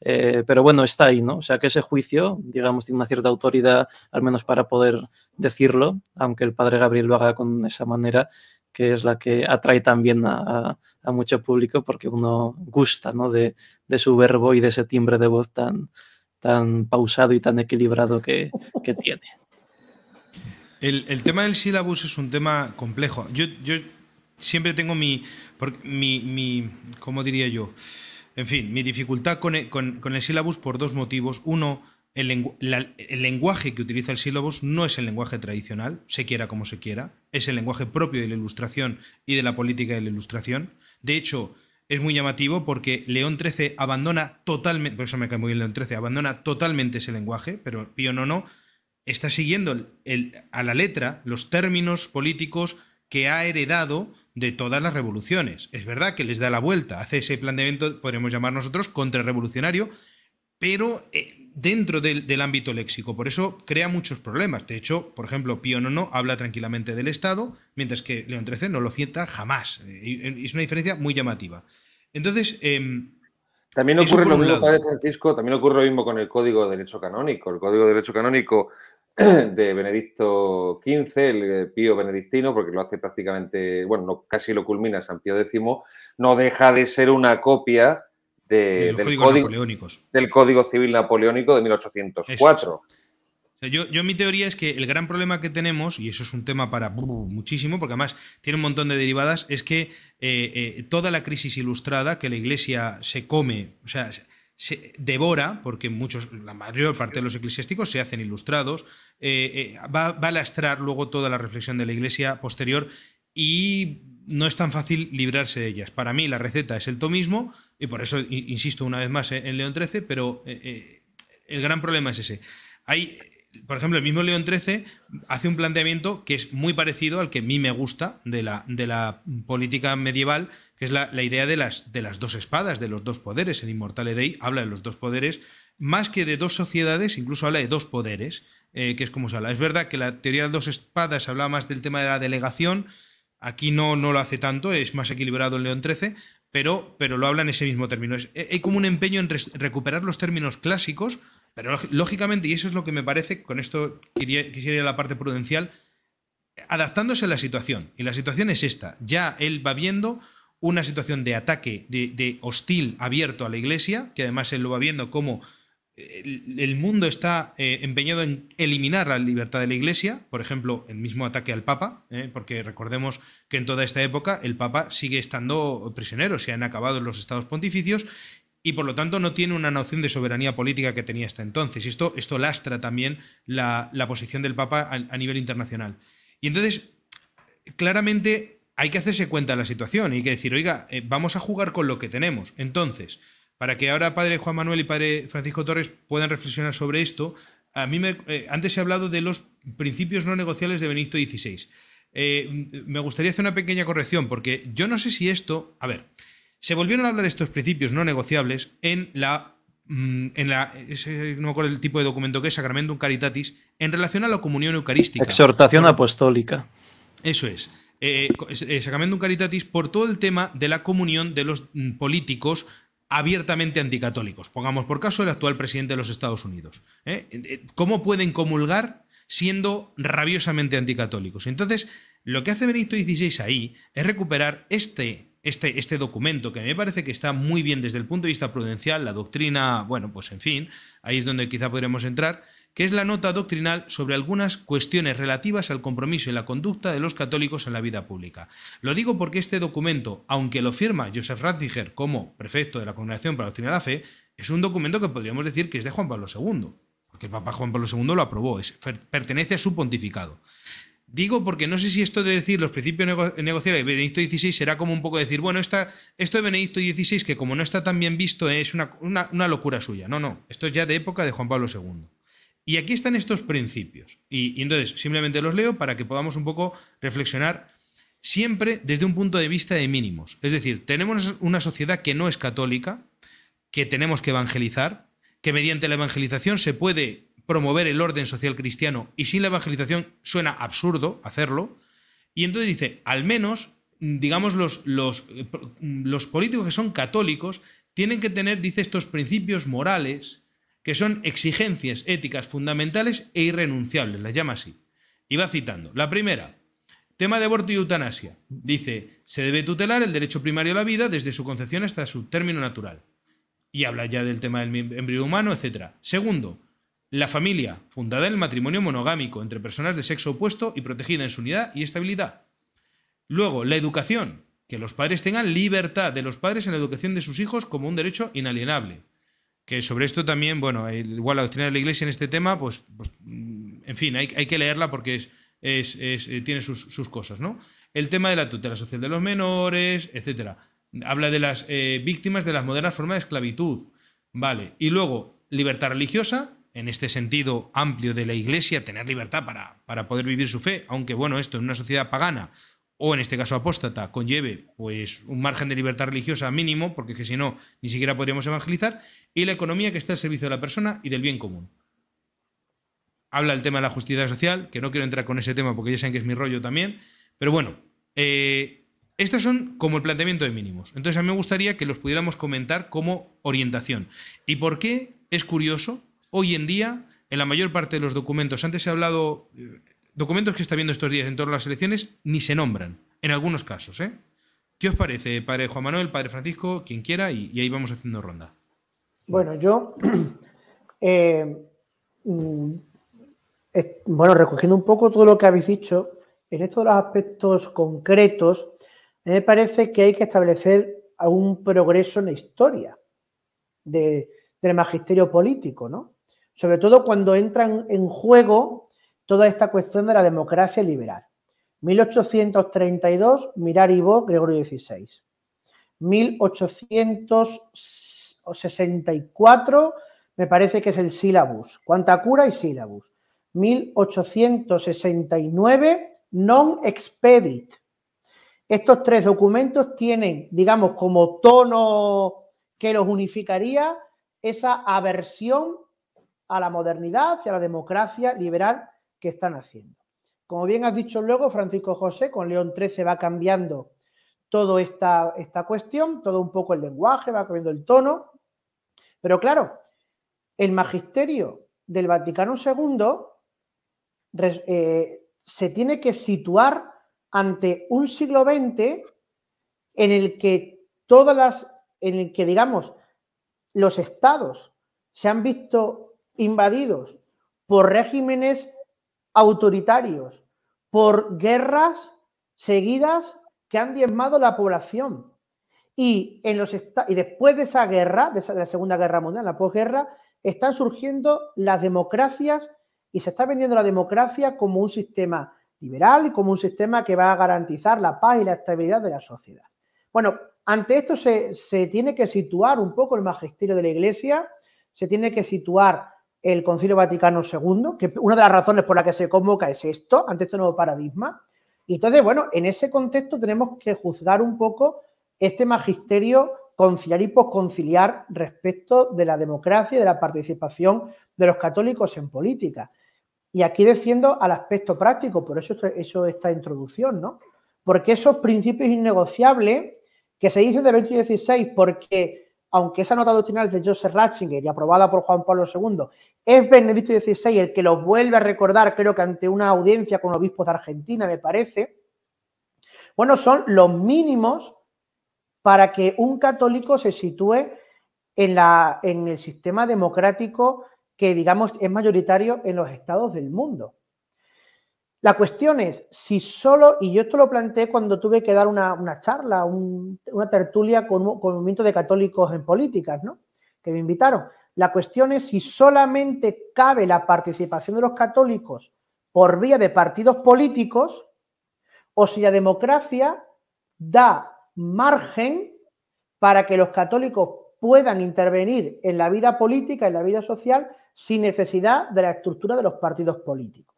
Eh, pero bueno, está ahí, ¿no? O sea que ese juicio, digamos, tiene una cierta autoridad, al menos para poder decirlo, aunque el padre Gabriel lo haga con esa manera, que es la que atrae también a, mucho público, porque uno gusta, ¿no? De, su verbo y de ese timbre de voz tan, tan pausado y tan equilibrado que, tiene. El, tema del sílabus es un tema complejo. Yo, siempre tengo mi, mi, mi ¿cómo diría yo? En fin, mi dificultad con e, el, sílabus por dos motivos. Uno, el, lenguaje que utiliza el sílabus no es el lenguaje tradicional, se quiera como se quiera, es el lenguaje propio de la ilustración y de la política de la ilustración. De hecho, es muy llamativo porque León XIII abandona totalmente, por eso me cae muy bien León XIII, abandona totalmente ese lenguaje, pero Pío no, está siguiendo a la letra los términos políticos que ha heredado de todas las revoluciones. Es verdad que les da la vuelta, hace ese planteamiento, podríamos llamar nosotros, contrarrevolucionario, pero eh, dentro del, ámbito léxico. Por eso crea muchos problemas. De hecho, por ejemplo, Pío Nono habla tranquilamente del Estado, mientras que León XIII no lo sienta jamás. Eh, es una diferencia muy llamativa. Entonces. Em, también ocurre lo mismo, Francisco, también ocurre lo mismo con el Código de Derecho Canónico. El Código de Derecho Canónico de Benedicto XV, el eh, pío benedictino, porque lo hace prácticamente, bueno, casi lo culmina San Pío X, no deja de ser una copia del, código, del Código Civil Napoleónico de 1804. Yo, mi teoría es que el gran problema que tenemos, y eso es un tema para muchísimo, porque además tiene un montón de derivadas, es que eh, eh, toda la crisis ilustrada que la Iglesia se come, o sea, se devora, porque muchos, la mayor parte de los eclesiásticos se hacen ilustrados, eh, eh, va, a lastrar luego toda la reflexión de la iglesia posterior y no es tan fácil librarse de ellas. Para mí la receta es el tomismo, y por eso insisto una vez más eh, en León XIII, pero el gran problema es ese. Hay por ejemplo, el mismo León XIII hace un planteamiento que es muy parecido al que a mí me gusta de la, de la política medieval, que es la, idea de las, de las, dos espadas, de los dos poderes. El inmortal Edei habla de los dos poderes, más que de dos sociedades, incluso habla de dos poderes, eh, que es como se habla. Es verdad que la teoría de las dos espadas habla más del tema de la delegación, aquí no, no lo hace tanto, es más equilibrado el León XIII, pero, pero, lo habla en ese mismo término. Eh, hay como un empeño en recuperar los términos clásicos pero lógicamente, y eso es lo que me parece, con esto quisiera la parte prudencial, adaptándose a la situación. Y la situación es esta. Ya él va viendo una situación de ataque, de, hostil abierto a la iglesia, que además él lo va viendo como eh, el, mundo está eh, empeñado en eliminar la libertad de la iglesia, por ejemplo, el mismo ataque al Papa, eh, porque recordemos que en toda esta época el Papa sigue estando prisionero, se han acabado los estados pontificios y por lo tanto no tiene una noción de soberanía política que tenía hasta entonces. Esto, esto lastra también la, posición del Papa a, nivel internacional. Y entonces, claramente hay que hacerse cuenta de la situación y hay que decir, oiga, eh, vamos a jugar con lo que tenemos. Entonces, para que ahora Padre Juan Manuel y Padre Francisco Torres puedan reflexionar sobre esto, a mí me, eh, antes he hablado de los principios no negociables de Benito XVI. Eh, me gustaría hacer una pequeña corrección, porque yo no sé si esto... A ver, se volvieron a hablar estos principios no negociables en la mm, en la, no me acuerdo el tipo de documento que es, Sacramentum Caritatis, en relación a la comunión eucarística. Exhortación apostólica. Eso es. Eh, Sacramento eh, Sacramentum Caritatis por todo el tema de la comunión de los mm, políticos abiertamente anticatólicos. Pongamos por caso el actual presidente de los Estados Unidos. ¿eh? ¿Cómo pueden comulgar siendo rabiosamente anticatólicos? Entonces, lo que hace Benito XVI ahí es recuperar este este, este, documento, que me parece que está muy bien desde el punto de vista prudencial, la doctrina, bueno, pues en fin, ahí es donde quizá podremos entrar, que es la nota doctrinal sobre algunas cuestiones relativas al compromiso y la conducta de los católicos en la vida pública. Lo digo porque este documento, aunque lo firma Joseph Ratzinger como prefecto de la Congregación para la Doctrina de la Fe, es un documento que podríamos decir que es de Juan Pablo II, porque el Papa Juan Pablo II lo aprobó, pertenece a su pontificado. Digo porque no sé si esto de decir los principios negociables de Benedicto XVI será como un poco decir, bueno, esta, esto de Benedicto XVI, que como no está tan bien visto, es una, locura suya. No, no, esto es ya de época de Juan Pablo II. Y aquí están estos principios. Y, y entonces simplemente los leo para que podamos un poco reflexionar siempre desde un punto de vista de mínimos. Es decir, tenemos una sociedad que no es católica, que tenemos que evangelizar, que mediante la evangelización se puede promover el orden social cristiano y sin la evangelización suena absurdo hacerlo. Y entonces dice, al menos, digamos, los, eh, mm, los, políticos que son católicos tienen que tener, dice, estos principios morales que son exigencias éticas fundamentales e irrenunciables, las llama así. Y va citando. La primera, tema de aborto y eutanasia. Dice, se debe tutelar el derecho primario a la vida desde su concepción hasta su término natural. Y habla ya del tema del embrión humano, etc. Segundo, la familia, fundada en el matrimonio monogámico entre personas de sexo opuesto y protegida en su unidad y estabilidad. Luego, la educación, que los padres tengan libertad de los padres en la educación de sus hijos como un derecho inalienable. Que sobre esto también, bueno, eh, igual la doctrina de la Iglesia en este tema, pues, pues mm, en fin, hay, que leerla porque es, eh, tiene sus, cosas, ¿no? El tema de la tutela social de los menores, etcétera. Habla de las eh, víctimas de las modernas formas de esclavitud, ¿vale? Y luego, libertad religiosa, en este sentido amplio de la Iglesia, tener libertad para, poder vivir su fe, aunque bueno, esto en una sociedad pagana o en este caso apóstata conlleve pues un margen de libertad religiosa mínimo, porque si no ni siquiera podríamos evangelizar, y la economía que está al servicio de la persona y del bien común. Habla el tema de la justicia social, que no quiero entrar con ese tema porque ya saben que es mi rollo también, pero bueno, estos eh, estas son como el planteamiento de mínimos. Entonces a mí me gustaría que los pudiéramos comentar como orientación. ¿Y por qué es curioso Hoy en día, en la mayor parte de los documentos, antes he hablado, eh, documentos que está viendo estos días en torno a las elecciones, ni se nombran, en algunos casos. ¿eh? ¿Qué os parece, padre Juan Manuel, padre Francisco, quien quiera? Y, ahí vamos haciendo ronda. Bueno, yo, eh, mm, bueno, recogiendo un poco todo lo que habéis dicho, en estos aspectos concretos, me parece que hay que establecer algún progreso en la historia del magisterio político, ¿no? sobre todo cuando entran en juego toda esta cuestión de la democracia liberal. 1832, mirar y vos, Gregorio XVI. 1864, me parece que es el sílabus, cura y sílabus. 1869, non expedit. Estos tres documentos tienen, digamos, como tono que los unificaría esa aversión a la modernidad y a la democracia liberal que están haciendo. Como bien has dicho luego, Francisco José, con León XIII va cambiando toda esta, esta cuestión, todo un poco el lenguaje, va cambiando el tono. Pero claro, el magisterio del Vaticano II eh, se tiene que situar ante un siglo XX en el que todas las, en el que digamos, los estados se han visto invadidos, por regímenes autoritarios, por guerras seguidas que han diezmado la población. Y, en los y después de esa guerra, de, la Segunda Guerra Mundial, la posguerra, están surgiendo las democracias y se está vendiendo la democracia como un sistema liberal y como un sistema que va a garantizar la paz y la estabilidad de la sociedad. Bueno, ante esto se, se tiene que situar un poco el magisterio de la Iglesia, se tiene que situar el Concilio Vaticano II, que una de las razones por la que se convoca es esto, ante este nuevo paradigma. Y entonces, bueno, en ese contexto tenemos que juzgar un poco este magisterio conciliar y posconciliar respecto de la democracia y de la participación de los católicos en política. Y aquí defiendo al aspecto práctico, por eso he hecho esta introducción, ¿no? Porque esos principios innegociables que se dicen de 2016 porque aunque esa nota doctrinal de Joseph Ratzinger y aprobada por Juan Pablo II, es Benedicto XVI el que lo vuelve a recordar, creo que ante una audiencia con obispos de Argentina, me parece, bueno, son los mínimos para que un católico se sitúe en, la, en el sistema democrático que, digamos, es mayoritario en los estados del mundo. La cuestión es si solo, y yo esto lo planteé cuando tuve que dar una, charla, una tertulia con, un movimiento de católicos en políticas, ¿no? Que me invitaron. La cuestión es si solamente cabe la participación de los católicos por vía de partidos políticos o si la democracia da margen para que los católicos puedan intervenir en la vida política, en la vida social, sin necesidad de la estructura de los partidos políticos.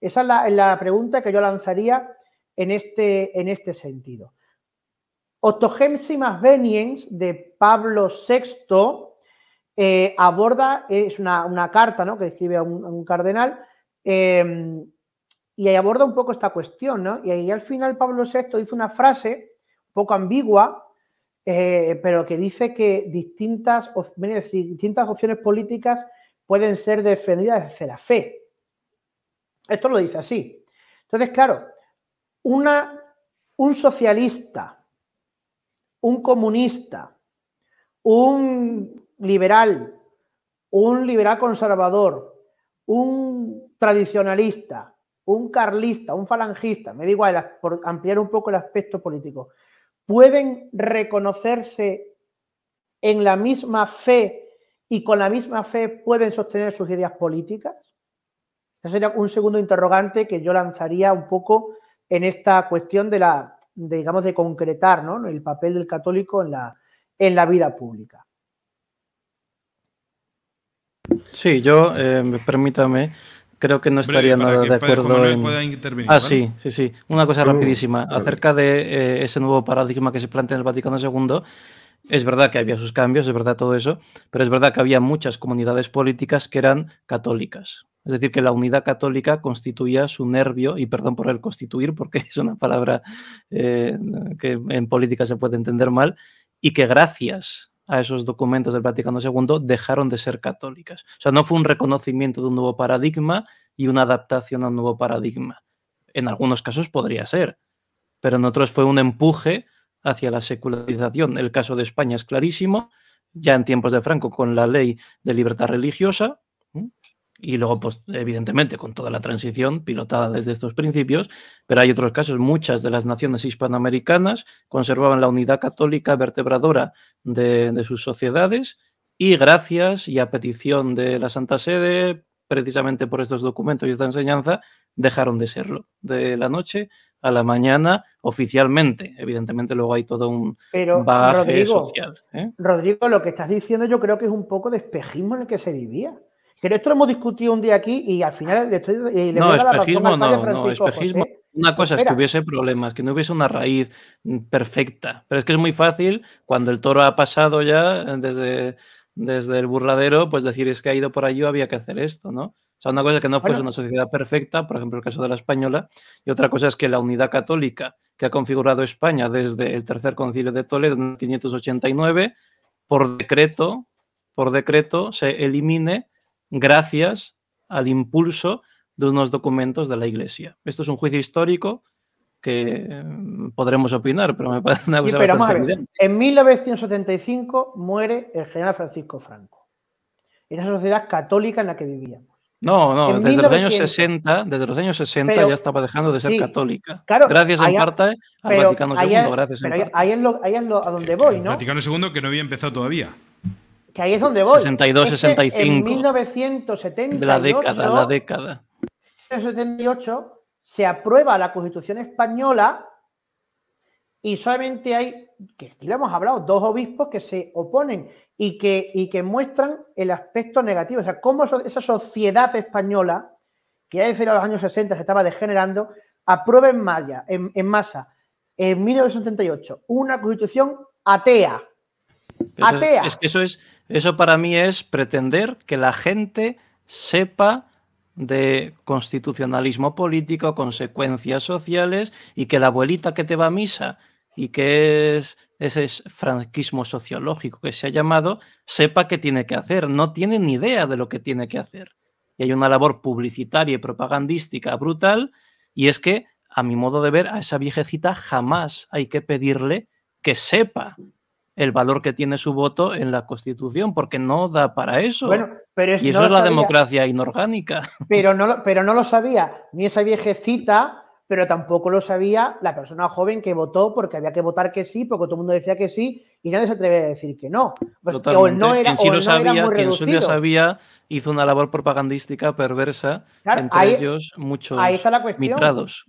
Esa es la, pregunta que yo lanzaría en este, en este sentido. Octogensimas Veniens de Pablo VI eh, aborda, es una, carta que escribe a un, cardenal, em, y ahí aborda un poco esta cuestión, ¿no? Y ahí al final Pablo VI dice una frase un poco ambigua, eh, pero que dice que distintas, distintas opciones políticas pueden ser defendidas desde la fe. Esto lo dice así. Entonces, claro, una, un socialista, un comunista, un liberal, un liberal conservador, un tradicionalista, un carlista, un falangista, me da igual, por ampliar un poco el aspecto político, pueden reconocerse en la misma fe y con la misma fe pueden sostener sus ideas políticas? Ese sería un segundo interrogante que yo lanzaría un poco en esta cuestión de la, digamos, de concretar el papel del católico en la, en la vida pública. Sí, yo, eh, permítame, creo que no estaría nada de acuerdo en... ah, sí, sí, sí. Una cosa uh, rapidísima. Acerca de eh, ese nuevo paradigma que se plantea en el Vaticano II, es verdad que había sus cambios, es verdad todo eso, pero es verdad que había muchas comunidades políticas que eran católicas. Es decir, que la unidad católica constituía su nervio, y perdón por el constituir, porque es una palabra eh, que en política se puede entender mal, y que gracias a esos documentos del Vaticano II dejaron de ser católicas. O sea, no fue un reconocimiento de un nuevo paradigma y una adaptación a un nuevo paradigma. En algunos casos podría ser, pero en otros fue un empuje hacia la secularización. El caso de España es clarísimo, ya en tiempos de Franco con la ley de libertad religiosa, y luego, pues, evidentemente, con toda la transición pilotada desde estos principios, pero hay otros casos. Muchas de las naciones hispanoamericanas conservaban la unidad católica vertebradora de, sus sociedades y gracias y a petición de la Santa Sede, precisamente por estos documentos y esta enseñanza, dejaron de serlo. De la noche a la mañana, oficialmente. Evidentemente, luego hay todo un Pero, social. ¿eh? Rodrigo, lo que estás diciendo yo creo que es un poco de espejismo en el que se vivía. Pero esto lo hemos discutido un día aquí y al final le estoy. Eh, no, espejismo no, no, espejismo. Una cosa es que hubiese problemas, que no hubiese una raíz mm, perfecta. Pero es que es muy fácil cuando el toro ha pasado ya eh, desde, desde el burladero, pues decir es que ha ido por allí o había que hacer esto, ¿no? O sea, una cosa es que no fuese una sociedad perfecta, por ejemplo, el caso de la española, y otra cosa es que la unidad católica que ha configurado España desde el tercer concilio de Toledo en 589, por decreto, por decreto se elimine gracias al impulso de unos documentos de la Iglesia. Esto es un juicio histórico que mm, podremos opinar, pero me parece una cosa bastante evidente. En 1975 muere el general Francisco Franco, en la sociedad católica en la que vivíamos. No, no, desde los años 60, desde los años 60 ya estaba dejando de ser católica. Claro, gracias aparte en parte al Vaticano II, gracias Ahí es, a donde eh, voy, ¿no? Vaticano II que no había empezado todavía. Que ahí es donde voy. 62, 65. En la década, la década. En 78 se aprueba la Constitución Española y solamente hay, que aquí lo hemos hablado, dos obispos que se oponen y que, y que muestran el aspecto negativo. O sea, cómo esa sociedad española, que ya desde los años 60 se estaba degenerando, aprueba malla, en, en masa, en 1978, una constitución atea. Eso Es, que eso es, eso para mí es pretender que la gente sepa de constitucionalismo político, consecuencias sociales y que la abuelita que te va a misa y que es ese franquismo sociológico que se ha llamado, sepa qué tiene que hacer. No tiene ni idea de lo que tiene que hacer. Y hay una labor publicitaria y propagandística brutal y es que, a mi modo de ver, a esa viejecita jamás hay que pedirle que sepa el valor que tiene su voto en la Constitución, porque no da para eso. Bueno, pero es, y eso es la democracia inorgánica. Pero no, pero no lo sabía ni esa viejecita, pero tampoco lo sabía la persona joven que votó porque había que votar que sí, porque todo el mundo decía que sí y nadie se atreve a decir que no. Pues, o no era, quien sí lo sabía, quien sabía, hizo una labor propagandística perversa, entre ellos muchos ahí mitrados.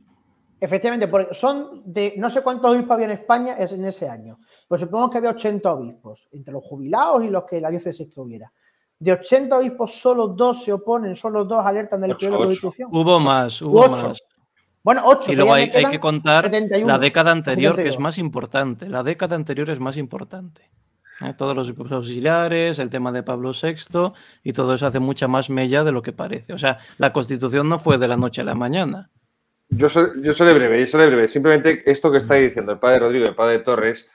Efectivamente, porque son de no sé cuántos obispos había en España en ese año pues supongo que había 80 obispos, entre los jubilados y los que la diócesis que hubiera. De 80 obispos, solo dos se oponen, solo dos alertan del periodo de constitución. Hubo más, hubo más. Bueno, ocho. Y luego hay, que contar la década anterior, que es más importante. La década anterior es más importante. ¿eh? Todos los auxiliares, el tema de Pablo VI y todo eso hace mucha más mella de lo que parece. O sea, la constitución no fue de la noche a la mañana. Yo soy, yo breve, yo seré breve. Simplemente esto que está diciendo el padre Rodrigo y el padre Torres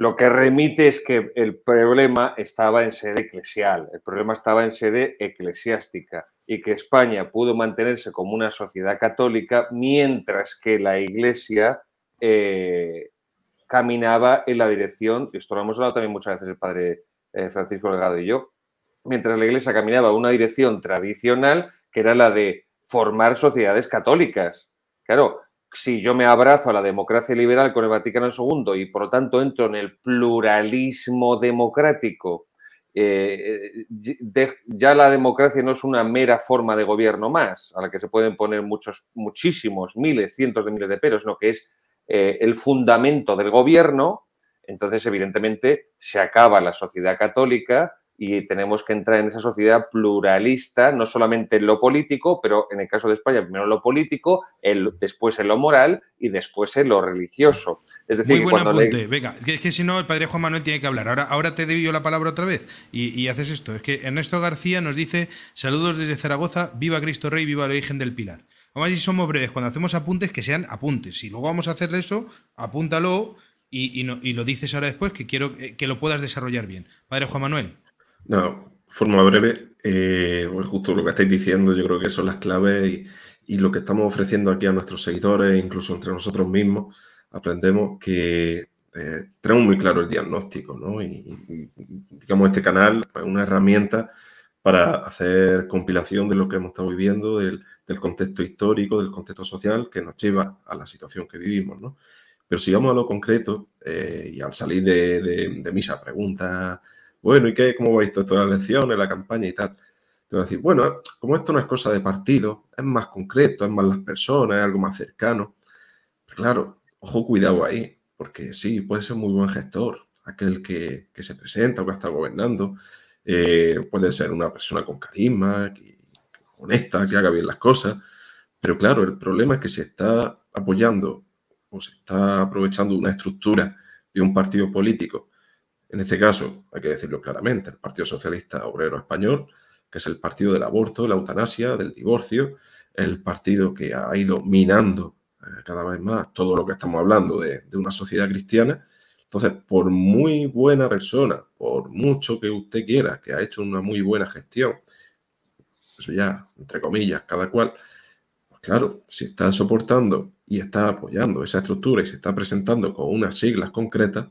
lo que remite es que el problema estaba en sede eclesial, el problema estaba en sede eclesiástica y que España pudo mantenerse como una sociedad católica mientras que la Iglesia eh, caminaba en la dirección, y esto lo hemos hablado también muchas veces el padre eh, Francisco Delgado y yo, mientras la Iglesia caminaba en una dirección tradicional que era la de formar sociedades católicas. Claro, si yo me abrazo a la democracia liberal con el Vaticano II y por lo tanto entro en el pluralismo democrático, eh, eh, ya la democracia no es una mera forma de gobierno más, a la que se pueden poner muchos, muchísimos, miles, cientos de miles de peros, sino que es eh, el fundamento del gobierno, entonces evidentemente se acaba la sociedad católica, y tenemos que entrar en esa sociedad pluralista, no solamente en lo político, pero en el caso de España, primero en lo político, el, después en lo moral y después en lo religioso. Es decir, Muy buen apunte. Venga, es que si no, el padre Juan Manuel tiene que hablar. Ahora, ahora te doy yo la palabra otra vez y, haces esto. Es que Ernesto García nos dice, saludos desde Zaragoza, viva Cristo Rey, viva la Virgen del Pilar. Vamos a ver si somos breves. Cuando hacemos apuntes, que sean apuntes. Si luego vamos a hacer eso, apúntalo y lo dices ahora después, que quiero eh, que lo puedas desarrollar bien. Padre Juan Manuel. No, forma breve, eh, pues justo lo que estáis diciendo, yo creo que son las claves y, lo que estamos ofreciendo aquí a nuestros seguidores, incluso entre nosotros mismos, aprendemos que eh, tenemos muy claro el diagnóstico, ¿no? Y, digamos, este canal es una herramienta para hacer compilación de lo que hemos estado viviendo, del, contexto histórico, del contexto social que nos lleva a la situación que vivimos, ¿no? Pero si vamos a lo concreto eh, y al salir de, de, misa, preguntas, bueno, ¿y qué? ¿Cómo vais todas las elecciones, la campaña y tal? Te decir, bueno, como esto no es cosa de partido, es más concreto, es más las personas, es algo más cercano. claro, ojo, cuidado ahí, porque sí, puede ser muy buen gestor, aquel que, se presenta o que está gobernando. Eh, puede ser una persona con carisma, honesta, que haga bien las cosas. Pero claro, el problema es que se está apoyando o se está aprovechando una estructura de un partido político en este caso, hay que decirlo claramente, el Partido Socialista Obrero Español, que es el partido del aborto, de la eutanasia, del divorcio, el partido que ha ido minando eh, cada vez más todo lo que estamos hablando de, de una sociedad cristiana. Entonces, por muy buena persona, por mucho que usted quiera, que ha hecho una muy buena gestión, eso ya, entre comillas, cada cual, pues claro, si está soportando y está apoyando esa estructura y se está presentando con unas siglas concretas,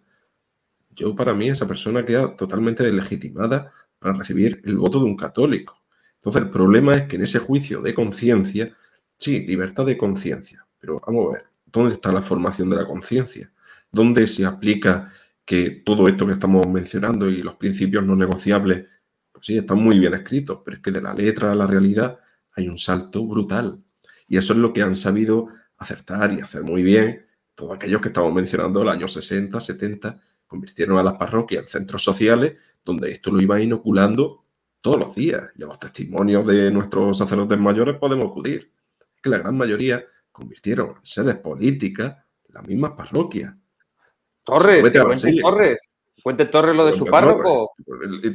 yo para mí esa persona queda totalmente deslegitimada para recibir el voto de un católico. Entonces el problema es que en ese juicio de conciencia, sí, libertad de conciencia, pero vamos a ver, ¿dónde está la formación de la conciencia? ¿Dónde se aplica que todo esto que estamos mencionando y los principios no negociables, pues sí, están muy bien escritos, pero es que de la letra a la realidad hay un salto brutal. Y eso es lo que han sabido acertar y hacer muy bien todos aquellos que estamos mencionando, el año 60, 70 convirtieron a las parroquias en centros sociales donde esto lo iba inoculando todos los días. Y a los testimonios de nuestros sacerdotes mayores podemos acudir. Que la gran mayoría convirtieron en sedes políticas las mismas parroquias. Torres, cuente Torres. Cuente Torres lo de su párroco.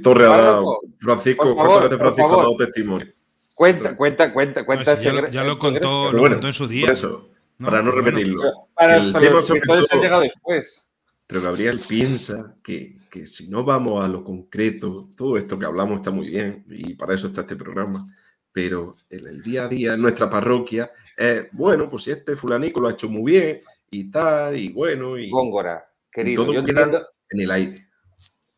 Torres, Francisco, ¡Cuéntame, este Francisco ha dado testimonio? Cuenta, cuenta, cuenta, cuenta. ya, lo, contó, lo bueno, contó en su día. eso, para no repetirlo. para, los sobre han llegado después. Pero Gabriel piensa que, que si no vamos a lo concreto, todo esto que hablamos está muy bien y para eso está este programa, pero en el día a día, en nuestra parroquia, eh, bueno, pues si este fulanico lo ha hecho muy bien y tal, y bueno, y... Góngora, querido, entiendo, en el aire.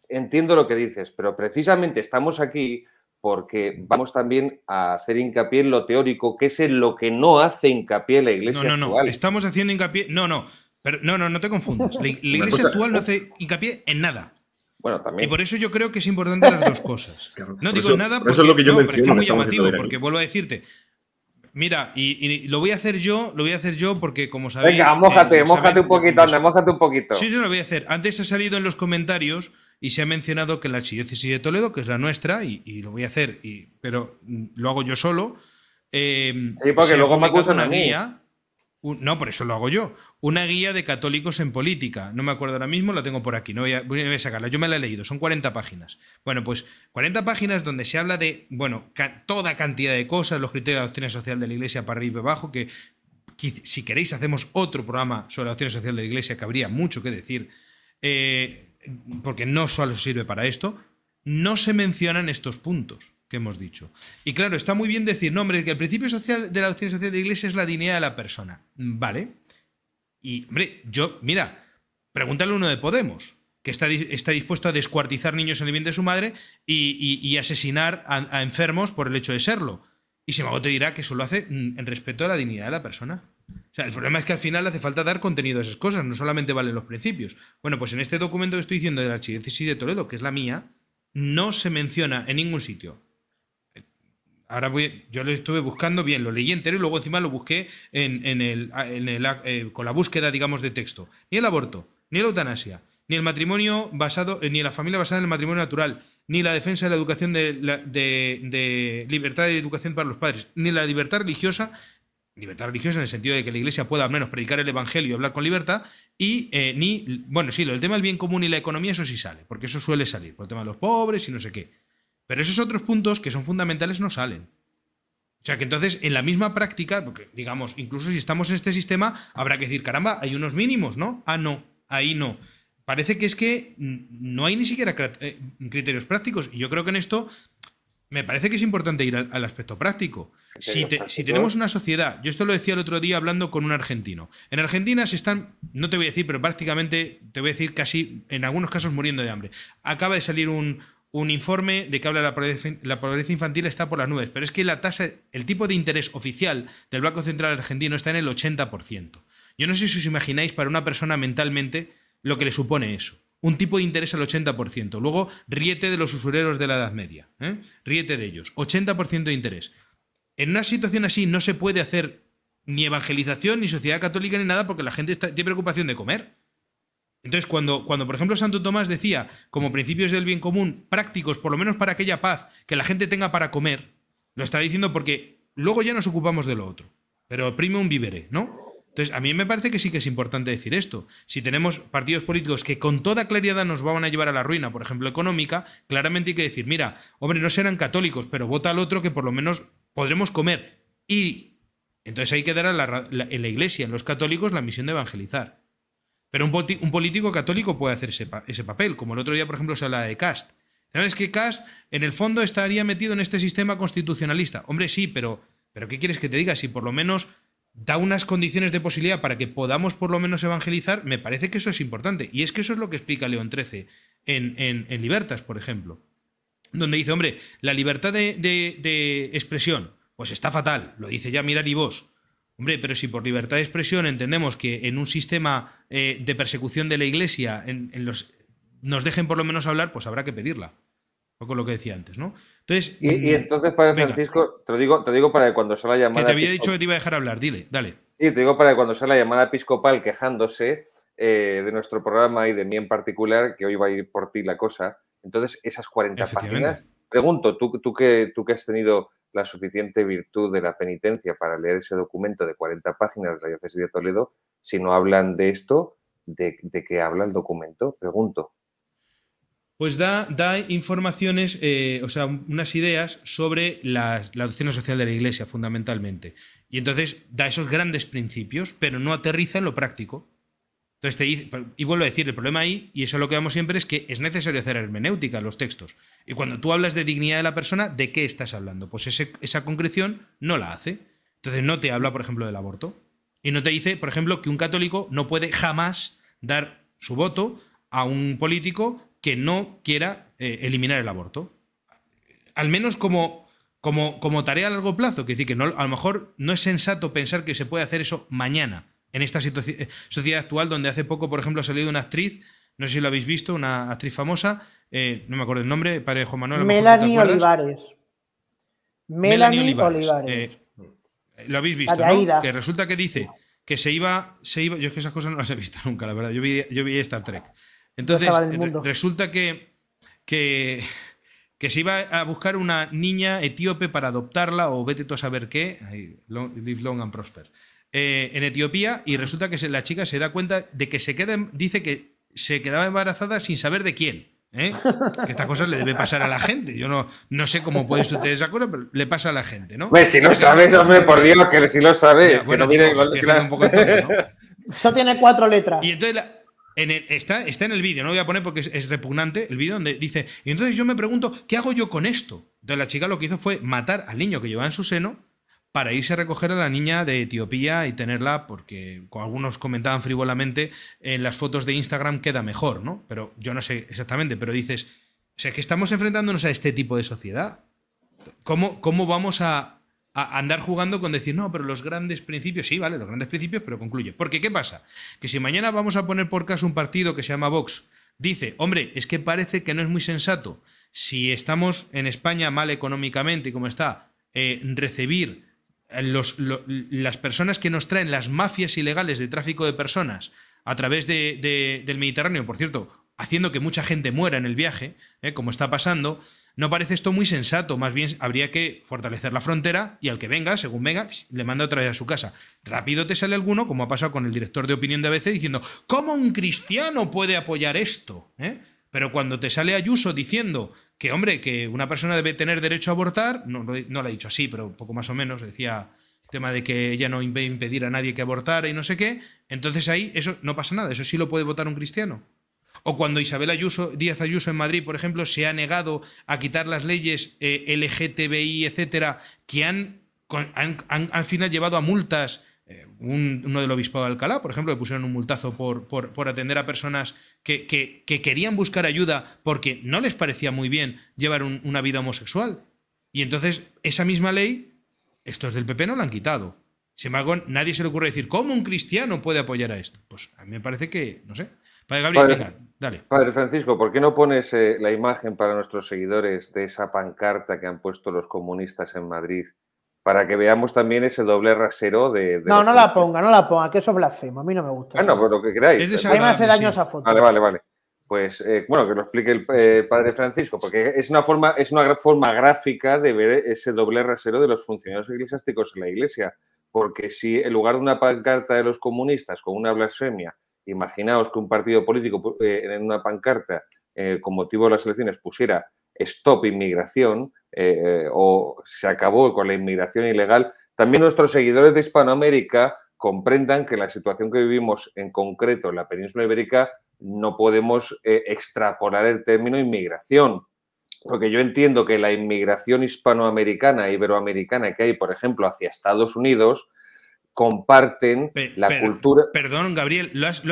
Entiendo lo que dices, pero precisamente estamos aquí porque vamos también a hacer hincapié en lo teórico, que es en lo que no hace hincapié la Iglesia. No, no, no, estamos haciendo hincapié, no, no, pero no, no, no te confundas. La, iglesia actual no hace hincapié en nada. Bueno, Y por eso yo creo que es importante las dos cosas. no digo nada porque, es muy llamativo, porque vuelvo a decirte. Mira, y, lo voy a hacer yo, lo voy a hacer yo porque como sabéis... Venga, mójate, eh, mójate un poquito, anda, mójate un poquito. Sí, yo lo voy a hacer. Antes ha salido en los comentarios y se ha mencionado que la archidiócesis de Toledo, que es la nuestra, y, lo voy a hacer, y, pero mm, lo hago yo solo. Eh, sí, porque luego me acusan una a mí. Guía, no, por eso lo hago yo, una guía de católicos en política. No me acuerdo ahora mismo, la tengo por aquí, no voy a, sacarla, yo me la he leído, son 40 páginas. Bueno, pues 40 páginas donde se habla de, bueno, toda cantidad de cosas, los criterios de la doctrina social de la Iglesia para arriba y abajo, que si queréis hacemos otro programa sobre la doctrina social de la Iglesia, que habría mucho que decir, eh, porque no solo sirve para esto, no se mencionan estos puntos hemos dicho. Y claro, está muy bien decir, no, hombre, que el principio social de la doctrina social de la iglesia es la dignidad de la persona. Vale. Y, hombre, yo, mira, pregúntale uno de Podemos, que está, está dispuesto a descuartizar niños en el bien de su madre y, asesinar a, enfermos por el hecho de serlo. Y embargo, te dirá que eso lo hace mm, en respeto a la dignidad de la persona. O sea, el problema es que al final hace falta dar contenido a esas cosas, no solamente valen los principios. Bueno, pues en este documento que estoy diciendo de la Archidiócesis de Toledo, que es la mía, no se menciona en ningún sitio ahora voy, yo lo estuve buscando bien, lo leí entero y luego encima lo busqué en, eh, con la búsqueda, digamos, de texto. Ni el aborto, ni la eutanasia, ni el matrimonio basado, eh, ni la familia basada en el matrimonio natural, ni la defensa de la educación de, libertad de educación para los padres, ni la libertad religiosa, libertad religiosa en el sentido de que la iglesia pueda al menos predicar el evangelio y hablar con libertad y eh, ni bueno sí el tema del bien común y la economía eso sí sale porque eso suele salir por el tema de los pobres y no sé qué pero esos otros puntos que son fundamentales no salen. O sea que entonces en la misma práctica, porque digamos, incluso si estamos en este sistema, habrá que decir, caramba, hay unos mínimos, ¿no? Ah, no, ahí no. Parece que es que no hay ni siquiera eh, criterios prácticos. Y yo creo que en esto me parece que es importante ir al, aspecto práctico. si, tenemos una sociedad, yo esto lo decía el otro día hablando con un argentino. En Argentina se están, no te voy a decir, pero prácticamente, te voy a decir casi, en algunos casos muriendo de hambre. Acaba de salir un, un informe de que habla de la pobreza, infantil está por las nubes, pero es que la tasa, el tipo de interés oficial del Banco Central Argentino está en el 80%. Yo no sé si os imagináis para una persona mentalmente lo que le supone eso. Un tipo de interés al 80%. Luego, riete de los usureros de la Edad Media. ¿eh? Riete de ellos. 80% de interés. En una situación así no se puede hacer ni evangelización, ni sociedad católica, ni nada, porque la gente está, tiene preocupación de comer. Entonces, cuando, cuando, por ejemplo Santo Tomás decía, como principios del bien común, prácticos, por lo menos para aquella paz, que la gente tenga para comer, lo está diciendo porque luego ya nos ocupamos de lo otro. Pero prime un vivere, ¿no? Entonces, a mí me parece que sí que es importante decir esto. Si tenemos partidos políticos que con toda claridad nos van a llevar a la ruina, por ejemplo, económica, claramente hay que decir, mira, hombre, no serán católicos, pero vota al otro que por lo menos podremos comer. Y entonces hay que dar en la iglesia, en los católicos, la misión de evangelizar. Pero un, político católico puede hacer ese, papel, como el otro día, por ejemplo, se hablaba de Cast. ¿Sabes que Cast, en el fondo, estaría metido en este sistema constitucionalista? Hombre, sí, pero, pero ¿qué quieres que te diga? Si por lo menos da unas condiciones de posibilidad para que podamos por lo menos evangelizar, me parece que eso es importante. Y es que eso es lo que explica León XIII en, Libertas, por ejemplo, donde dice, hombre, la libertad de, de, expresión, pues está fatal, lo dice ya Mirar y vos. Hombre, pero si por libertad de expresión entendemos que en un sistema eh, de persecución de la Iglesia nos dejen por lo menos hablar, pues habrá que pedirla. poco lo que decía antes, ¿no? Entonces. Y, mm, entonces, Padre Francisco, te lo, digo, te digo para que cuando sea la llamada. Que te había dicho que te iba a dejar hablar, dile, dale. Sí, te digo para que cuando sea la llamada episcopal quejándose eh, de nuestro programa y de mí en particular, que hoy va a ir por ti la cosa. Entonces, esas 40 páginas. Pregunto, tú, tú, que, tú que has tenido la suficiente virtud de la penitencia para leer ese documento de 40 páginas de la diócesis de Toledo si no hablan de esto? ¿De, qué habla el documento? Pregunto. Pues da, da informaciones, eh, o sea, unas ideas sobre la, la doctrina social de la Iglesia, fundamentalmente. Y entonces da esos grandes principios, pero no aterriza en lo práctico y vuelvo a decir, el problema ahí, y eso es lo que vemos siempre, es que es necesario hacer hermenéutica los textos. Y cuando tú hablas de dignidad de la persona, ¿de qué estás hablando? Pues esa concreción no la hace. Entonces no te habla, por ejemplo, del aborto. Y no te dice, por ejemplo, que un católico no puede jamás dar su voto a un político que no quiera eh, eliminar el aborto. Al menos como, como, como tarea a largo plazo. Que decir, que no, a lo mejor no es sensato pensar que se puede hacer eso mañana en esta eh, sociedad actual donde hace poco, por ejemplo, ha salido una actriz, no sé si lo habéis visto, una actriz famosa, eh, no me acuerdo el nombre, parejo Manuel. Melanie Olivares. Melanie, Olivares. Eh, lo habéis visto, Que resulta que dice que se iba, se iba, yo es que esas cosas no las he visto nunca, la verdad, yo vi, yo vi Star Trek. Entonces, resulta que, que, que, se iba a buscar una niña etíope para adoptarla o vete tú a saber qué, live long and prosper. Eh, en Etiopía y resulta que la chica se da cuenta de que se queda, dice que se quedaba embarazada sin saber de quién. ¿eh? Que estas cosas le debe pasar a la gente. Yo no, no sé cómo puede suceder esa cosa, pero le pasa a la gente, ¿no? si lo sabes, hombre, por Dios, que si lo sabes. que tiene... Eso tiene cuatro letras. Y entonces está, en el vídeo, no lo voy a poner porque es, repugnante el vídeo donde dice, y entonces yo me pregunto, ¿qué hago yo con esto? Entonces la chica lo que hizo fue matar al niño que llevaba en su seno para irse a recoger a la niña de Etiopía y tenerla, porque algunos comentaban frivolamente, en las fotos de Instagram queda mejor, ¿no? Pero yo no sé exactamente, pero dices, o sea, que estamos enfrentándonos a este tipo de sociedad. ¿Cómo, cómo vamos a, andar jugando con decir, no, pero los grandes principios, sí, vale, los grandes principios, pero concluye. Porque, ¿qué pasa? Que si mañana vamos a poner por caso un partido que se llama Vox, dice, hombre, es que parece que no es muy sensato, si estamos en España mal económicamente y como está, eh, recibir las personas que nos traen las mafias ilegales de tráfico de personas a través del Mediterráneo, por cierto, haciendo que mucha gente muera en el viaje, ¿eh? como está pasando, no parece esto muy sensato. Más bien habría que fortalecer la frontera y al que venga, según mega le manda otra vez a su casa. Rápido te sale alguno, como ha pasado con el director de opinión de ABC, diciendo, ¿cómo un cristiano puede apoyar esto? ¿Eh? Pero cuando te sale Ayuso diciendo que, hombre, que una persona debe tener derecho a abortar, no, no la ha dicho así, pero poco más o menos, decía el tema de que ella no va a impedir a nadie que abortara y no sé qué, entonces ahí eso no pasa nada, eso sí lo puede votar un cristiano. O cuando Isabel Ayuso, Díaz Ayuso en Madrid, por ejemplo, se ha negado a quitar las leyes eh, LGTBI, etcétera, que han, han, al final llevado a multas eh, uno del obispado de Alcalá, por ejemplo, le pusieron un multazo por, por, atender a personas que, querían buscar ayuda porque no les parecía muy bien llevar una vida homosexual. Y entonces, esa misma ley, estos del PP no la han quitado. Sin embargo, nadie se le ocurre decir, ¿cómo un cristiano puede apoyar a esto? Pues a mí me parece que, no sé. Padre Gabriel, venga, dale. Padre Francisco, ¿por qué no pones eh, la imagen para nuestros seguidores de esa pancarta que han puesto los comunistas en Madrid para que veamos también ese doble rasero de. no, no la ponga, no la ponga, que eso es blasfemo, a mí no me gusta. Bueno, pero pues lo que queráis. Es mí me hace daño esa foto. Vale, vale, vale. Pues eh, bueno, que lo explique el eh, padre Francisco, porque es una forma, es una forma gráfica de ver ese doble rasero de los funcionarios eclesiásticos en la iglesia. Porque si en lugar de una pancarta de los comunistas con una blasfemia, imaginaos que un partido político eh, en una pancarta con motivo de las elecciones pusiera stop inmigración, eh, o se acabó con la inmigración ilegal, también nuestros seguidores de Hispanoamérica comprendan que la situación que vivimos en concreto en la península ibérica no podemos eh, extrapolar el término inmigración, porque yo entiendo que la inmigración hispanoamericana, iberoamericana que hay, por ejemplo, hacia Estados Unidos, comparten la cultura. Perdón, Gabriel, lo has,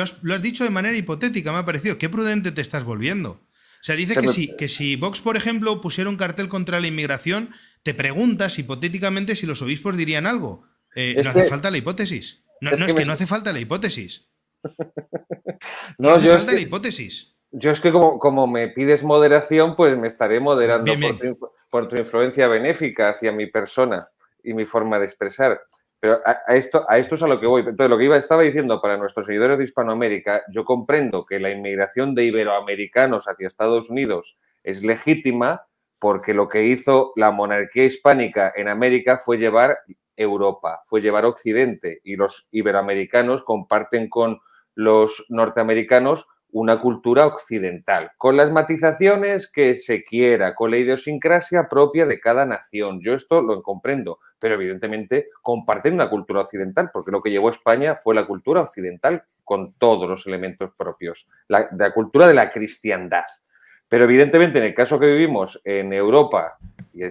dicho de manera hipotética, me ha parecido. Qué prudente te estás volviendo sea, dice que, si, que si Vox, por ejemplo, pusiera un cartel contra la inmigración, te preguntas hipotéticamente si los obispos dirían algo. Eh, no hace falta la hipótesis. No es, que, no hace falta la hipótesis. no, hace falta la hipótesis. Yo es que como, me pides moderación, pues me estaré moderando Por, por, tu influencia benéfica hacia mi persona y mi forma de expresar. Pero a, esto, a esto es a lo que voy. Entonces, lo que iba, estaba diciendo para nuestros seguidores de Hispanoamérica, yo comprendo que la inmigración de iberoamericanos hacia Estados Unidos es legítima porque lo que hizo la monarquía hispánica en América fue llevar Europa, fue llevar Occidente y los iberoamericanos comparten con los norteamericanos una cultura occidental, con las matizaciones que se quiera, con la idiosincrasia propia de cada nación. Yo esto lo comprendo, pero evidentemente comparten una cultura occidental, porque lo que llevó a España fue la cultura occidental con todos los elementos propios, la, cultura de la cristiandad. Pero evidentemente en el caso que vivimos en Europa y,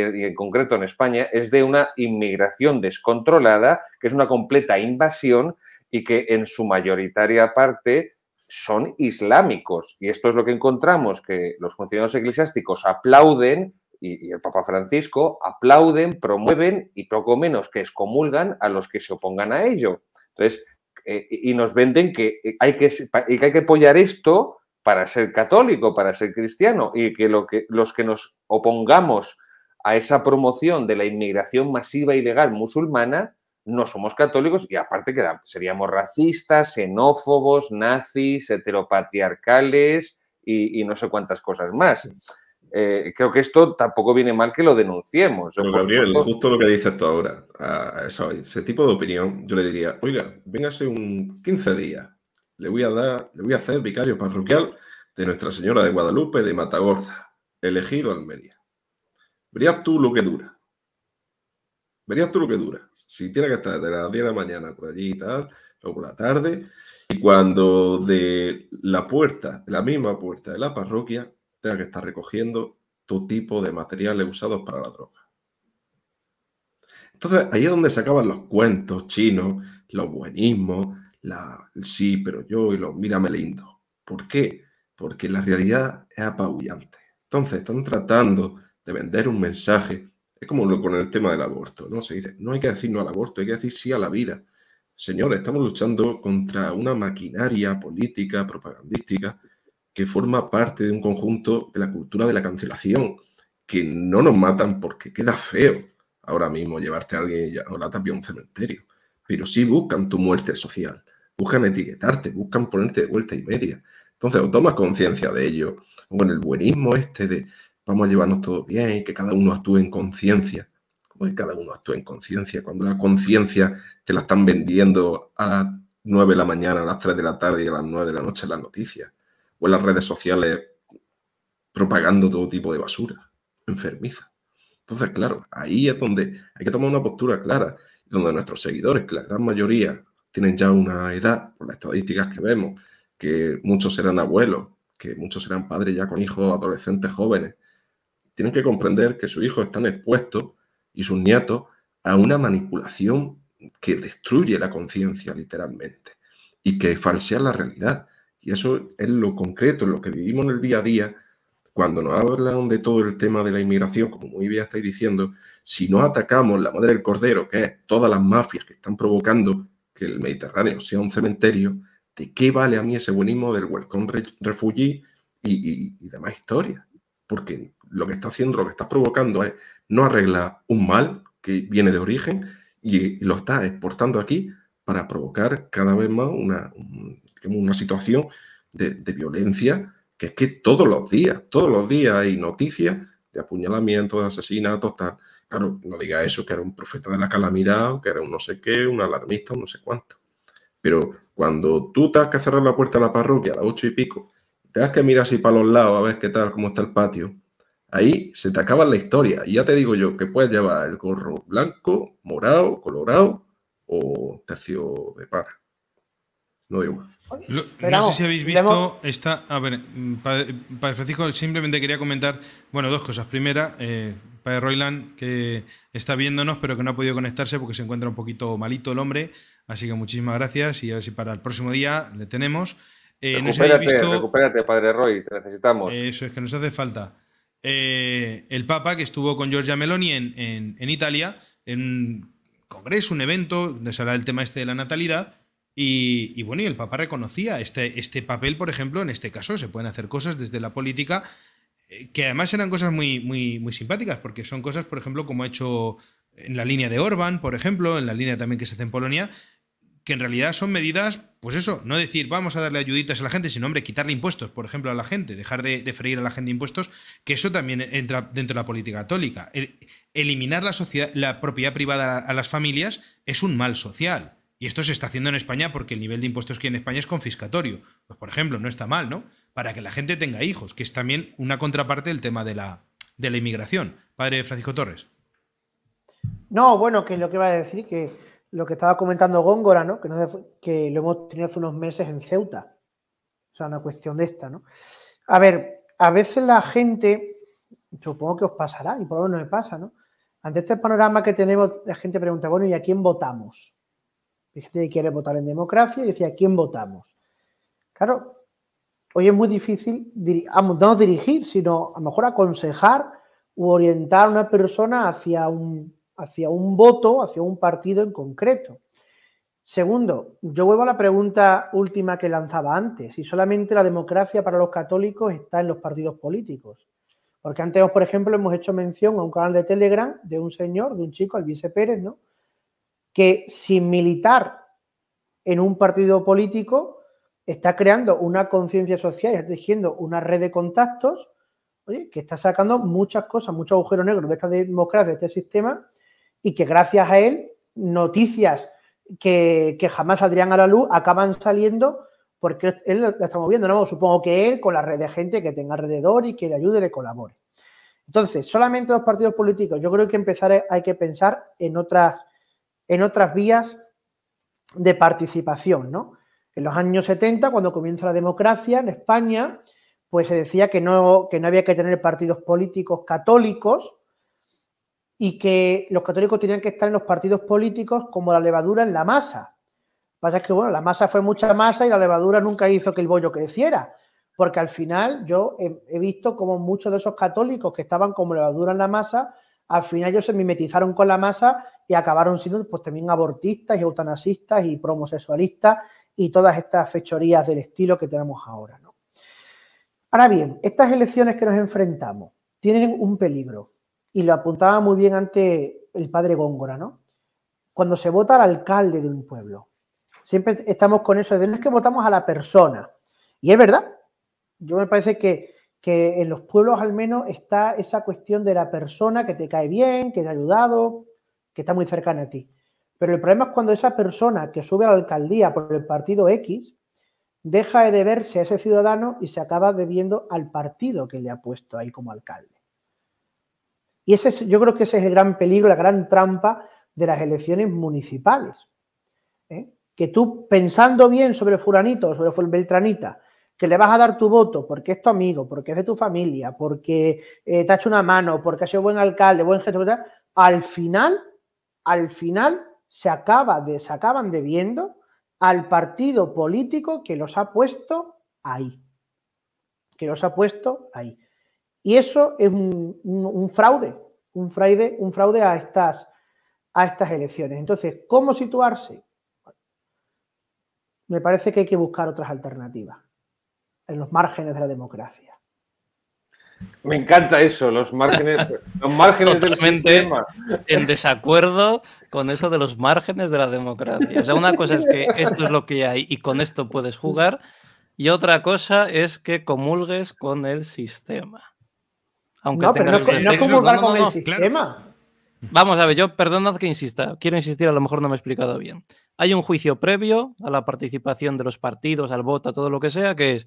y en concreto en España, es de una inmigración descontrolada, que es una completa invasión y que en su mayoritaria parte son islámicos. Y esto es lo que encontramos, que los funcionarios eclesiásticos aplauden y, el Papa Francisco aplauden, promueven y poco menos que excomulgan a los que se opongan a ello. Entonces, eh, y nos venden que eh, hay que, hay que apoyar esto para ser católico, para ser cristiano, y que, lo que los que nos opongamos a esa promoción de la inmigración masiva ilegal musulmana no somos católicos y aparte que seríamos racistas, xenófobos, nazis, heteropatriarcales y, no sé cuántas cosas más. Eh, creo que esto tampoco viene mal que lo denunciemos. Gabriel, justo lo que dices tú ahora, ese tipo de opinión, yo le diría, oiga, véngase un 15 días, le voy a dar, le voy a hacer vicario parroquial de Nuestra Señora de Guadalupe de Matagorza, elegido Almería. Verías tú lo que dura. Verías tú lo que dura. Si tiene que estar de las 10 de la mañana por allí y tal, o por la tarde. Y cuando de la puerta, de la misma puerta de la parroquia, tenga que estar recogiendo todo tipo de materiales usados para la droga. Entonces, ahí es donde se acaban los cuentos chinos, los buenismos, la, el sí, pero yo y los mírame lindo. ¿Por qué? Porque la realidad es apabullante. Entonces, están tratando de vender un mensaje es como lo, con el tema del aborto, ¿no? Se dice, no hay que decir no al aborto, hay que decir sí a la vida. Señores, estamos luchando contra una maquinaria política, propagandística, que forma parte de un conjunto de la cultura de la cancelación, que no nos matan porque queda feo ahora mismo llevarte a alguien y ahora a un cementerio, pero sí buscan tu muerte social, buscan etiquetarte, buscan ponerte de vuelta y media. Entonces, o tomas conciencia de ello, o con el buenismo este de vamos a llevarnos todo bien, y que cada uno actúe en conciencia. ¿Cómo que cada uno actúe en conciencia? Cuando la conciencia te la están vendiendo a las 9 de la mañana, a las 3 de la tarde y a las 9 de la noche en las noticias, o en las redes sociales propagando todo tipo de basura, enfermiza. Entonces, claro, ahí es donde hay que tomar una postura clara, donde nuestros seguidores, que la gran mayoría tienen ya una edad, por las estadísticas que vemos, que muchos serán abuelos, que muchos serán padres ya con hijos adolescentes jóvenes, tienen que comprender que sus hijos están expuestos y sus nietos a una manipulación que destruye la conciencia literalmente y que falsea la realidad. Y eso es lo concreto, lo que vivimos en el día a día. Cuando nos hablan de todo el tema de la inmigración, como muy bien estáis diciendo, si no atacamos la madre del cordero, que es todas las mafias que están provocando que el Mediterráneo sea un cementerio, ¿de qué vale a mí ese buenismo del welcome refugee y, y demás historias? Porque lo que está haciendo, lo que está provocando es no arregla un mal que viene de origen y, lo está exportando aquí para provocar cada vez más una, situación de, violencia que es que todos los días, todos los días hay noticias de apuñalamiento, de asesinato, tal. Claro, no diga eso, que era un profeta de la calamidad, que era un no sé qué, un alarmista, un no sé cuánto. Pero cuando tú te has que cerrar la puerta de la parroquia a las ocho y pico, te has que mirar así para los lados a ver qué tal, cómo está el patio, Ahí se te acaba la historia. Y ya te digo yo que puedes llevar el gorro blanco, morado, colorado o tercio de para. No digo más. no sé si habéis visto esta. A ver, padre, Francisco, simplemente quería comentar, bueno, dos cosas. Primera, eh, Padre Royland, que está viéndonos, pero que no ha podido conectarse porque se encuentra un poquito malito el hombre. Así que muchísimas gracias y a ver si para el próximo día le tenemos. Eh, no se si visto... recupérate, Padre Roy, te necesitamos. Eso es que nos hace falta. Eh, el Papa, que estuvo con Giorgia Meloni en, Italia, en un congreso, un evento, donde se habla del tema este de la natalidad, y, bueno, y el Papa reconocía este, este, papel, por ejemplo, en este caso se pueden hacer cosas desde la política eh, que además eran cosas muy, muy, muy simpáticas, porque son cosas, por ejemplo, como ha hecho en la línea de Orban, por ejemplo, en la línea también que se hace en Polonia, que en realidad son medidas, pues eso, no decir vamos a darle ayuditas a la gente, sino hombre, quitarle impuestos, por ejemplo, a la gente, dejar de, freír a la gente impuestos, que eso también entra dentro de la política católica. eliminar la, la propiedad privada a las familias es un mal social. Y esto se está haciendo en España porque el nivel de impuestos que hay en España es confiscatorio. Pues, por ejemplo, no está mal, ¿no? Para que la gente tenga hijos, que es también una contraparte del tema de la, de la inmigración. Padre Francisco Torres. No, bueno, que lo que va a decir que lo que estaba comentando Góngora, ¿no? Que, que lo hemos tenido hace unos meses en Ceuta. O sea, una cuestión de esta, ¿no? A ver, a veces la gente, supongo que os pasará, y por lo menos me pasa, ¿no? Ante este panorama que tenemos, la gente pregunta, bueno, ¿y a quién votamos? Hay gente que quiere votar en democracia y dice, ¿a quién votamos? Claro, hoy es muy difícil no dirigir, sino a lo mejor aconsejar u orientar a una persona hacia un hacia un voto, hacia un partido en concreto. Segundo, yo vuelvo a la pregunta última que lanzaba antes, si solamente la democracia para los católicos está en los partidos políticos. Porque antes, por ejemplo, hemos hecho mención a un canal de Telegram de un señor, de un chico, vice Pérez, ¿no? que sin militar en un partido político está creando una conciencia social y está tejiendo una red de contactos que está sacando muchas cosas, muchos agujeros negros de esta democracia, de este sistema, y que gracias a él noticias que, jamás saldrían a la luz acaban saliendo porque él la está moviendo, ¿no? Supongo que él con la red de gente que tenga alrededor y que le ayude, le colabore. Entonces, solamente los partidos políticos, yo creo que empezar hay que pensar en otras, en otras vías de participación, ¿no? En los años 70, cuando comienza la democracia en España, pues se decía que no, que no había que tener partidos políticos católicos, y que los católicos tenían que estar en los partidos políticos como la levadura en la masa. Lo que pasa que, bueno, la masa fue mucha masa y la levadura nunca hizo que el bollo creciera, porque al final yo he, visto como muchos de esos católicos que estaban como levadura en la masa, al final ellos se mimetizaron con la masa y acabaron siendo pues también abortistas y eutanasistas y promosexualistas y todas estas fechorías del estilo que tenemos ahora. Ahora bien, estas elecciones que nos enfrentamos tienen un peligro y lo apuntaba muy bien ante el padre Góngora, ¿no? Cuando se vota al alcalde de un pueblo, siempre estamos con eso de no es que votamos a la persona. Y es verdad, yo me parece que, que en los pueblos al menos está esa cuestión de la persona que te cae bien, que te ha ayudado, que está muy cercana a ti. Pero el problema es cuando esa persona que sube a la alcaldía por el partido X deja de deberse a ese ciudadano y se acaba debiendo al partido que le ha puesto ahí como alcalde. Y ese yo creo que ese es el gran peligro, la gran trampa de las elecciones municipales. ¿eh? Que tú, pensando bien sobre Furanito o sobre el beltranita, que le vas a dar tu voto porque es tu amigo, porque es de tu familia, porque eh, te ha hecho una mano, porque ha sido buen alcalde, buen gestor, al final, al final se, acaba de, se acaban debiendo al partido político que los ha puesto ahí. Que los ha puesto ahí. Y eso es un, fraude, un fraude, un fraude a, estas, a estas elecciones. Entonces, ¿cómo situarse? Me parece que hay que buscar otras alternativas en los márgenes de la democracia. Me encanta eso, los márgenes, los márgenes En desacuerdo con eso de los márgenes de la democracia. O sea, una cosa es que esto es lo que hay y con esto puedes jugar, y otra cosa es que comulgues con el sistema no, pero no, Vamos a ver, yo perdonad que insista, quiero insistir, a lo mejor no me he explicado bien. Hay un juicio previo a la participación de los partidos, al voto, a todo lo que sea, que es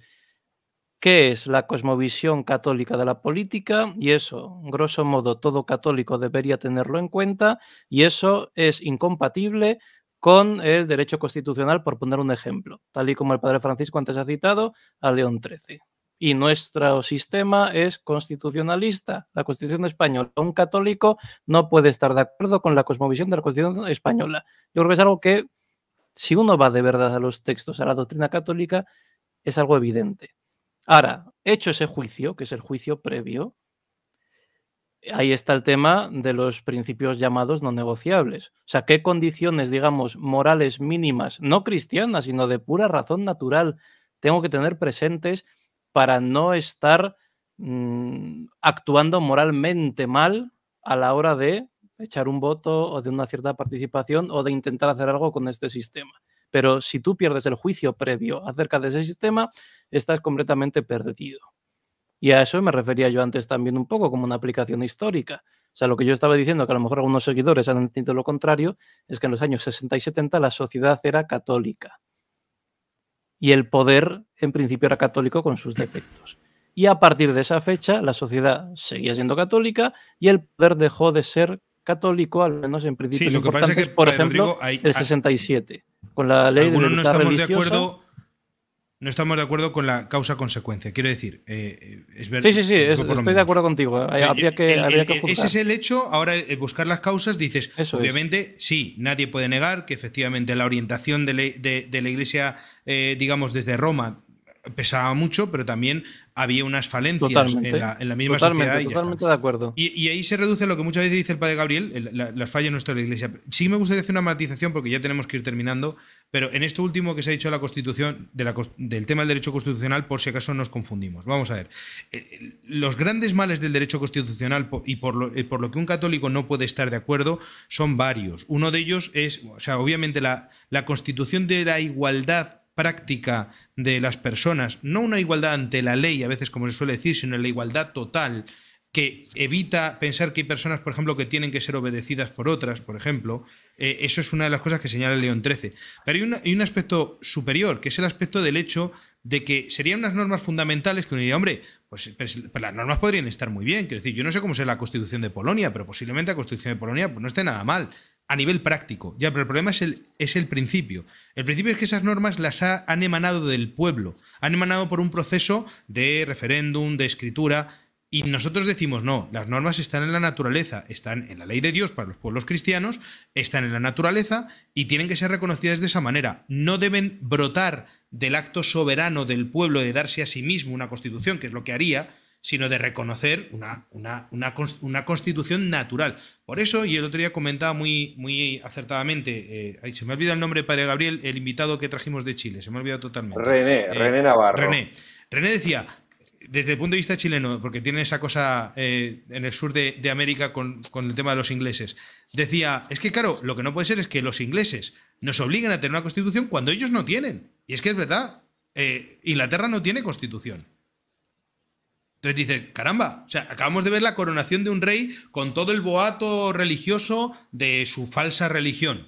qué es la cosmovisión católica de la política y eso, grosso modo, todo católico debería tenerlo en cuenta y eso es incompatible con el derecho constitucional, por poner un ejemplo, tal y como el padre Francisco antes ha citado a León XIII y nuestro sistema es constitucionalista. La Constitución española, un católico no puede estar de acuerdo con la cosmovisión de la Constitución española. Yo creo que es algo que, si uno va de verdad a los textos, a la doctrina católica, es algo evidente. Ahora, hecho ese juicio, que es el juicio previo, ahí está el tema de los principios llamados no negociables. O sea, qué condiciones, digamos, morales mínimas, no cristianas, sino de pura razón natural, tengo que tener presentes para no estar mm, actuando moralmente mal a la hora de echar un voto o de una cierta participación o de intentar hacer algo con este sistema. Pero si tú pierdes el juicio previo acerca de ese sistema, estás completamente perdido. Y a eso me refería yo antes también un poco como una aplicación histórica. O sea, lo que yo estaba diciendo, que a lo mejor algunos seguidores han entendido lo contrario, es que en los años 60 y 70 la sociedad era católica y el poder en principio era católico con sus defectos. Y a partir de esa fecha la sociedad seguía siendo católica y el poder dejó de ser católico, al menos en principio. lo es por ejemplo, el 67, con la ley de libertad religiosa, no estamos de acuerdo con la causa-consecuencia. Quiero decir, eh, eh, Sí, sí, sí, estoy de acuerdo contigo. Eh, que, el, que ese es el hecho. Ahora, buscar las causas, dices, obviamente, sí, nadie puede negar que efectivamente la orientación de, la, Iglesia, digamos, desde Roma, pesaba mucho, pero también había unas falencias en, la, misma sociedad. Y totalmente de acuerdo. Y, ahí se reduce lo que muchas veces dice el padre Gabriel, las fallas nuestra la Iglesia. Sí me gustaría hacer una matización porque ya tenemos que ir terminando, pero en esto último que se ha dicho de la Constitución, del tema del derecho constitucional, por si acaso nos confundimos. Vamos a ver. Eh, eh, los grandes males del derecho constitucional y eh, por lo, que un católico no puede estar de acuerdo son varios. Uno de ellos es, o sea, obviamente la, la Constitución de la igualdad práctica de las personas, no una igualdad ante la ley, a veces como se suele decir, sino la igualdad total, que evita pensar que hay personas, por ejemplo, que tienen que ser obedecidas por otras, por ejemplo. Eh, eso es una de las cosas que señala León XIII. Pero hay, un aspecto superior, que es el aspecto del hecho de que serían unas normas fundamentales que uno diría, hombre, pues, pues, pues, las normas podrían estar muy bien. Quiero decir, yo no sé cómo será la constitución de Polonia, pero posiblemente la constitución de Polonia pues, no esté nada mal a nivel práctico. Ya, pero el problema es el, es el principio. El principio es que esas normas las han emanado del pueblo, han emanado por un proceso de referéndum, de escritura, y nosotros decimos, no, las normas están en la naturaleza, están en la ley de Dios para los pueblos cristianos, están en la naturaleza y tienen que ser reconocidas de esa manera. No deben brotar del acto soberano del pueblo de darse a sí mismo una constitución, que es lo que haría sino de reconocer una, una, constitución natural. Por eso, y el otro día comentaba muy, muy acertadamente, eh, se me olvidado el nombre, Padre Gabriel, el invitado que trajimos de Chile, se me ha olvidado totalmente. René, eh, René Navarro. René. decía, desde el punto de vista chileno, porque tiene esa cosa eh, en el sur de, América con, con, el tema de los ingleses, decía, es que claro, lo que no puede ser es que los ingleses nos obliguen a tener una constitución cuando ellos no tienen. Y es que es verdad, Inglaterra no tiene constitución. Entonces dices, caramba, o sea, acabamos de ver la coronación de un rey con todo el boato religioso de su falsa religión.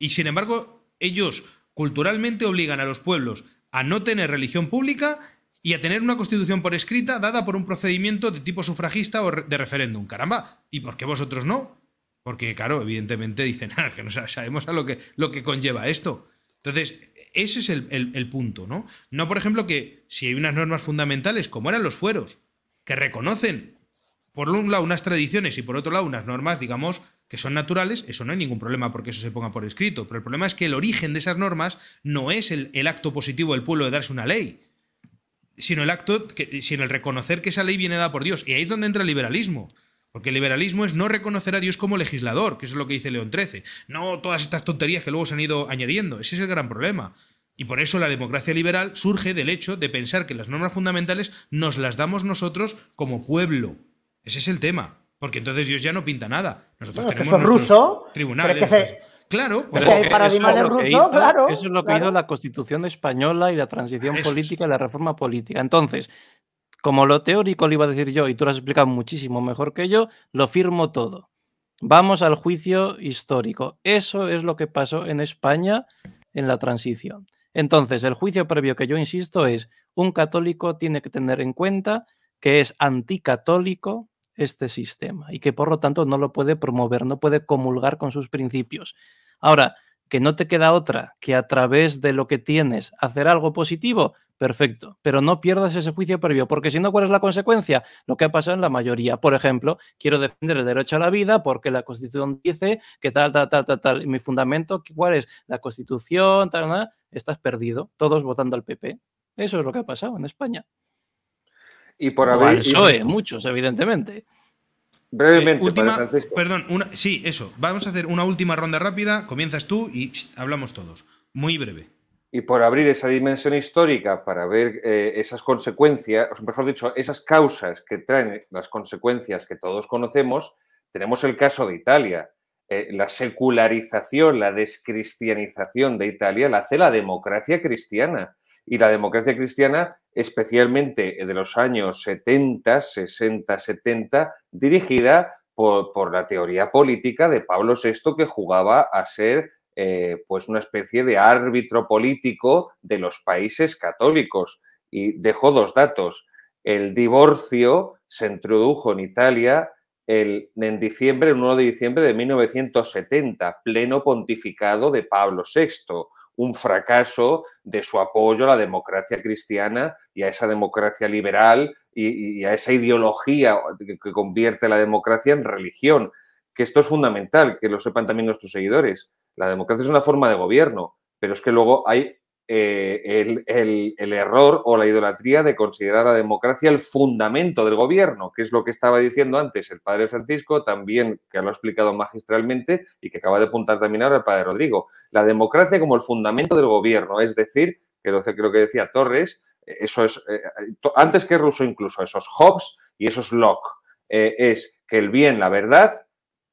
Y sin embargo, ellos culturalmente obligan a los pueblos a no tener religión pública y a tener una constitución por escrita dada por un procedimiento de tipo sufragista o de referéndum. Caramba, ¿y por qué vosotros no? Porque, claro, evidentemente dicen, ah, que no sabemos a lo que, lo que conlleva esto. Entonces, ese es el, punto, ¿no? No, por ejemplo, que si hay unas normas fundamentales, como eran los fueros, que reconocen, por un lado, unas tradiciones y por otro lado, unas normas, digamos, que son naturales, eso no hay ningún problema porque eso se ponga por escrito. Pero el problema es que el origen de esas normas no es el, acto positivo del pueblo de darse una ley, sino el acto, sino el reconocer que esa ley viene dada por Dios. Y ahí es donde entra el liberalismo. Porque el liberalismo es no reconocer a Dios como legislador, que es lo que dice León XIII. No todas estas tonterías que luego se han ido añadiendo. Ese es el gran problema. Y por eso la democracia liberal surge del hecho de pensar que las normas fundamentales nos las damos nosotros como pueblo. Ese es el tema. Porque entonces Dios ya no pinta nada. Nosotros tenemos que ruso, tribunales. Claro, pues eso, claro, eso es lo que hizo la Constitución española y la transición política y la reforma política. Entonces, como lo teórico lo iba a decir yo y tú lo has explicado muchísimo mejor que yo, lo firmo todo. Vamos al juicio histórico. Eso es lo que pasó en España en la transición. Entonces, el juicio previo que yo insisto es, un católico tiene que tener en cuenta que es anticatólico este sistema y que por lo tanto no lo puede promover, no puede comulgar con sus principios. Ahora, que no te queda otra que a través de lo que tienes hacer algo positivo, Perfecto, pero no pierdas ese juicio previo, porque si no, ¿cuál es la consecuencia? Lo que ha pasado en la mayoría. Por ejemplo, quiero defender el derecho a la vida porque la Constitución dice que tal, tal, tal, tal, tal. Y mi fundamento, ¿cuál es? La Constitución, tal, nada? Estás perdido, todos votando al PP. Eso es lo que ha pasado en España. Y por haber. E, muchos, evidentemente. Eh, brevemente, Perdón, sí, eso. Vamos a hacer una última ronda rápida. Comienzas tú y hablamos todos. Muy breve y por abrir esa dimensión histórica para ver eh, esas consecuencias, o mejor dicho, esas causas que traen las consecuencias que todos conocemos, tenemos el caso de Italia. Eh, la secularización, la descristianización de Italia la hace la democracia cristiana. Y la democracia cristiana, especialmente de los años 70, 60, 70, dirigida por, por, la teoría política de Pablo VI que jugaba a ser eh, pues una especie de árbitro político de los países católicos. Y dejó dos datos. El divorcio se introdujo en Italia el, en diciembre, el 1 de diciembre de 1970, pleno pontificado de Pablo VI, un fracaso de su apoyo a la democracia cristiana y a esa democracia liberal y, y a esa ideología que convierte la democracia en religión. Que esto es fundamental, que lo sepan también nuestros seguidores la democracia es una forma de gobierno, pero es que luego hay eh, el, error o la idolatría de considerar a la democracia el fundamento del gobierno, que es lo que estaba diciendo antes el padre Francisco, también que lo ha explicado magistralmente y que acaba de apuntar también ahora el padre Rodrigo. La democracia como el fundamento del gobierno, es decir, que lo, creo que decía Torres, eh, eso es, eh, antes que Ruso incluso, esos Hobbes y esos Locke, es que el bien, la verdad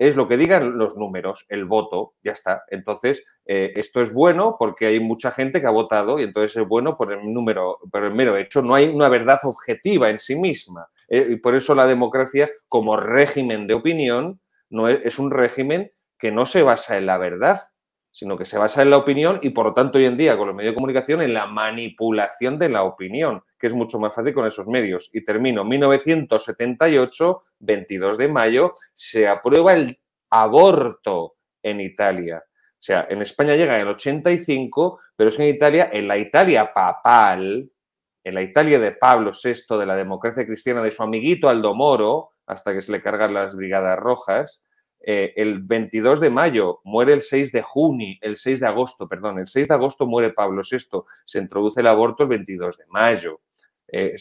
es lo que digan los números, el voto, ya está. Entonces, eh, esto es bueno porque hay mucha gente que ha votado y entonces es bueno por el número, pero el mero hecho. No hay una verdad objetiva en sí misma. Eh, y por eso la democracia, como régimen de opinión, no es un régimen que no se basa en la verdad, sino que se basa en la opinión y por lo tanto hoy en día con los medios de comunicación en la manipulación de la opinión, que es mucho más fácil con esos medios. Y termino, 1978, 22 de mayo, se aprueba el aborto en Italia. O sea, en España llega en el 85, pero es en Italia, en la Italia papal, en la Italia de Pablo VI, de la democracia cristiana, de su amiguito Aldo Moro, hasta que se le cargan las Brigadas Rojas, eh, el 22 de mayo, muere el 6 de junio, el 6 de agosto, perdón, el 6 de agosto muere Pablo VI, se introduce el aborto el 22 de mayo. Eh,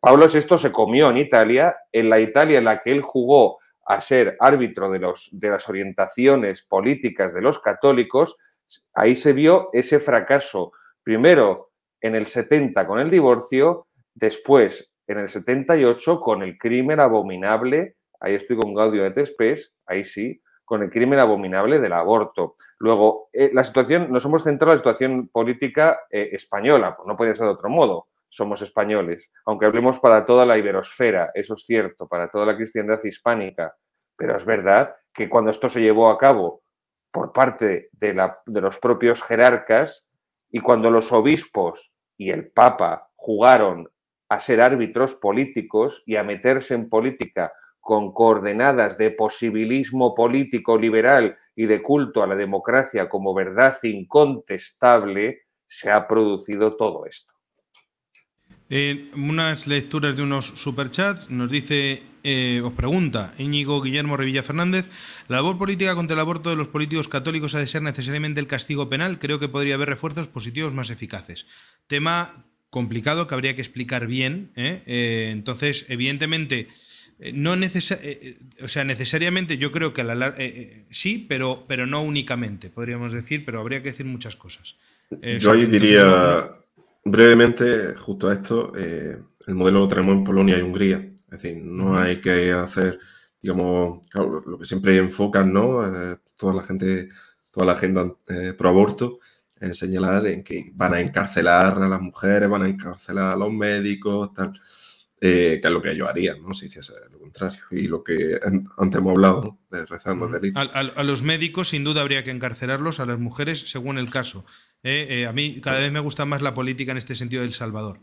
Pablo VI se comió en Italia, en la Italia en la que él jugó a ser árbitro de, los, de las orientaciones políticas de los católicos, ahí se vio ese fracaso, primero en el 70 con el divorcio, después en el 78 con el crimen abominable ahí estoy con Gaudio de Tespes, ahí sí, con el crimen abominable del aborto. Luego, eh, la situación, nos hemos centrado en la situación política eh, española, pues no puede ser de otro modo, somos españoles, aunque hablemos para toda la iberosfera, eso es cierto, para toda la cristiandad hispánica, pero es verdad que cuando esto se llevó a cabo por parte de los propios jerarcas y cuando los obispos y el Papa jugaron a ser árbitros políticos y a meterse en política con coordenadas de posibilismo político liberal y de culto a la democracia como verdad incontestable, se ha producido todo esto. En unas lecturas de unos superchats. Nos dice, eh, os pregunta Íñigo Guillermo Revilla Fernández, la labor política contra el aborto de los políticos católicos ha de ser necesariamente el castigo penal. Creo que podría haber refuerzos positivos más eficaces. Tema complicado que habría que explicar bien. ¿eh? Eh, entonces, evidentemente, eh, no eh, eh, o sea, necesariamente yo creo que la sí, pero, pero no únicamente, podríamos decir, pero habría que decir muchas cosas. yo ahí diría brevemente, justo a esto, el modelo lo tenemos en Polonia y Hungría. Es decir, no hay que hacer, digamos, lo que siempre enfocan, ¿no? toda la gente, toda la agenda pro aborto, en señalar en que van a encarcelar a las mujeres, van a encarcelar a los médicos, tal. Eh, que es lo que yo haría, ¿no? Si hiciese lo contrario. Y lo que antes hemos hablado, de mm. delito. A, a, los médicos, sin duda, habría que encarcelarlos, a las mujeres, según el caso. Eh, eh, a mí cada vez me gusta más la política en este sentido del Salvador.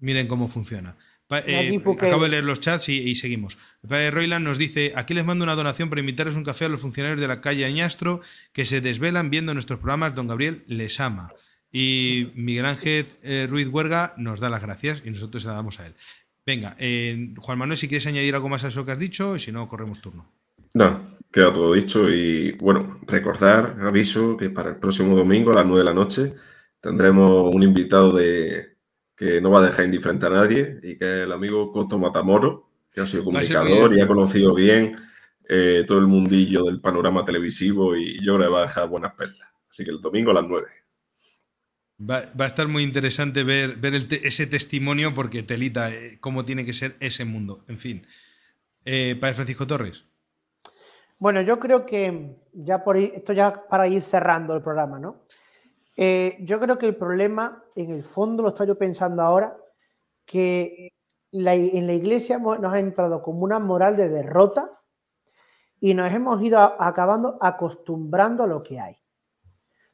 miren cómo funciona. acabo de leer los chats y, seguimos. El nos dice: Aquí les mando una donación para invitarles un café a los funcionarios de la calle Añastro que se desvelan viendo nuestros programas. Don Gabriel les ama. Y Miguel Ángel eh, Ruiz Huerga nos da las gracias y nosotros le damos a él. Venga, eh, Juan Manuel, si quieres añadir algo más a eso que has dicho, y si no, corremos turno. No, queda todo dicho y bueno, recordar, aviso que para el próximo domingo a las 9 de la noche tendremos un invitado de que no va a dejar indiferente a nadie y que es el amigo Coto Matamoro, que ha sido comunicador y ha conocido bien eh, todo el mundillo del panorama televisivo y yo le que va a dejar buenas perlas. Así que el domingo a las 9. Va, a estar muy interesante ver, ese testimonio porque telita eh, cómo tiene que ser ese mundo. En fin, eh, Padre Francisco Torres. Bueno, yo creo que ya por esto ya para ir cerrando el programa, ¿no? Eh, yo creo que el problema, en el fondo, lo estoy yo pensando ahora, que en la iglesia nos ha entrado como una moral de derrota y nos hemos ido acabando acostumbrando a lo que hay.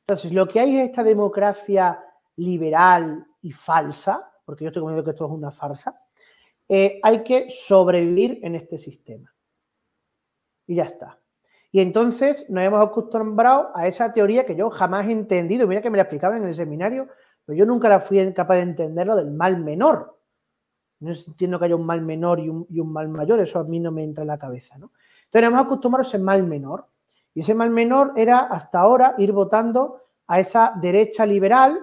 Entonces, lo que hay es esta democracia liberal y falsa, porque yo estoy convencido que esto es una farsa, eh, hay que sobrevivir en este sistema. Y ya está. Y entonces nos hemos acostumbrado a esa teoría que yo jamás he entendido. Mira que me la explicaban en el seminario, pero yo nunca la fui capaz de entenderlo del mal menor. No entiendo que haya un mal menor y un, mal mayor, eso a mí no me entra en la cabeza. ¿no? Entonces nos hemos acostumbrado a ese mal menor y ese mal menor era hasta ahora ir votando a esa derecha liberal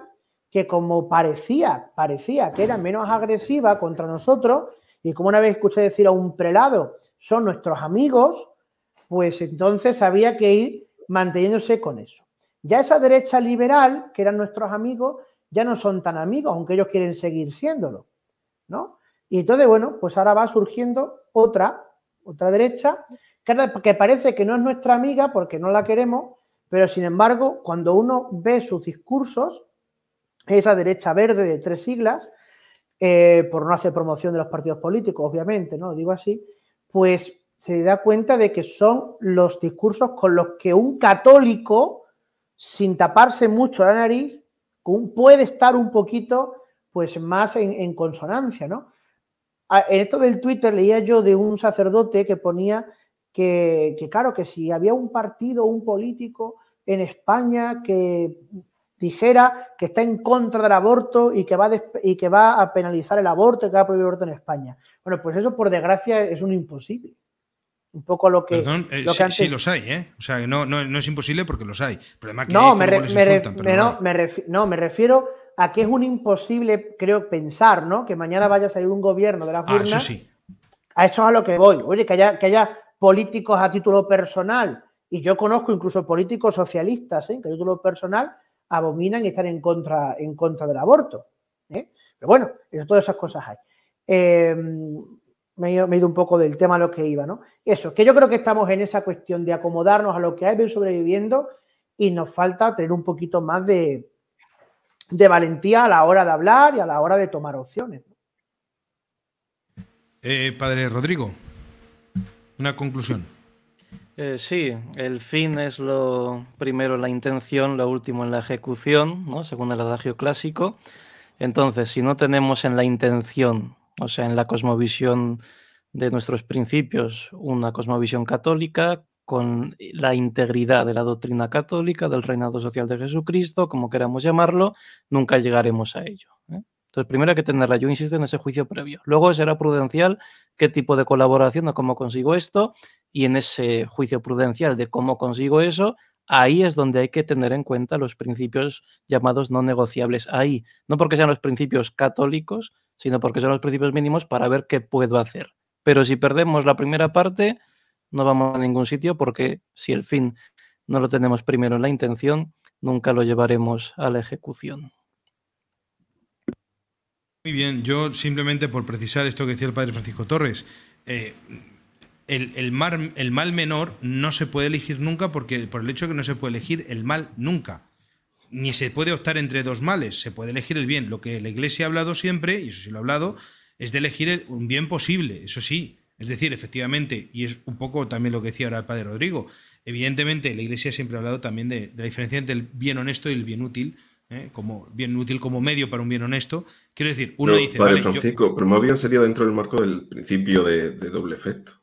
que como parecía, parecía que era menos agresiva contra nosotros, y como una vez escuché decir a un prelado, son nuestros amigos, pues entonces había que ir manteniéndose con eso. Ya esa derecha liberal, que eran nuestros amigos, ya no son tan amigos, aunque ellos quieren seguir siéndolo, ¿no? Y entonces, bueno, pues ahora va surgiendo otra, otra derecha, que parece que no es nuestra amiga porque no la queremos, pero sin embargo, cuando uno ve sus discursos, esa derecha verde de tres siglas, eh, por no hacer promoción de los partidos políticos, obviamente, ¿no? digo así, pues se da cuenta de que son los discursos con los que un católico, sin taparse mucho la nariz, puede estar un poquito pues más en, en consonancia, ¿no? Ah, en esto del Twitter leía yo de un sacerdote que ponía que, claro, que si había un partido, un político en España que dijera que está en contra del aborto y que va, y que va a penalizar el aborto y que va a prohibir el aborto en España. Bueno, pues eso por desgracia es un imposible. Un poco lo que. Perdón, eh, sí, los hay, ¿eh? O sea, no, es imposible porque los hay. no, me, refiero a que es un imposible, creo, pensar, ¿no? Que mañana vaya a salir un gobierno de la ah, Eso sí. A eso es a lo que voy. Oye, que haya políticos a título personal, y yo conozco incluso políticos socialistas ¿eh? que a título personal abominan y están en contra, en contra del aborto. ¿eh? Pero bueno, todas esas cosas hay. Em, me, he ido un poco del tema a lo que iba, ¿no? Eso, que yo creo que estamos en esa cuestión de acomodarnos a lo que hay, de sobreviviendo y nos falta tener un poquito más de, de valentía a la hora de hablar y a la hora de tomar opciones. Eh, padre Rodrigo. Una conclusión. Eh, sí, el fin es lo primero en la intención, lo último en la ejecución, ¿no? según el adagio clásico. Entonces, si no tenemos en la intención, o sea, en la cosmovisión de nuestros principios, una cosmovisión católica con la integridad de la doctrina católica, del reinado social de Jesucristo, como queramos llamarlo, nunca llegaremos a ello. ¿eh? Entonces, primero hay que tenerla, yo insisto en ese juicio previo. Luego será prudencial qué tipo de colaboración o cómo consigo esto, y en ese juicio prudencial de cómo consigo eso, ahí es donde hay que tener en cuenta los principios llamados no negociables. Ahí, no porque sean los principios católicos, sino porque son los principios mínimos para ver qué puedo hacer. Pero si perdemos la primera parte, no vamos a ningún sitio porque si el fin no lo tenemos primero en la intención, nunca lo llevaremos a la ejecución. Muy bien, yo simplemente por precisar esto que decía el padre Francisco Torres, eh, el, el, mal menor no se puede elegir nunca porque por el hecho de que no se puede elegir el mal nunca. Ni se puede optar entre dos males, se puede elegir el bien. Lo que la Iglesia ha hablado siempre, y eso sí lo ha hablado, es de elegir un bien posible, eso sí. Es decir, efectivamente, y es un poco también lo que decía ahora el padre Rodrigo, evidentemente la Iglesia siempre ha hablado también de, de la diferencia entre el bien honesto y el bien útil, ¿eh? como bien útil como medio para un bien honesto. Quiero decir, uno dice. Vale, Francisco, pero más bien sería dentro del marco del principio de, doble efecto.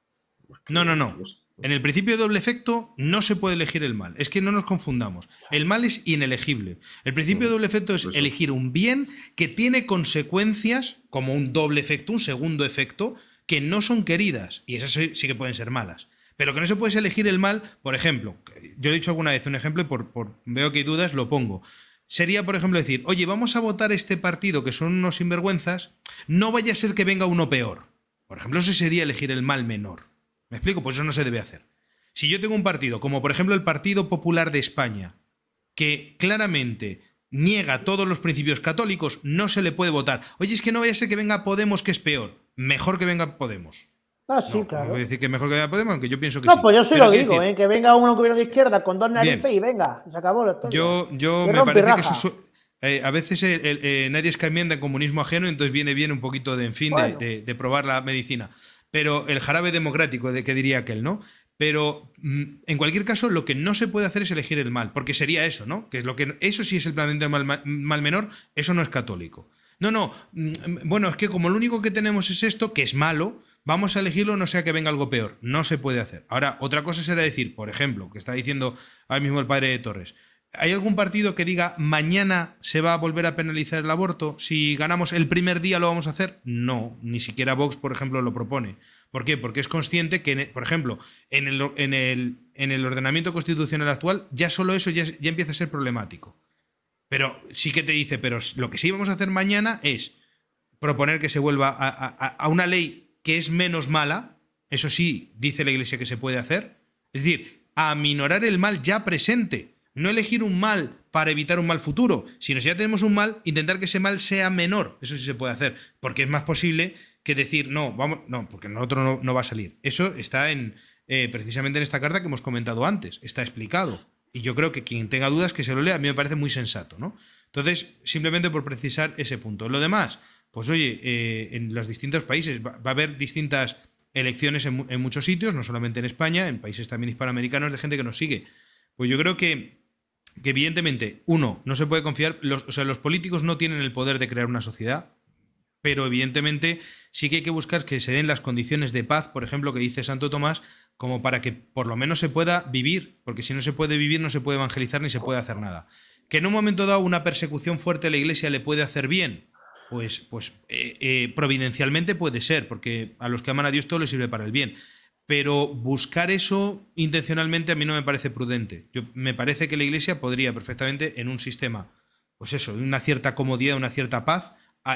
No, no, no. En el principio de doble efecto no se puede elegir el mal. Es que no nos confundamos. El mal es inelegible. El principio de mm, doble efecto es elegir un bien que tiene consecuencias, como un doble efecto, un segundo efecto, que no son queridas. Y esas sí que pueden ser malas. Pero que no se puede elegir el mal, por ejemplo, yo he dicho alguna vez un ejemplo y por, veo que hay dudas, lo pongo sería, por ejemplo, decir, oye, vamos a votar este partido que son unos sinvergüenzas, no vaya a ser que venga uno peor. Por ejemplo, eso sería elegir el mal menor. ¿Me explico? Pues eso no se debe hacer. Si yo tengo un partido, como por ejemplo el Partido Popular de España, que claramente niega todos los principios católicos, no se le puede votar. Oye, es que no vaya a ser que venga Podemos, que es peor. Mejor que venga Podemos. Ah, sí, pues, claro. Voy a decir que mejor que vaya Podemos, aunque yo pienso que no, pues yo sí lo digo, eh, que venga uno que viene de izquierda con dos narices y venga, se acabó Yo, yo me parece que eso... Eh, a veces eh, eh, nadie es eh, en comunismo ajeno, entonces viene bien un poquito de, en fin, de, probar la medicina. Pero el jarabe democrático, de que diría aquel, ¿no? Pero mm, en cualquier caso, lo que no se puede hacer es elegir el mal, porque sería eso, ¿no? Que es lo que eso sí es el planteamiento mal, mal, menor, eso no es católico. No, no, mm, bueno, es que como lo único que tenemos es esto, que es malo, vamos a elegirlo no sea que venga algo peor. No se puede hacer. Ahora, otra cosa será decir, por ejemplo, que está diciendo ahora mismo el padre de Torres, ¿hay algún partido que diga mañana se va a volver a penalizar el aborto? Si ganamos el primer día lo vamos a hacer? No, ni siquiera Vox, por ejemplo, lo propone. ¿Por qué? Porque es consciente que, e, por ejemplo, en el, en el, ordenamiento constitucional actual ya solo eso ya, empieza a ser problemático. Pero sí que te dice, pero lo que sí vamos a hacer mañana es proponer que se vuelva a una ley que es menos mala, eso sí, dice la Iglesia que se puede hacer, es decir, aminorar el mal ya presente, no elegir un mal para evitar un mal futuro, sino si ya tenemos un mal, intentar que ese mal sea menor, eso sí se puede hacer, porque es más posible que decir, no, vamos, no, porque el no, no va a salir. Eso está en, eh, precisamente en esta carta que hemos comentado antes, está explicado. Y yo creo que quien tenga dudas que se lo lea, a mí me parece muy sensato, ¿no? Entonces, simplemente por precisar ese punto. Lo demás, pues oye, eh, en los distintos países va, a haber distintas elecciones en, muchos sitios, no solamente en España, en países también hispanoamericanos de gente que nos sigue. Pues yo creo que, evidentemente, uno, no se puede confiar, los, o sea, los políticos no tienen el poder de crear una sociedad, pero evidentemente sí que hay que buscar que se den las condiciones de paz, por ejemplo, que dice Santo Tomás, como para que por lo menos se pueda vivir, porque si no se puede vivir no se puede evangelizar ni se puede hacer nada. Que en un momento dado una persecución fuerte a la iglesia le puede hacer bien, pues, pues eh, eh, providencialmente puede ser, porque a los que aman a Dios todo les sirve para el bien. Pero buscar eso intencionalmente a mí no me parece prudente. Yo, me parece que la Iglesia podría perfectamente en un sistema, pues eso, una cierta comodidad, una cierta paz,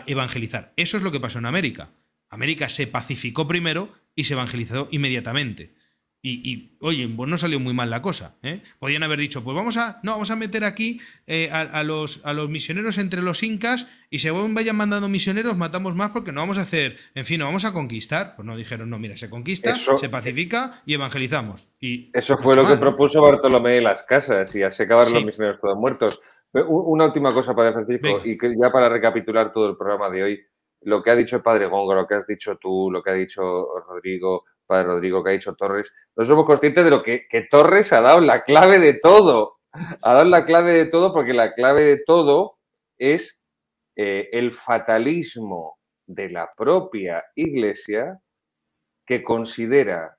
evangelizar. Eso es lo que pasó en América. América se pacificó primero y se evangelizó inmediatamente. Y, oye, no salió muy mal la cosa. ¿eh? Podían haber dicho, pues vamos a, no, vamos a meter aquí eh, a, los, a los misioneros entre los incas y según vayan mandando misioneros, matamos más porque no vamos a hacer, en fin, no vamos a conquistar. Pues no dijeron, no, mira, se conquista, se pacifica y evangelizamos. Y, eso fue lo que propuso Bartolomé de las Casas y así acabaron los misioneros todos muertos. una última cosa para Francisco y ya para recapitular todo el programa de hoy lo que ha dicho el padre Góngora, lo que has dicho tú, lo que ha dicho Rodrigo, padre Rodrigo que ha dicho Torres, no somos conscientes de lo que, Torres ha dado la clave de todo. Ha dado la clave de todo porque la clave de todo es eh, el fatalismo de la propia Iglesia que considera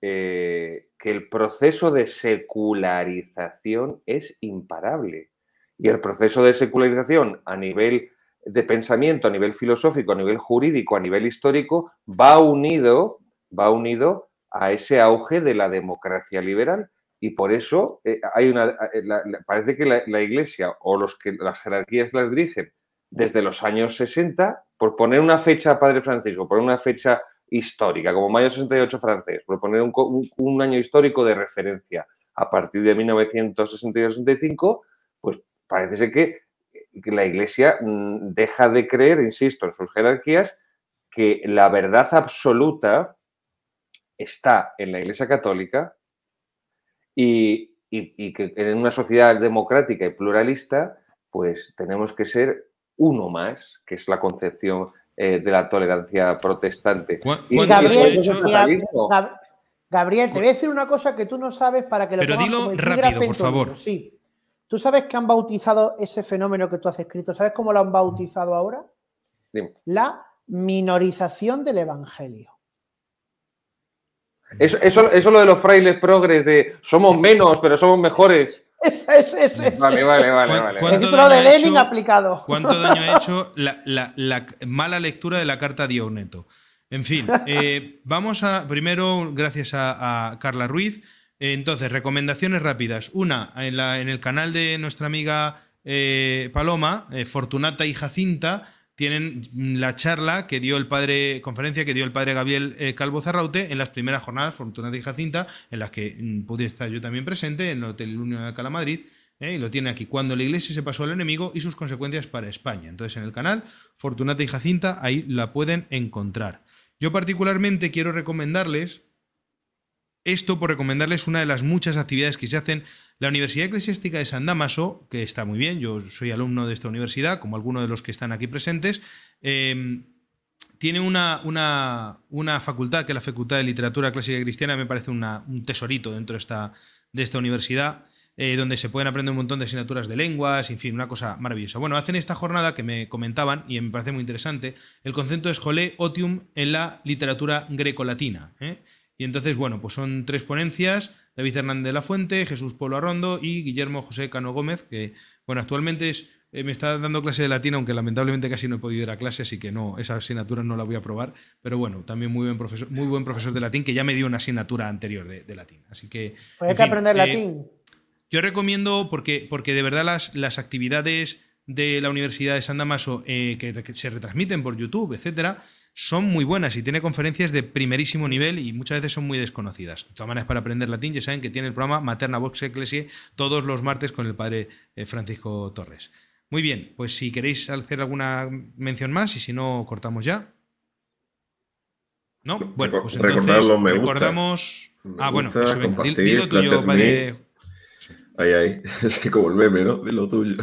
eh, que el proceso de secularización es imparable. Y el proceso de secularización a nivel de pensamiento, a nivel filosófico, a nivel jurídico, a nivel histórico, va unido va unido a ese auge de la democracia liberal. Y por eso eh, hay una, eh, parece que la, Iglesia o los que las jerarquías las dirigen desde los años 60, por poner una fecha, Padre Francisco, por una fecha histórica, como mayo 68 francés, por poner un, año histórico de referencia a partir de 1965, pues parece ser que la Iglesia mm, deja de creer, insisto, en sus jerarquías, que la verdad absoluta está en la Iglesia Católica y, que en una sociedad democrática y pluralista, pues tenemos que ser uno más, que es la concepción eh, de la tolerancia protestante. Gabriel, te voy a decir una cosa que tú no sabes para que lo Pero dilo rápido, por favor. Sí. ¿Tú sabes que han bautizado ese fenómeno que tú has escrito? ¿Sabes cómo lo han bautizado ahora? La minorización del Evangelio. Eso, eso, lo de los frailes progres de somos menos, pero somos mejores. vale, vale, vale. vale. ¿Cuánto de Lenin aplicado. ¿Cuánto daño ha hecho la, mala lectura de la carta Dioneto. En fin, eh, vamos a, primero, gracias a, Carla Ruiz. Eh, entonces, recomendaciones rápidas. Una, en, la, en el canal de nuestra amiga eh, Paloma, Fortunata y Jacinta, tienen la charla que dio el padre, conferencia que dio el padre Gabriel eh, Calvo Zarraute en las primeras jornadas Fortunata de Jacinta, en las que mm, pude estar yo también presente en el Hotel Unión de Alcalá Madrid. Eh, y lo tiene aquí, cuando la iglesia se pasó al enemigo y sus consecuencias para España. Entonces en el canal Fortunata y Jacinta ahí la pueden encontrar. Yo particularmente quiero recomendarles esto por recomendarles una de las muchas actividades que se hacen la Universidad Eclesiástica de San Damaso, que está muy bien, yo soy alumno de esta universidad, como algunos de los que están aquí presentes, em, tiene una, facultad, que es la Facultad de Literatura Clásica y Cristiana, me parece un tesorito dentro de esta, de esta universidad, eh, donde se pueden aprender un montón de asignaturas de lenguas, en fin, una cosa maravillosa. Bueno, hacen esta jornada que me comentaban, y me parece muy interesante, el concepto de Jolé Otium en la literatura grecolatina. latina ¿eh? Y entonces, bueno, pues son tres ponencias David Hernández de la Fuente, Jesús Polo Arrondo y Guillermo José Cano Gómez, que bueno, actualmente eh, me está dando clase de latín, aunque lamentablemente casi no he podido ir a clase, así que no, esa asignatura no la voy a probar, pero bueno, también muy buen profesor, muy buen profesor de latín, que ya me dio una asignatura anterior de, latín. Así que... Pues hay que aprender eh, latín. Yo recomiendo, porque, porque de verdad las, las actividades de la Universidad de San Damaso eh, que, que, se retransmiten por YouTube, etcétera, son muy buenas y tiene conferencias de primerísimo nivel y muchas veces son muy desconocidas. De todas maneras, para aprender latín, ya saben que tiene el programa Materna Vox Ecclesiae todos los martes con el padre eh, Francisco Torres. Muy bien, pues si queréis hacer alguna mención más y si no, cortamos ya. ¿No? Bueno, pues entonces me recordamos... ah, bueno, eso, Dilo tuyo, padre... Ahí, ay, Es que como el meme, ¿no? Dilo tuyo.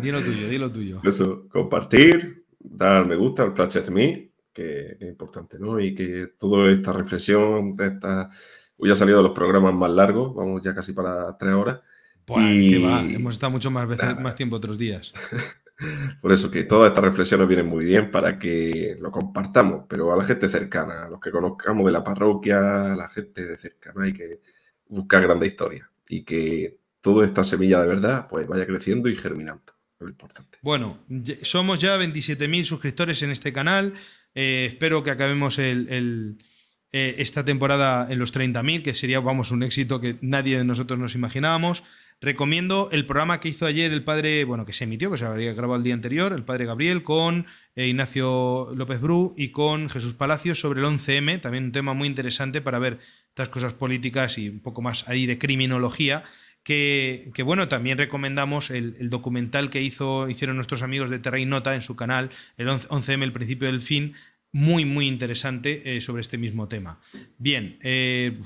Dilo tuyo, dilo tuyo. Eso, compartir, dar me gusta al Me que importante, ¿no? Y que toda esta reflexión, esta... Hoy ha salido de los programas más largos, vamos ya casi para tres horas. Buah, y... va. Hemos estado mucho más, veces, más tiempo otros días. Por eso que todas estas reflexiones viene muy bien para que lo compartamos, pero a la gente cercana, a los que conozcamos de la parroquia, a la gente de cerca, ¿no? hay que buscar grandes historias y que toda esta semilla de verdad pues vaya creciendo y germinando. importante. Bueno, somos ya 27.000 suscriptores en este canal. Eh, espero que acabemos eh, esta temporada en los 30.000, que sería, vamos, un éxito que nadie de nosotros nos imaginábamos. Recomiendo el programa que hizo ayer el padre, bueno, que se emitió, que se había grabado el día anterior, el padre Gabriel con eh, Ignacio López Bru y con Jesús Palacios sobre el 11M, también un tema muy interesante para ver estas cosas políticas y un poco más ahí de criminología que, bueno, también recomendamos el, documental que hizo, hicieron nuestros amigos de Terra Nota en su canal, el 11M, el principio del fin, muy, muy interesante eh, sobre este mismo tema. Bien, eh,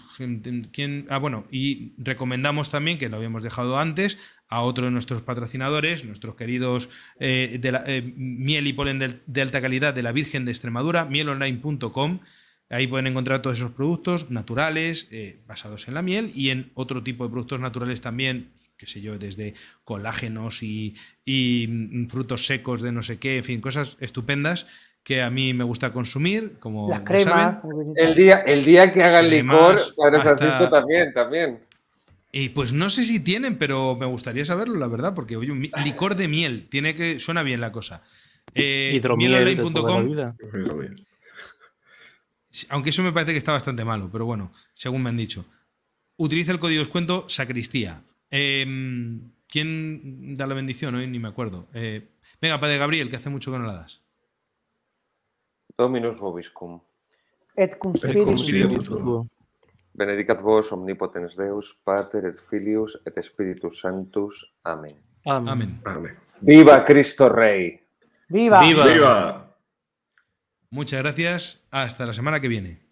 ¿quién? Ah, bueno, y recomendamos también, que lo habíamos dejado antes, a otro de nuestros patrocinadores, nuestros queridos eh, de la, miel y polen de, alta calidad de la Virgen de Extremadura, mielonline.com, Ahí pueden encontrar todos esos productos naturales eh, basados en la miel y en otro tipo de productos naturales también, qué sé yo, desde colágenos y, mm, frutos secos de no sé qué, en fin, cosas estupendas que a mí me gusta consumir, como la crema El día, el día que hagan licor, Padre Francisco también, también. Y pues no sé si tienen, pero me gustaría saberlo, la verdad, porque oye, un licor de miel, tiene que suena bien la cosa. Eh, hidromiel.com aunque eso me parece que está bastante malo, pero bueno, según me han dicho. Utiliza el código descuento sacristía. Em, ¿Quién da la bendición hoy? Ni me acuerdo. Eh, venga, Padre Gabriel, que hace mucho que no la das. Dominus vobiscum. Et cum spiritu. Benedicat vos omnipotens Deus, Pater et Filius et Spiritus Sanctus. Amén. Amén. Amén. Viva Cristo Rey. Viva. Viva. Muchas gracias. Hasta la semana que viene.